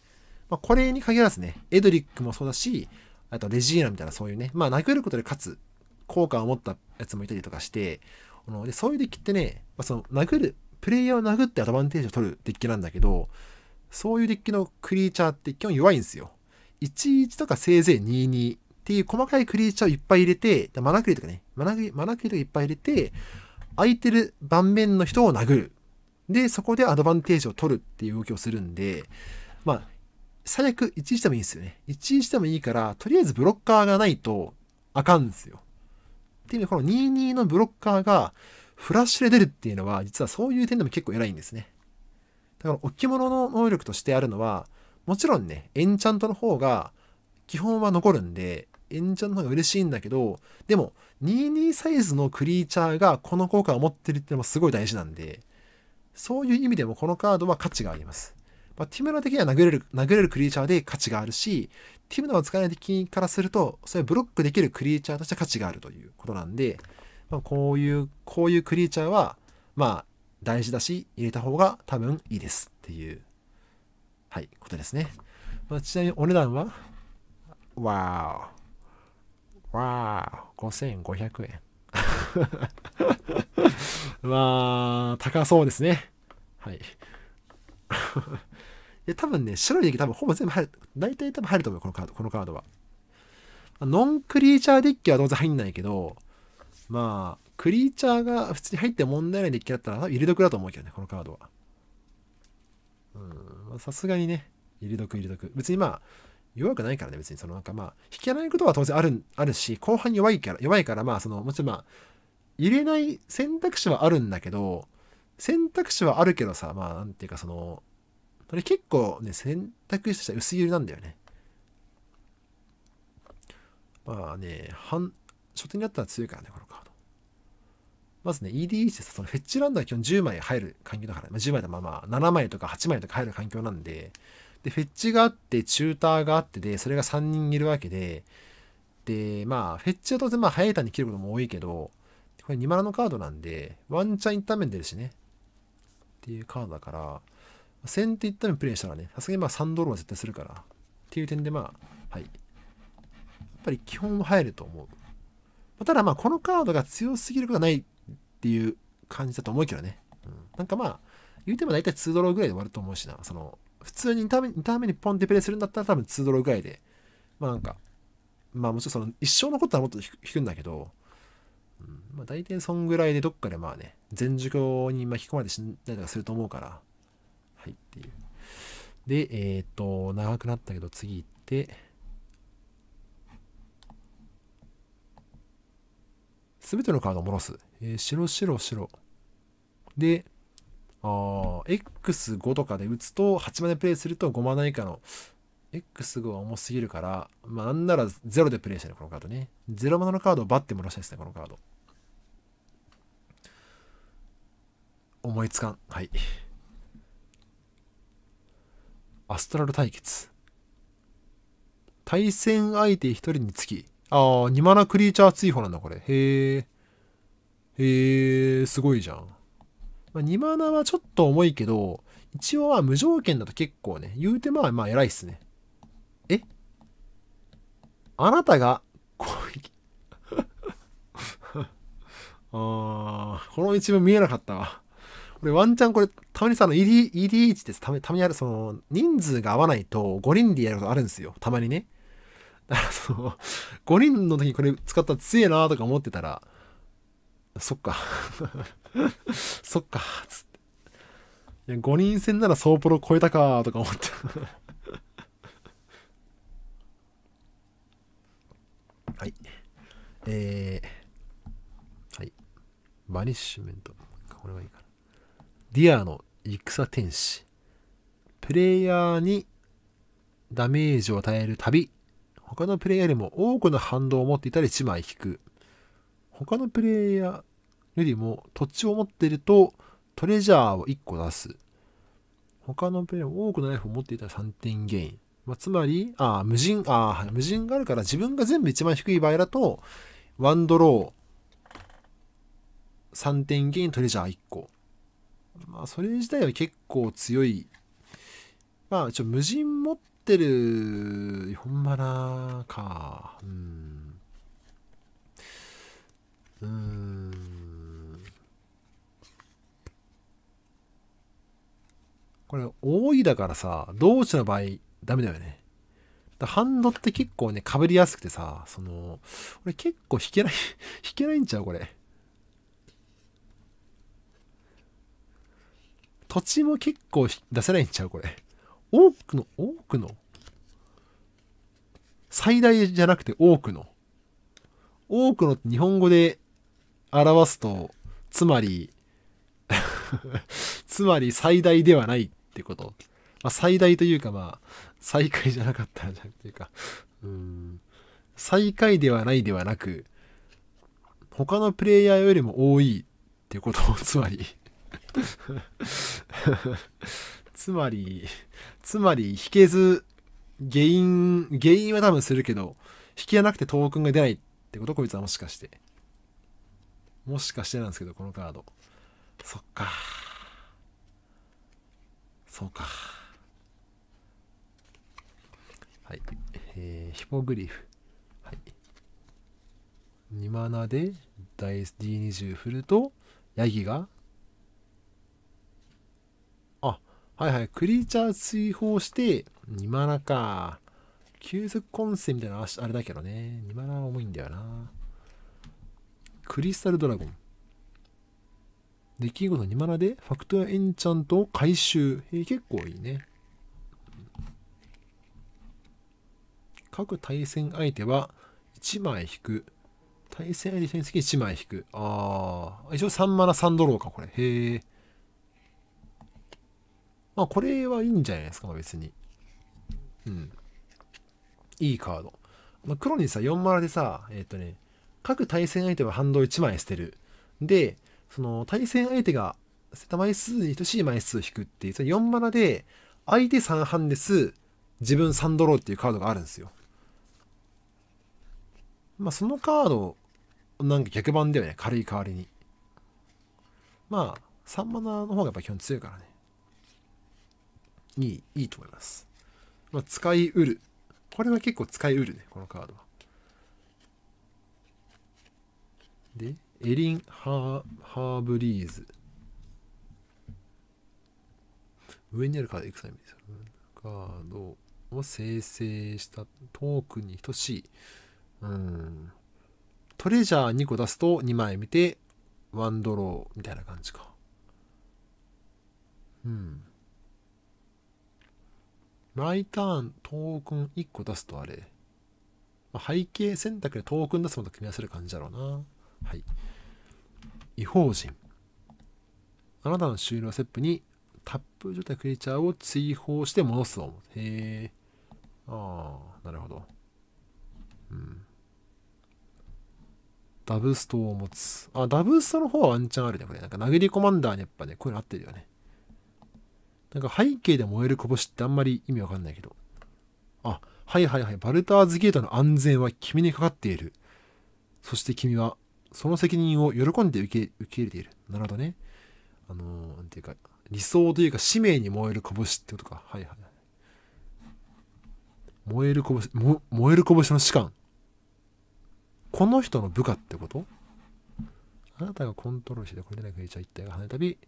まあ、これに限らずね、エドリックもそうだし、あとレジーナみたいなそういうね、まあ、殴ることで勝つ効果を持ったやつもいたりとかして、あのでそういうデッキってね、まあ、その殴る、プレイヤーを殴ってアドバンテージを取るデッキなんだけど、そういうデッキのクリーチャーって基本弱いんですよ。11とかせいぜい22っていう細かいクリーチャーをいっぱい入れて、マナクリとかね、マナクリマナクリとかいっぱい入れて、空いてる盤面の人を殴る。で、そこでアドバンテージを取るっていう動きをするんで、まあ、最悪1日でもいいですよね。1日でもいいから、とりあえずブロッカーがないとあかんですよ。っていうこの22のブロッカーがフラッシュで出るっていうのは、実はそういう点でも結構偉いんですね。だから置物の能力としてあるのは、もちろんね、エンチャントの方が基本は残るんで、エンチャントの方が嬉しいんだけど、でも22サイズのクリーチャーがこの効果を持ってるっていうのもすごい大事なんで、そういう意味でもこのカードは価値があります。まあ、ティムラ的には殴れる、殴れるクリーチャーで価値があるし、ティムラを使えない敵からすると、それブロックできるクリーチャーとして価値があるということなんで、まあ、こういう、こういうクリーチャーは、まあ、大事だし、入れた方が多分いいですっていう、はい、ことですね。まあ、ちなみにお値段は、わーお。わーお。5500円。まあ、高そうですね。はい。で、多分ね、白いデッキ多分ほぼ全部入る、大体多分入ると思うよ、このカード、このカードは。ノンクリーチャーデッキは当然入んないけど、まあ、クリーチャーが普通に入って問題ないデッキだったら、入れドクだと思うけどね、このカードは。うん、さすがにね、入れ得入れ得。別にまあ、弱くないからね、別に、そのなんかまあ、引けないことは当然ある、あるし、後半弱いから、弱いからまあ、その、もちろんまあ、入れない選択肢はあるんだけど、選択肢はあるけどさ、まあ、なんていうかその、これ結構ね、選択肢としては薄切りなんだよね。まあね、半、初手になったら強いからね、このカード。まずね、EDH でさそのフェッチランドは基本10枚入る環境だから、まあ、10枚だまあまあ7枚とか8枚とか入る環境なんで、で、フェッチがあって、チューターがあってで、それが3人いるわけで、で、まあ、フェッチは当然まあ早い段に切ることも多いけど、これ2マラのカードなんで、ワンチャン炒めてるしね。っていうカードだから、先手ったのにプレイしたらね、さすがにまあ3ドローは絶対するから。っていう点でまあ、はい。やっぱり基本は入ると思う。ただまあこのカードが強すぎることはないっていう感じだと思うけどね。うん、なんかまあ、言うても大体2ドローぐらいで終わると思うしな。その、普通に2ターン目にポンってプレイするんだったら多分2ドローぐらいで。まあなんか、まあもちろんその一生のことはもっと引くんだけど、うん、まあ大体そんぐらいでどっかでまあね、全熟に巻き込まれて死んだりとかすると思うから、はいっていう。で、えっ、と、長くなったけど次行って、すべてのカードを戻す。えー、白、白、白。で、あ X5 とかで打つと、8までプレイすると5マナ以下の、X5 は重すぎるから、まあ、なんなら0でプレイしてる、このカードね。0マナのカードをバッて戻したいですね、このカード。思いつかん。はい。アストラル対決。対戦相手1人につき、ああ、2マナクリーチャー追放なんだ、これ。へえ。へえ、すごいじゃん。まあ、2マナはちょっと重いけど、一応は無条件だと結構ね、言うてまあまあ偉いっすね。えあなたが、攻撃。ああ、この一文見えなかったわ。れワンチャンこれ、たまにさ、あの、ED、EDH です。たまたまにある、その、人数が合わないと5人でやることあるんですよ。たまにね。だから その、5人の時にこれ使ったら強えなとか思ってたら、そっか そっか、つって。いや、5人戦なら総プロ超えたかとか思って はい。えー、はい。バニッシュメント。これはいいか。ディアの戦天使。プレイヤーにダメージを与える旅。他のプレイヤーよりも多くの反動を持っていたら1枚引く。他のプレイヤーよりも土地を持っているとトレジャーを1個出す。他のプレイヤーも多くのナイフを持っていたら3点ゲイン。まあ、つまり、あ無人、あ無人があるから自分が全部一番低い場合だと、ワンドロー、3点ゲイン、トレジャー1個。まあ、それ自体は結構強い。まあ、ちょ、無人持ってる、ほんまなか。うん。うん。これ、多いだからさ、同士の場合、ダメだよね。ハンドって結構ね、被りやすくてさ、その、俺結構引けない、引けないんちゃうこれ。土地も結構出せないんちゃうこれ。多くの、多くの最大じゃなくて多くの。多くのって日本語で表すと、つまり つまり最大ではないってこと。まあ、最大というかまあ、最下位じゃなかったらじゃなくていうか、うん、最下位ではないではなく、他のプレイヤーよりも多いってこと、つまり つまり、つまり、引けず、原因、原因は多分するけど、引きやなくてトークンが出ないってことこいつはもしかして。もしかしてなんですけど、このカード。そっか。そうか。はい。えー、ヒポグリフ。はい。2マナで、ダイス D20 振ると、ヤギがはいはい。クリーチャー追放して、2マナか。急速混戦みたいなあれだけどね。2マナは重いんだよな。クリスタルドラゴン。出来事2マナでファクトやエンチャントを回収。えー、結構いいね。各対戦相手は1枚引く。対戦相手につき1枚引く。ああ。一応3マナ3ドローか、これ。へえ。まあ、これはいいんじゃないですか、別に。うん。いいカード。まあ、黒にさ、4マラでさ、えっ、ー、とね、各対戦相手はハンド1枚捨てる。で、その対戦相手が捨てた枚数に等しい枚数を引くっていう、その4マナで、相手3ハンデス、自分3ドローっていうカードがあるんですよ。まあ、そのカード、なんか逆版だよね、軽い代わりに。まあ、3マナの方がやっぱ基本強いからね。にいいと思います。まあ、使いうる。これは結構使いうるね、このカードは。で、エリン・ハーハーブリーズ。上にあるカードいくつか意ますカードを生成したトークンに等しい。うん。トレジャー2個出すと2枚見て、ワンドローみたいな感じか。うん。毎ターントークン1個出すとあれ、まあ、背景選択でトークン出すものと組み合わせる感じだろうな。はい。違法人。あなたの収納ステップにタップ状態クリーチャーを追放して戻すう。へえ。ああ、なるほど。うん。ダブストを持つ。あ、ダブストの方はワンチャンあるね、これ。なんか殴りコマンダーにやっぱね、こういうの合ってるよね。なんか背景で燃えるこぼしってあんまり意味わかんないけど。あ、はいはいはい。バルターズゲートの安全は君にかかっている。そして君は、その責任を喜んで受け、受け入れている。なるほどね。あのー、なんていうか、理想というか使命に燃えるこぼしってことか。はいはい。燃えるこぼし、燃えるこぼしの士官。この人の部下ってことあなたがコントロールしてこれでなくちゃ一体が跳ねたび、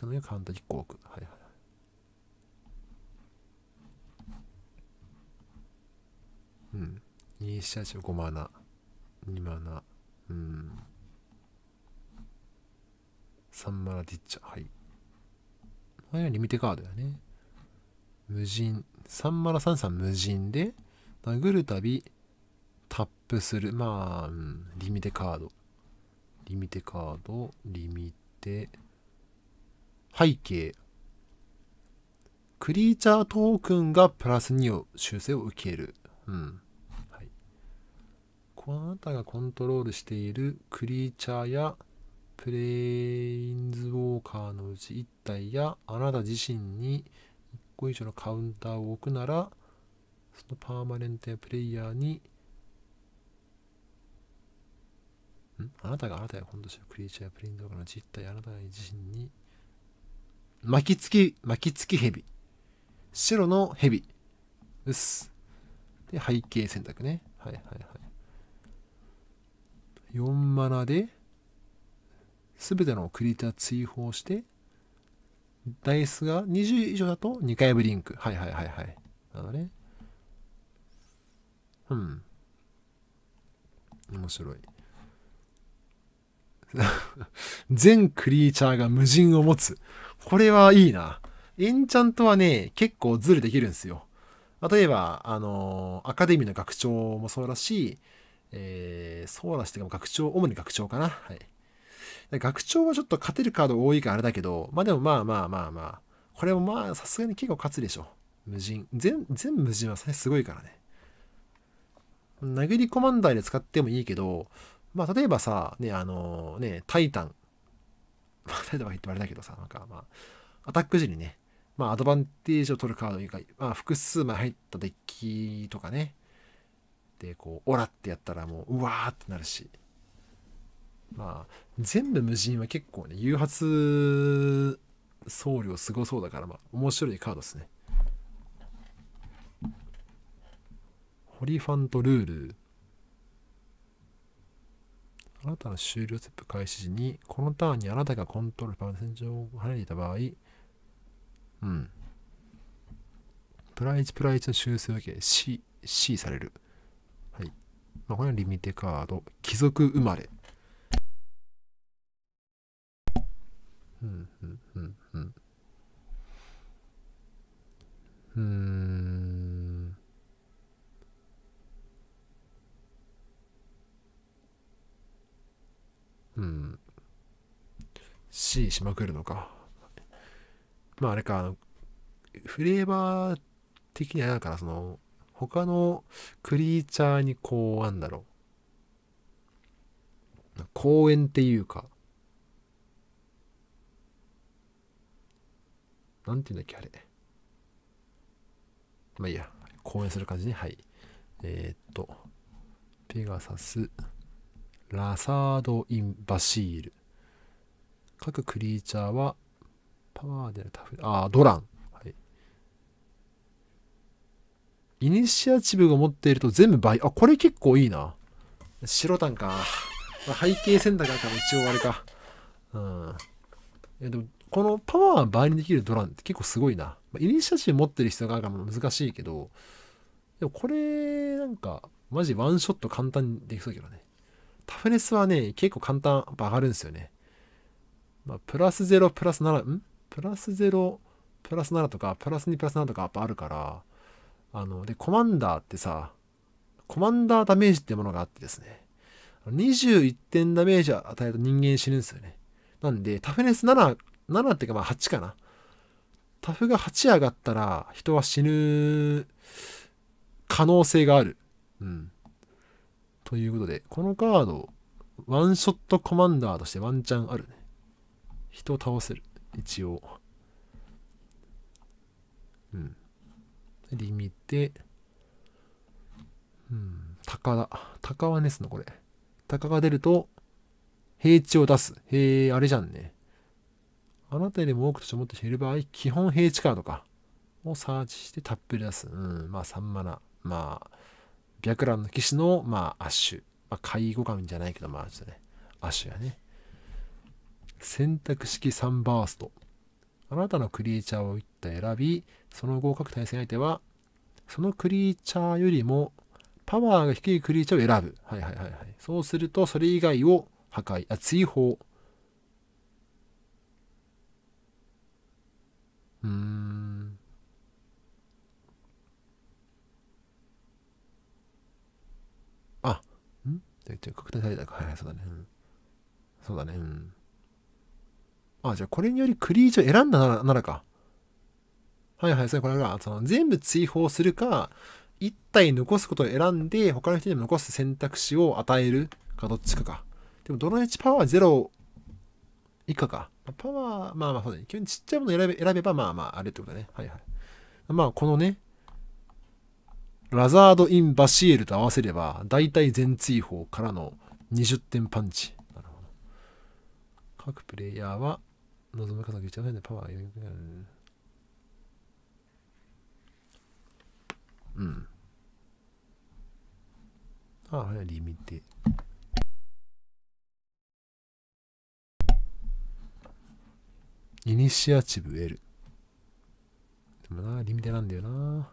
鹿の上を簡単に置く。はいはい。うん2シャチ5マナ2マナうん3マナディッチャはいこれはリミテカードやね無人3マナ33無人で殴るたびタップするまあ、うん、リミテカードリミテカードリミテ背景クリーチャートークンがプラス2を修正を受ける。うん。こあなたがコントロールしているクリーチャーやプレインズウォーカーのうち1体やあなた自身に1個以上のカウンターを置くならそのパーマネントやプレイヤーにんあなたがあなたがコントしているクリーチャーやプレインズウォーカーのうち1体あなた自身に巻きつき巻きつき蛇白の蛇ですで背景選択ねはいはいはい4マナで全てのクリーチャー追放してダイスが20以上だと2回ブリンク。はいはいはいはい。なのね。うん。面白い。全クリーチャーが無人を持つ。これはいいな。エンチャントはね、結構ズルできるんですよ。例えば、あのー、アカデミーの学長もそうだし、えー、そうなしてかも学長、主に学長かな。はい。学長はちょっと勝てるカード多いからあれだけど、まあでもまあまあまあまあ、これもまあさすがに結構勝つでしょ。無人。全、全無人はさ、すごいからね。殴りコマンダーで使ってもいいけど、まあ例えばさ、ね、あのー、ね、タイタン。まあタイタンは言ってもあれだけどさ、なんかまあ、アタック時にね、まあアドバンテージを取るカードが、まあ複数枚入ったデッキとかね、でこうオラってやったらもううわーってなるしまあ全部無人は結構ね誘発送料すごそうだからまあ面白いカードですねホリファントルールあなたの終了ステップ開始時に、このターンにあなたがコントロールパーセント上を跳ねていた場合、うん。プライチプライチの修正だけ C、C される。まあ、これはリミテカード。貴族生まれ。うんうんうんうん。うん。うん。C しまくるのか。まああれか、あの、フレーバー的にはなんかその、他のクリーチャーにこう、なんだろう。公園っていうか、なんていうんだっけ、あれ。まあいいや、公演する感じね。はい。えー、っと、ペガサス、ラサード・イン・バシール。各クリーチャーは、パワーでタフ、ああ、ドラン。イニシアチブが持っていると全部倍。あ、これ結構いいな。白単か。ま背景選択だから一応あれか。うん。えでも、このパワー倍にできるドランって結構すごいな。イニシアチブ持ってる人があるから難しいけど、でもこれ、なんか、マジワンショット簡単にできそうだけどね。タフネスはね、結構簡単、やっぱ上がるんですよね。まあ、プラス0、プラス7、んプラス0、プラス7とか、プラス2、プラス7とかやっぱあるから、あの、で、コマンダーってさ、コマンダーダメージってものがあってですね、21点ダメージを与えると人間死ぬんですよね。なんで、タフネス7、7っていうかまあ8かな。タフが8上がったら人は死ぬ可能性がある。うん。ということで、このカード、ワンショットコマンダーとしてワンチャンあるね。人を倒せる。一応。うん。リミテ、うん、高だ。高はねすの、これ。高が出ると、平地を出す。へえ、あれじゃんね。あなたよりも多くとして持っている場合、基本平地カードか。をサーチしてたっぷり出す。うん、まあ3マナ。まあ、白蘭の騎士の、まあ、アッシュ。まあ、介護神じゃないけど、まあ、ちょっとね、アッシュやね。選択式サンバースト。あなたのクリーチャーを一体選び、その後を書く対戦相手は、そのクリーチャーよりもパワーが低いクリーチャーを選ぶ。はいはいはいはい。そうすると、それ以外を破壊、あ、追放。うん。あ、んじゃあ、拡大されたか。はいはい、そうだね。うん、そうだね。うん。あ、じゃあ、これによりクリーチャー選んだならならか。はいはい、それこれが、その全部追放するか、1体残すことを選んで、他の人にも残す選択肢を与えるか、どっちかか。でも、どのうちパワー0以下か。パワー、まあまあそうだね。基本ちっちゃいもの選べ選べば、まあまあ、あれってことだね。はいはい。まあ、このね、ラザード・イン・バシエルと合わせれば、大体全追放からの20点パンチ。なるほど。各プレイヤーは、望む方がで、パワーうん。ああ、はい、リミテ。イニシアチブ L。でもな、リミテなんだよな。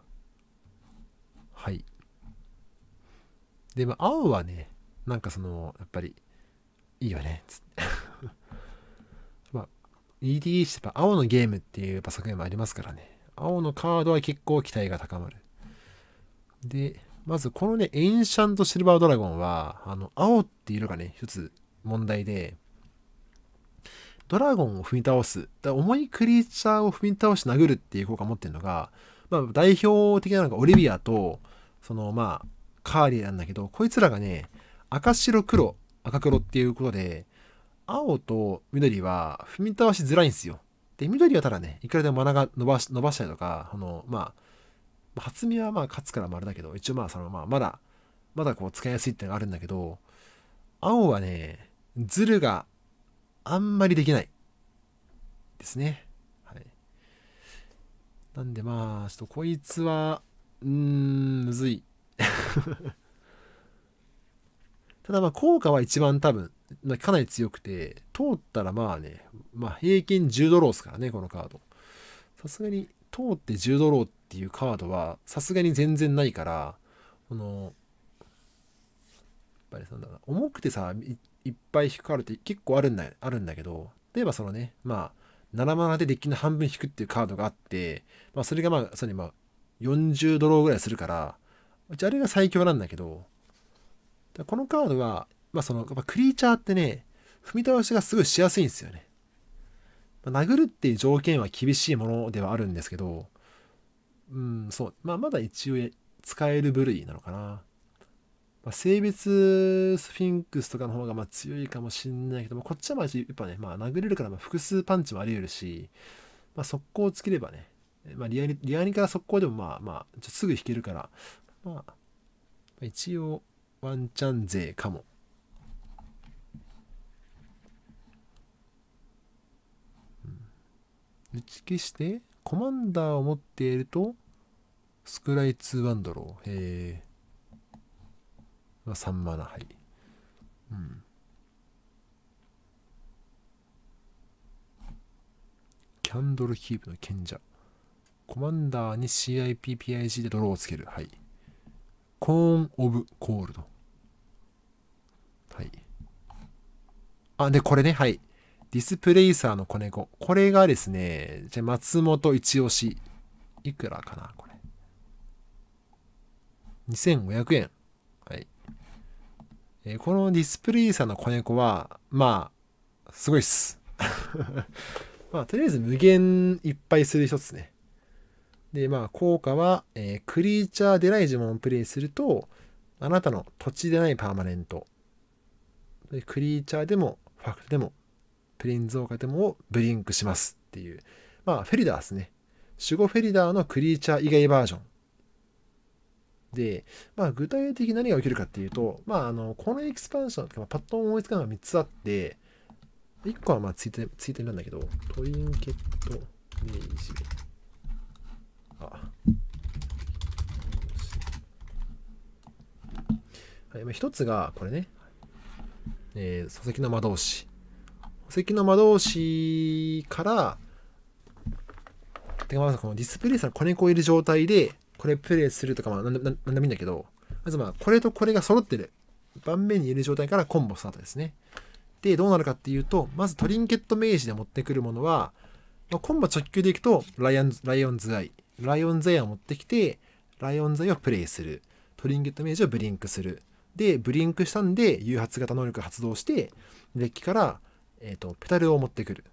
はい。で、まあ、青はね、なんかその、やっぱり、いいよね、つって。まあ、EDH ってやっぱ青のゲームっていうやっぱ作品もありますからね。青のカードは結構期待が高まる。で、まずこのね、エンシャントシルバードラゴンは、あの、青っていう色がね、一つ問題で、ドラゴンを踏み倒す。だ重いクリーチャーを踏み倒し殴るっていう効果を持ってるのが、まあ、代表的なのがオリビアと、そのまあ、カーリーなんだけど、こいつらがね、赤白黒、赤黒っていうことで、青と緑は踏み倒しづらいんですよ。で、緑はただね、いくらでも真ナが伸ばし、伸ばしたりとか、あの、まあ、初見はまあ勝つから丸だけど、一応まあそのまあまだ、まだこう使いやすいってのがあるんだけど、青はね、ズルがあんまりできない。ですね。はい。なんでまあ、ちょっとこいつは、うーん、むずい。ただまあ効果は一番多分、かなり強くて、通ったらまあね、まあ平均10ドローですからね、このカード。さすがに通って十ドローっていうカードはさすがに全然ないからこのやっぱりだな重くてさいっぱい引くカードって結構あるんだあるんだけど例えばそのねまあ7マナでデッキの半分引くっていうカードがあって、まあ、それがまあそれまあ40ドローぐらいするからうちあれが最強なんだけどこのカードは、まあ、そのやっぱクリーチャーってね踏み倒しがすごいしやすいんですよね殴るっていう条件は厳しいものではあるんですけど、うん、そう、まあ、まだ一応使える部類なのかな。まあ、性別スフィンクスとかの方がま強いかもしんないけど、まあ、こっちはまあやっぱね、まあ、殴れるからま複数パンチもあり得るし、まあ、速攻つければね、まあ、リアニ、リアニから速攻でもまあまあすぐ引けるから、まあ、一応ワンチャン勢かも打ち消して、コマンダーを持っていると、スクライ2ワンドロー。えー、まあ、3マナ、はい。うん。キャンドルキープの賢者。コマンダーに CIP、PIG でドローをつける。はい。コーン・オブ・コールド。はい。あ、で、これね、はい。ディスプレイサーの子猫。これがですね、じゃ松本一押し。いくらかなこれ。2500円。はい。えー、このディスプレイサーの子猫は、まあ、すごいっす。まあ、とりあえず無限いっぱいする一つね。で、まあ、効果は、えー、クリーチャーデライ呪文をプレイすると、あなたの土地でないパーマネント。クリーチャーでも、ファクトでもプリンゾーカテモをブリンクしますっていう、まあ、フェリダーですね。守護フェリダーのクリーチャー以外バージョン。で、まあ、具体的に何が起きるかっていうと、まあ、あの、このエキスパンションまあ、パッと思いつかなのが3つあって、1個はまあついて、ついてるんだけど、トリンケットネイジ。あ。はい、まあ、1つが、これね、えー、々木の魔導士。関の魔導士から、てかまずこのディスプレイさ、子猫いる状態で、これプレイするとか、まあで、なんでもいいんだけど、まずまあ、これとこれが揃ってる。盤面にいる状態からコンボスタートですね。で、どうなるかっていうと、まずトリンケット明治で持ってくるものは、まあ、コンボ直球でいくと、ライオンズ、ライオンズアイ。ライオンズアイを持ってきて、ライオンズアイをプレイする。トリンケット明治をブリンクする。で、ブリンクしたんで、誘発型能力発動して、デッキからえーと、ペダルを持ってくる。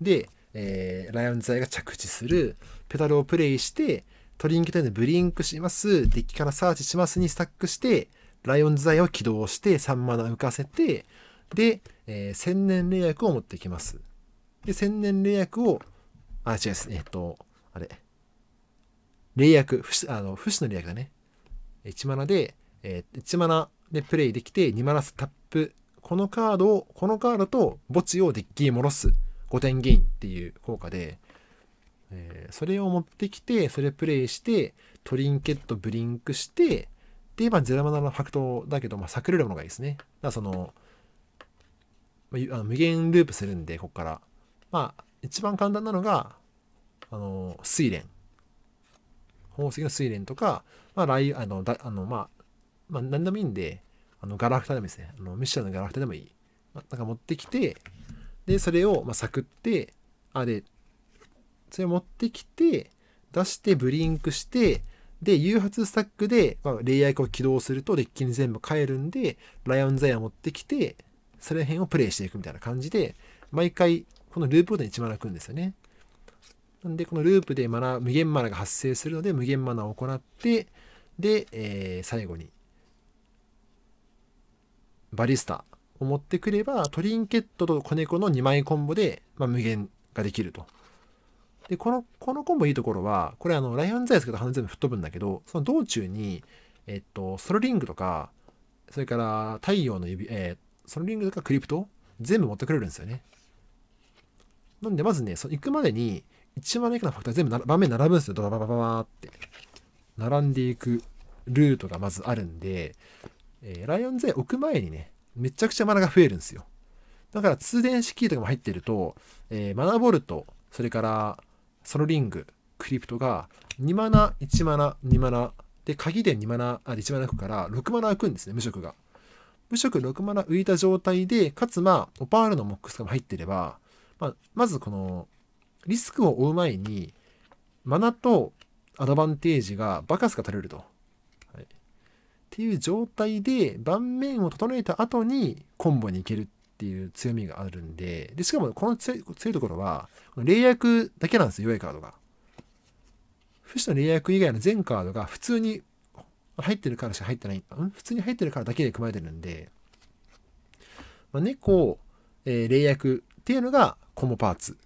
で、えー、ライオンズアイが着地する。ペダルをプレイして、トリンクタイムでブリンクします。デッキからサーチしますにスタックして、ライオンズアイを起動して3マナ浮かせて、で、えー、千年霊薬を持ってきます。で、千年霊薬を、あ、違うです。えっ、ー、と、あれ。霊薬、不死あの不死の霊薬だね。1マナで、えー、1マナでプレイできて、2マナスタップこのカードを、このカードと墓地をデッキに戻す5点ゲインっていう効果で、えー、それを持ってきて、それプレイして、トリンケットブリンクして、で、まあ、ゼラマナのファクトだけど、まあ、隠れるものがいいですね。だからその、まあ、無限ループするんで、ここから。まあ、一番簡単なのが、あの、水蓮。宝石の水蓮とか、まあ、ライあの、だあのまあ、まあ、何でもいいんで、あのガラフタでもいいですね。あのミシュランのガラフタでもいい。まあ、なんか持ってきて、で、それを、まあ、サクって、あ、で、それを持ってきて、出してブリンクして、で、誘発スタックで、まあ、レイヤーを起動するとデッキに全部変えるんで、ライオンザイア持ってきて、それら辺をプレイしていくみたいな感じで、毎回、このループで一に1マナくんですよね。なんで、このループでマナ、無限マナが発生するので、無限マナを行って、で、えー、最後にバリスタを持ってくれば、トリンケットと子猫の2枚コンボで、まあ、無限ができると。で、この、このコンボいいところは、これあの、ライオンザイスけど花全部吹っ飛ぶんだけど、その道中に、えっと、ソロリングとか、それから太陽の指、えー、ソロリングとかクリプト、全部持ってくれるんですよね。なんで、まずね、その行くまでに、1万以下のファクター全部盤面並ぶんですよ。ドバババババって。並んでいくルートがまずあるんで、えー、ライオンズへ置く前にね、めちゃくちゃマナが増えるんですよ。だから通電式キーとかも入ってると、えー、マナボルト、それからソロリング、クリプトが2マナ、1マナ、2マナ、で、鍵で2マナ、あ、1マナくから6マナ開くんですね、無色が。無色6マナ浮いた状態で、かつまあ、オパールのモックスとかも入ってれば、まあ、まずこの、リスクを負う前に、マナとアドバンテージがバカスが取れると。っていう状態で盤面を整えた後にコンボに行けるっていう強みがあるんで、でしかもこの強いところは、霊薬だけなんですよ、弱いカードが。不死の霊薬以外の全カードが普通に入ってるからしか入ってない、ん普通に入ってるからだけで組まれてるんで、まあ、猫、えー、霊薬っていうのがコンボパーツ。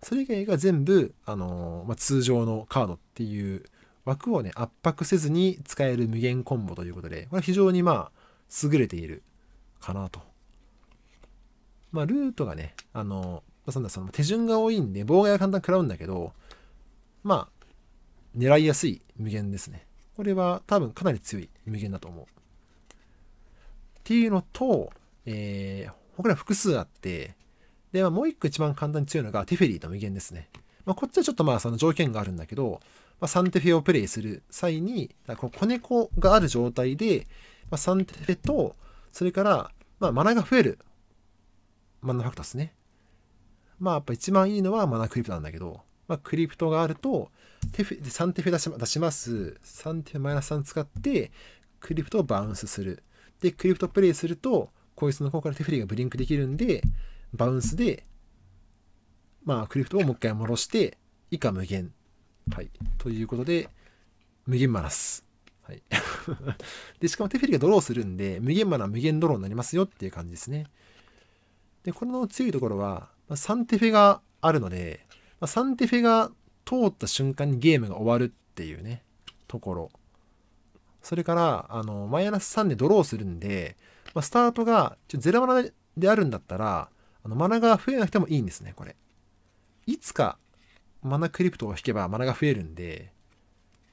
それ以外が全部、あのー、まあ、通常のカードっていう枠をね、圧迫せずに使える無限コンボということで、これ非常にまあ、優れているかなと。まあ、ルートがね、あの、そんなその手順が多いんで、妨害は簡単に食らうんだけど、まあ、狙いやすい無限ですね。これは多分かなり強い無限だと思う。っていうのと、えー、他には複数あって、で、まあ、もう一個一番簡単に強いのがティフェリーと無限ですね。まあ、こっちはちょっとまあその条件があるんだけど、まあ、サンテフェをプレイする際に、この子猫がある状態で、まあ、サンテフェと、それから、まあ、マナが増える。マナファクタスね。まあ、やっぱ一番いいのはマナクリプトなんだけど、まあ、クリプトがあると、テフェ、サンテフェ出し出します。サンテフェマイナス3使って、クリプトをバウンスする。で、クリプトプレイすると、こいつの方からテフェリがブリンクできるんで、バウンスで、まあ、クリプトをもう一回戻して、以下無限はい。ということで、無限マナス。はい。で、しかもテフェリがドローするんで、無限マナ無限ドローになりますよっていう感じですね。で、この強いところは、まあ、サンテフェがあるので、まあ、サンテフェが通った瞬間にゲームが終わるっていうね、ところ。それから、あの、マイナス3でドローするんで、まあ、スタートがちょゼラマナであるんだったら、あのマナが増えなくてもいいんですね、これ。いつかマナクリプトを引けばマナが増えるんで、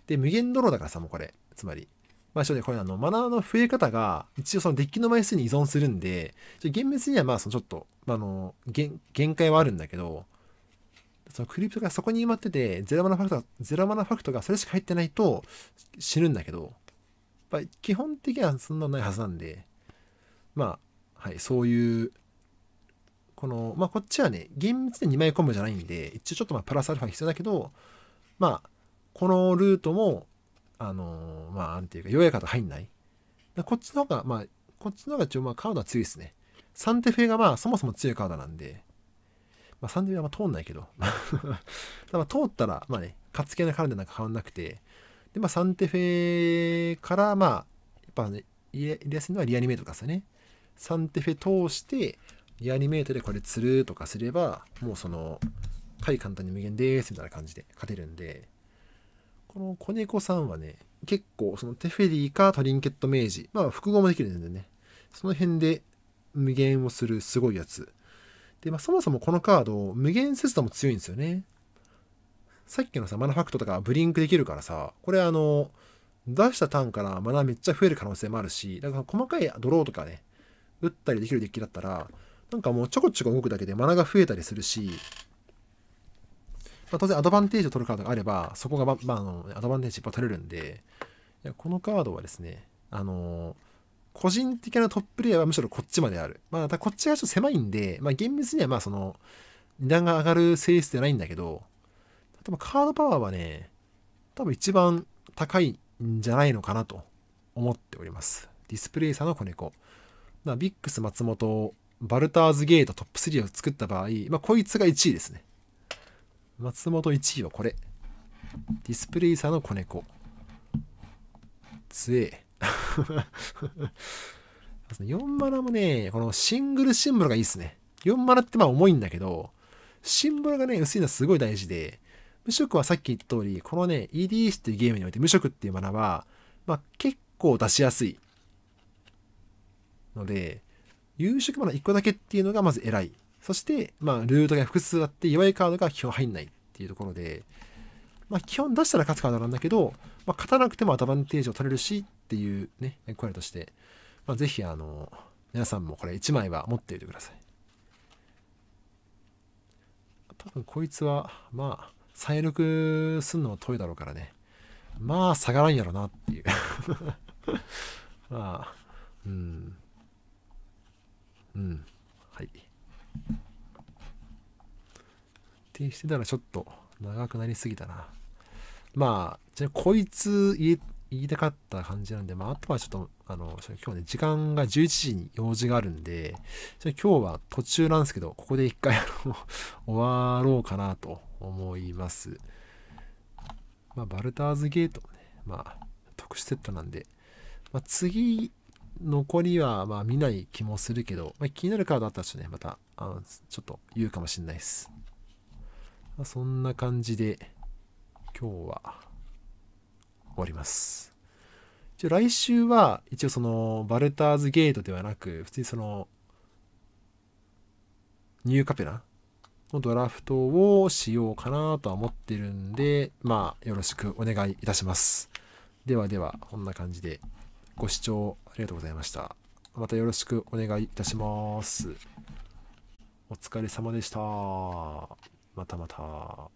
で、無限ドローだからさ、もうこれ。つまり。まあ、ちょっとね、これあの、マナーの増え方が、一応そのデッキの枚数に依存するんで、厳密にはまあ、そのちょっと、あの、限界はあるんだけど、そのクリプトがそこに埋まってて、ゼロマナファクトが、ゼロマナファクトがそれしか入ってないと死ぬんだけど、やっぱ基本的にはそんなないはずなんで、まあ、はい、そういうこの、まあ、こっちはね、厳密に2枚コンボじゃないんで、一応ちょっとまあプラスアルファ必要だけど、まあ、このルートも、あのー、まあ、なんていうか、弱い方入んない。こっちの方が、まあ、こっちの方が一応、まあ、カードは強いですね。サンテフェが、まあ、そもそも強いカードなんで、まあ、サンテフェはまあ通んないけど、まあ、通ったら、まあね、勝つ系のカードでなんか変わんなくて、で、まあ、サンテフェから、まあ、やっぱね、入れやすいのはリアニメイトとかですよね。サンテフェ通して、リアニメートでこれ釣るとかすれば、もうその、回簡単に無限ですみたいな感じで勝てるんで、この子猫さんはね、結構そのテフェリーかトリンケット明治、まあ複合もできるんでね、その辺で無限をするすごいやつ。で、まあそもそもこのカード、無限切断も強いんですよね。さっきのさ、マナファクトとかブリンクできるからさ、これあの、出したターンからマナめっちゃ増える可能性もあるし、だから細かいドローとかね、打ったりできるデッキだったら、なんかもうちょこちょこ動くだけでマナが増えたりするし、まあ、当然アドバンテージを取るカードがあれば、そこが、ま、まあ、あのアドバンテージいっぱい取れるんで、いやこのカードはですね、あのー、個人的なトップレイヤーはむしろこっちまである。まあ、こっちがちょっと狭いんで、まあ、厳密にはまあその、値段が上がる性質じゃないんだけど、多分カードパワーはね、多分一番高いんじゃないのかなと思っております。ディスプレイサの子猫。ビックス松本バルターズゲートトップ3を作った場合、まあ、こいつが1位ですね。松本1位はこれ。ディスプレイサの子猫。つえ。4 マナもね、このシングルシンボルがいいですね。4マナってまあ重いんだけど、シンボルがね、薄いのはすごい大事で、無職はさっき言った通り、このね、EDS っていうゲームにおいて無職っていうマナは、まあ結構出しやすい。ので、夕食まだ1個だけっていうのがまず偉い。そして、まあ、ルートが複数あって、弱いカードが基本入んないっていうところで、まあ、基本出したら勝つカードなんだけど、まあ、勝たなくてもアドバンテージを取れるしっていうね、声として、まあ、ぜひ、あの、皆さんもこれ1枚は持っておいてください。多分こいつは、まあ、再録すんのは遠いだろうからね。まあ、下がらんやろなっていう まあ、うん。うんはいってしてたらちょっと長くなりすぎたなまあじゃあこいつ言いたかった感じなんで、まあ、あとはちょっと、あの、今日ね、時間が11時に用事があるんで、今日は途中なんですけど、ここで一回、あの、終わろうかなと思います。まあ、バルターズゲートね、まあ、特殊セットなんで、まあ、次残りはまあ見ない気もするけど、まあ、気になるカードあったらちょっとね、またあのちょっと言うかもしれないです。まあ、そんな感じで、今日は終わります。一応来週は、一応その、バルターズゲートではなく、普通にその、ニューカペラのドラフトをしようかなとは思ってるんで、まあ、よろしくお願いいたします。ではでは、こんな感じでご視聴ありがとうございました。またよろしくお願いいたします。お疲れ様でした。またまた。